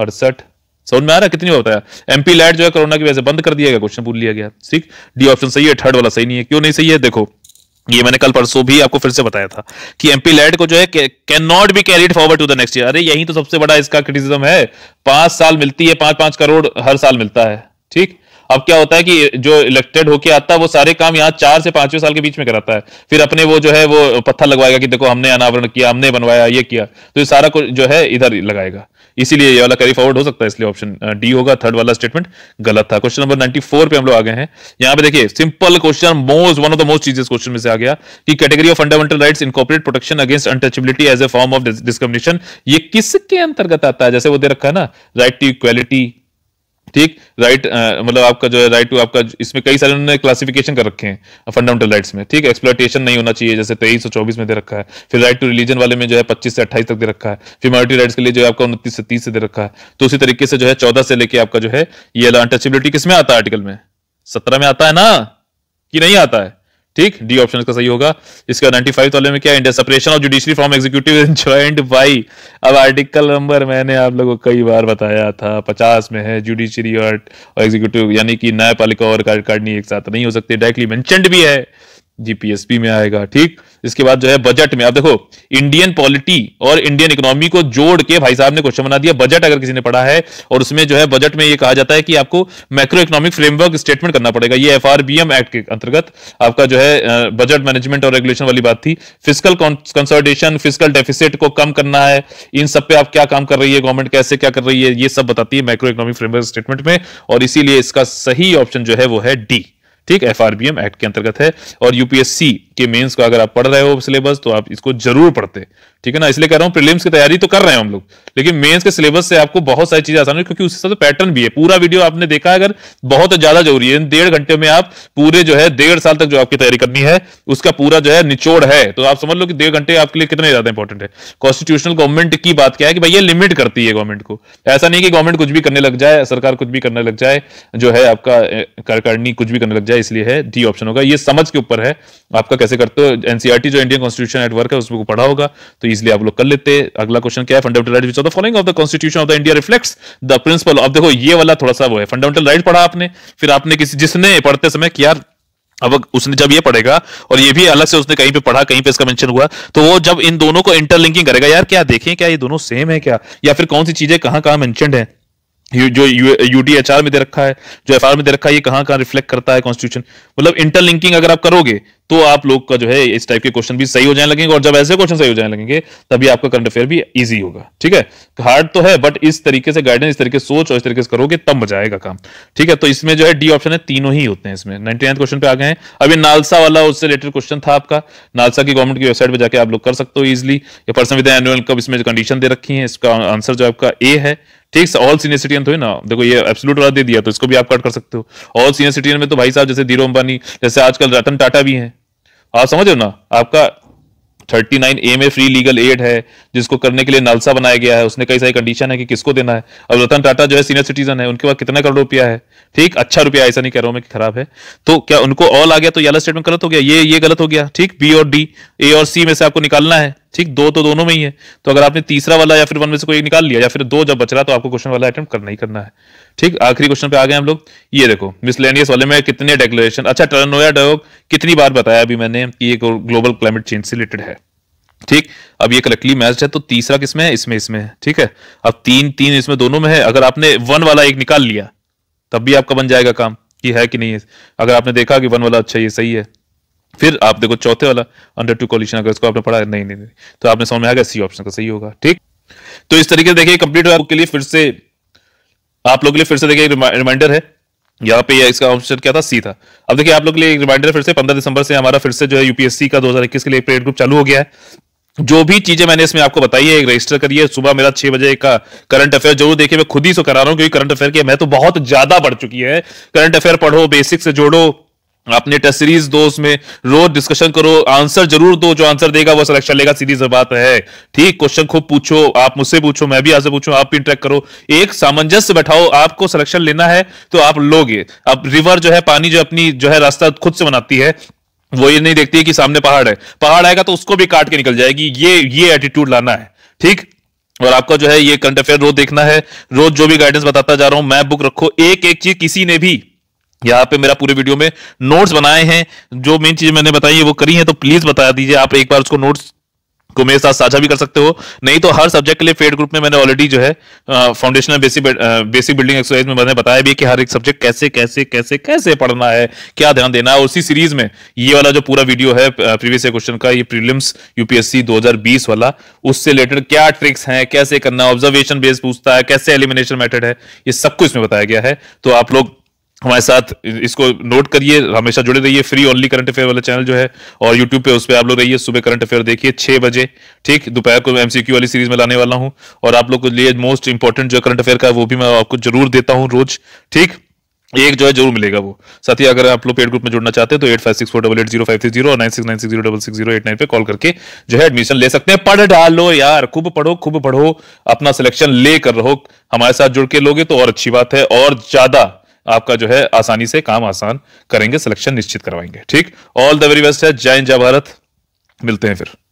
अड़सठ समझ में आ रहा है कितनी बार बताया एमपी लैट जो है कोरोना की वजह से बंद कर दिया गया क्वेश्चन पूछ लिया गया ठीक डी ऑप्शन सही है थर्ड वाला सही नहीं है क्यों नहीं सही है देखो ये मैंने कल परसों भी आपको फिर से बताया था कि एमपी लैड को जो है can not be carried forward to the next year अरे यही तो सबसे बड़ा इसका क्रिटिसिज्म है पांच साल मिलती है पांच पांच करोड़ हर साल मिलता है ठीक अब क्या होता है कि जो इलेक्टेड होके आता है वो सारे काम यहाँ चार से पांचवें साल के बीच में कराता है फिर अपने वो जो है वो पत्थर लगवाएगा कि देखो हमने अनावरण किया हमने बनवाया ये किया तो ये सारा कुछ जो है इधर लगाएगा इसीलिए ये वाला करी फॉरवर्ड हो सकता है इसलिए ऑप्शन डी होगा थर्ड वाला स्टेटमेंट गलत था क्वेश्चन नंबर फोर पे हम लोग आ गए हैं यहाँ पे देखिए simple question most one of the most चीजेस क्वेश्चन में से आ गया कि category of fundamental rights incorporate protection against untouchability as a form of discrimination ये किसके अंतर्गत आता है जैसे वो दे रखा है ना राइट टू इक्वालिटी ठीक राइट uh, मतलब आपका जो है राइट टू आपका इसमें कई सारे उन्होंने क्लासिफिकेशन कर रखे हैं फंडामेंटल uh, राइट्स में ठीक है एक्सप्लोटेशन नहीं होना चाहिए जैसे तेईस सौ चौबीस में दे रखा है फिर राइट टू रिलीजन वाले में जो है पच्चीस से अट्ठाईस तक दे रखा है फिर माइनॉरिटी राइट्स के लिए जो है आपका उनतीस से तीस से दे रखा है तो उसी तरीके से जो है चौदह से लेकर आपका जो है ये अनटचेबिलिटी किसमें आता है आर्टिकल में सत्रह में आता है ना कि नहीं आता है ठीक डी ऑप्शन का सही होगा इसका 95 वाले में क्या India separation of judiciary from executive joint by अब आर्टिकल नंबर मैंने आप लोगों को कई बार बताया था पचास में है जुडिशरी और एग्जीक्यूटिव यानी कि न्यायपालिका और कार्यकारिणी एक साथ नहीं हो सकती डायरेक्टली मैंशनड भी है जीपीएसपी में आएगा ठीक इसके बाद जो है बजट में आप देखो इंडियन पॉलिटी और इंडियन इकोनॉमी को जोड़ के भाई साहब ने क्वेश्चन बना दिया बजट अगर किसी ने पढ़ा है और उसमें जो है बजट में ये कहा जाता है कि आपको मैक्रो इकोनॉमिक फ्रेमवर्क स्टेटमेंट करना पड़ेगा ये एफ एक्ट के अंतर्गत आपका जो है बजट मैनेजमेंट और रेगुलेशन वाली बात थी फिजिकल कंसल्टेशन फिजिकल डेफिसिट को कम करना है इन सब पे आप क्या काम कर रही है गवर्नमेंट कैसे क्या कर रही है ये सब बताती है मैक्रो इकोनॉमिक फ्रेमवर्क स्टेटमेंट में और इसीलिए इसका सही ऑप्शन जो है वो है डी ठीक F R B M act के अंतर्गत है और यूपीएससी के मेंस को अगर आप पढ़ रहे हो सिलेबस तो आप इसको जरूर पढ़ते ठीक है ना इसलिए कह रहा हूँ प्रीलिम्स की तैयारी तो कर रहे हैं हम लोग लेकिन मेंस के सिलेबस से आपको बहुत सारी चीजें आसान क्योंकि उस हिसाब से पैटर्न भी है पूरा वीडियो आपने देखा अगर बहुत ज्यादा जरूरी है डेढ़ घंटे में आप पूरे जो है डेढ़ साल तक जो आपकी तैयारी करनी है उसका पूरा जो है निचोड़ है तो आप समझ लो कि डेढ़ घंटे आपके लिए कितने ज्यादा इंपॉर्टेंट है कॉन्स्टिट्यूशनल गवर्नमेंट की बात क्या है कि भैया लिमिट करती है गवर्नमेंट को ऐसा नहीं कि गवर्नमेंट कुछ भी करने लग जाए सरकार कुछ भी करने लग जाए जो है आपका कार्यकारिणी कुछ भी करने लग जाए इसलिए है डी ऑप्शन होगा ये समझ के ऊपर है आपका कैसे करते हो एनसीआरटी e जो इंडियन कॉन्स्टिट्यूशन एट वर्क है उसमें पढ़ा होगा तो इजिली आप लोग कर लेते हैं अगला क्वेश्चन क्या है fundamental right of the following of the constitution of the India reflects the principle अब देखो ये वाला थोड़ा सा वो है फंडामेंटल राइट पढ़ा आपने फिर आपने किसी जिसने पढ़ते समय किया अब उसने जब ये पढ़ेगा और ये भी अलग से उसने कहीं पे पढ़ा कहीं पे इसका मेंशन हुआ तो वो जब इन दोनों को इंटरलिंकिंग करेगा यार क्या देखें क्या ये दोनों सेम है क्या या फिर कौन सी चीजें कहां कहां मेंशन है जो यूडीएचआर में दे रखा है जो एफआर में दे रखा है ये कहां कहां रिफ्लेक्ट करता है कॉन्स्टिट्यूशन मतलब इंटरलिंकिंग अगर आप करोगे तो आप लोग का जो है इस टाइप के क्वेश्चन भी सही हो जाने लगेंगे और जब ऐसे क्वेश्चन सही हो जाने लगेंगे तभी आपका करंट अफेयर भी ईजी होगा ठीक है हार्ड तो है बट इस तरीके से गाइडेंस इस तरीके से सोच और इस तरीके से करोगे तब मजा काम ठीक है तो इसमें जो है डी ऑप्शन है तीनों ही होते हैं इसमें नाइनटी क्वेश्चन पे आ गए हैं अभी नालसा वाला उससे रिलेटेड क्वेश्चन था आपका नालसा की गवर्नमेंट की वेबसाइट पर जाकर आप लोग कर सकते हो ईजिली या पर्सन विद एनुअल कब इसमें कंडीशन दे रखी है इसका आंसर जो आपका ए है ठीक है ऑल सीनियर सिटीजन तो है ना देखो ये एब्सोल्यूट वाला दे दिया तो इसको भी आप कट कर सकते हो ऑल सीनियर सिटीजन में तो भाई साहब जैसे धीरो अंबानी जैसे आजकल रतन टाटा भी हैं आप समझ रहे हो ना आपका 39 ए में फ्री लीगल एड है जिसको करने के लिए नालसा बनाया गया है उसने कई सारी कंडीशन है कि किसको देना है अब रतन टाटा जो है सीनियर सिटीजन है उनके पास कितना करोड़ रुपया है ठीक अच्छा रुपया ऐसा नहीं कह रहा हूं मैं खराब है तो क्या उनको ऑल आ गया तो याला स्टेटमेंट गलत हो गया ये ये गलत हो गया ठीक बी और डी ए और सी में से आपको निकालना है ठीक दो तो दोनों में ही है तो अगर आपने तीसरा वाला या फिर वन में से कोई निकाल लिया या फिर दो जब बच रहा तो आपको क्वेश्चन वाला अटेम्प्ट करना ही करना है ठीक आखिरी क्वेश्चन पे आ गए हम लोग ये देखो मिसलेनियस वाले में कितने डेक्लेरेशन अच्छा टर्नोया डायलॉग कितनी बार बताया अभी मैंने कि ये ग्लोबल क्लाइमेट चेंज से रिलेटेड है ठीक अब ये कलेक्टली मैच है तो तीसरा किसमें है इसमें इसमें ठीक है अब तीन तीन इसमें दोनों में है अगर आपने वन वाला एक निकाल लिया तब भी आपका बन जाएगा काम कि है कि नहीं है अगर आपने देखा कि वन वाला अच्छा ये सही है फिर आप देखो चौथे वाला अंडर टू कॉलिशन अगर इसको आपने पढ़ा नहीं नहीं, नहीं तो आपने समझ में आ गया सी ऑप्शन का सही होगा ठीक तो इस तरीके से देखिए कंप्लीट के लिए फिर से आप लोग के लिए फिर से देखिए रिमाइंडर है यहाँ पे इसका ऑप्शन क्या था सी था अब देखिए आप लोग के लिए एक रिमाइंडर फिर से पंद्रह दिसंबर से हमारा फिर से जो है यूपीएससी का 2021 के लिए पेड ग्रुप चालू हो गया है जो भी चीजें मैंने इसमें आपको बताई है एक रजिस्टर करिए सुबह मेरा छह बजे का करंट अफेयर जरूर देखिए मैं खुद ही सो करा रहा हूँ क्योंकि करंट अफेयर की मैं तो बहुत ज्यादा बढ़ चुकी है करंट अफेयर पढ़ो बेसिक से जोड़ो अपने टेस्ट सीरीज दो उसमें रोज डिस्कशन करो आंसर जरूर दो जो आंसर देगा वो सिलेक्शन लेगा सीधी से बात है ठीक क्वेश्चन खूब पूछो आप मुझसे पूछो मैं भी आपसे पूछू आप भी इंटरेक्ट करो एक सामंजस्य बैठाओ आपको सिलेक्शन लेना है तो आप लोगे अब रिवर जो है पानी जो अपनी जो है रास्ता खुद से बनाती है वो ये नहीं देखती है कि सामने पहाड़ है पहाड़ आएगा तो उसको भी काट के निकल जाएगी ये ये एटीट्यूड लाना है ठीक और आपका जो है ये करंट अफेयर रोज देखना है रोज जो भी गाइडेंस बताता जा रहा हूं मैं बुक रखो एक एक चीज किसी ने भी यहाँ पे मेरा पूरे वीडियो में नोट्स बनाए हैं जो मेन चीज मैंने बताई है वो करी है तो प्लीज बता दीजिए आप एक बार उसको नोट्स को मेरे साथ साझा भी कर सकते हो नहीं तो हर सब्जेक्ट के लिए फेड ग्रुप में मैंने ऑलरेडी जो है foundational basic basic building exercise में मैंने बताया भी कि हर एक सब्जेक्ट कैसे कैसे कैसे कैसे पढ़ना है क्या ध्यान देना है उसी सीरीज में ये वाला जो पूरा वीडियो है प्रीवियस क्वेश्चन का ये प्रीलिम्स यूपीएससी दो वाला उससे रिलेटेड क्या ट्रिक्स हैं कैसे करना ऑब्जर्वेशन बेस पूछता है कैसे एलिमिनेशन मेथड है ये सब कुछ इसमें बताया गया है तो आप लोग हमारे साथ इसको नोट करिए हमेशा जुड़े रहिए फ्री ओनली करंट अफेयर वाला चैनल जो है और यूट्यूब पे उस पर आप लोग रहिए सुबह करंट अफेयर देखिए छह बजे ठीक दोपहर को एमसीक्यू वाली सीरीज में लाने वाला हूँ और आप लोग के लिए मोस्ट इंपॉर्टेंट जो करंट अफेयर का वो भी मैं आपको जरूर देता हूँ रोज ठीक एक जो है जरूर मिलेगा वो साथ ही अगर आप लोग पेड ग्रुप में जुड़ना चाहते हैं तो eight five six four double eight zero five three zero और nine six nine six zero double six zero eight nine पे कॉल करके जो है एडमिशन ले सकते हैं पढ़ डालो यार खूब पढ़ो खूब पढ़ो अपना सिलेक्शन ले कर रहो हमारे साथ जुड़ के लोगे तो और अच्छी बात है और ज्यादा आपका जो है आसानी से काम आसान करेंगे सिलेक्शन निश्चित करवाएंगे ठीक ऑल द वेरी बेस्ट है जय जय भारत मिलते हैं फिर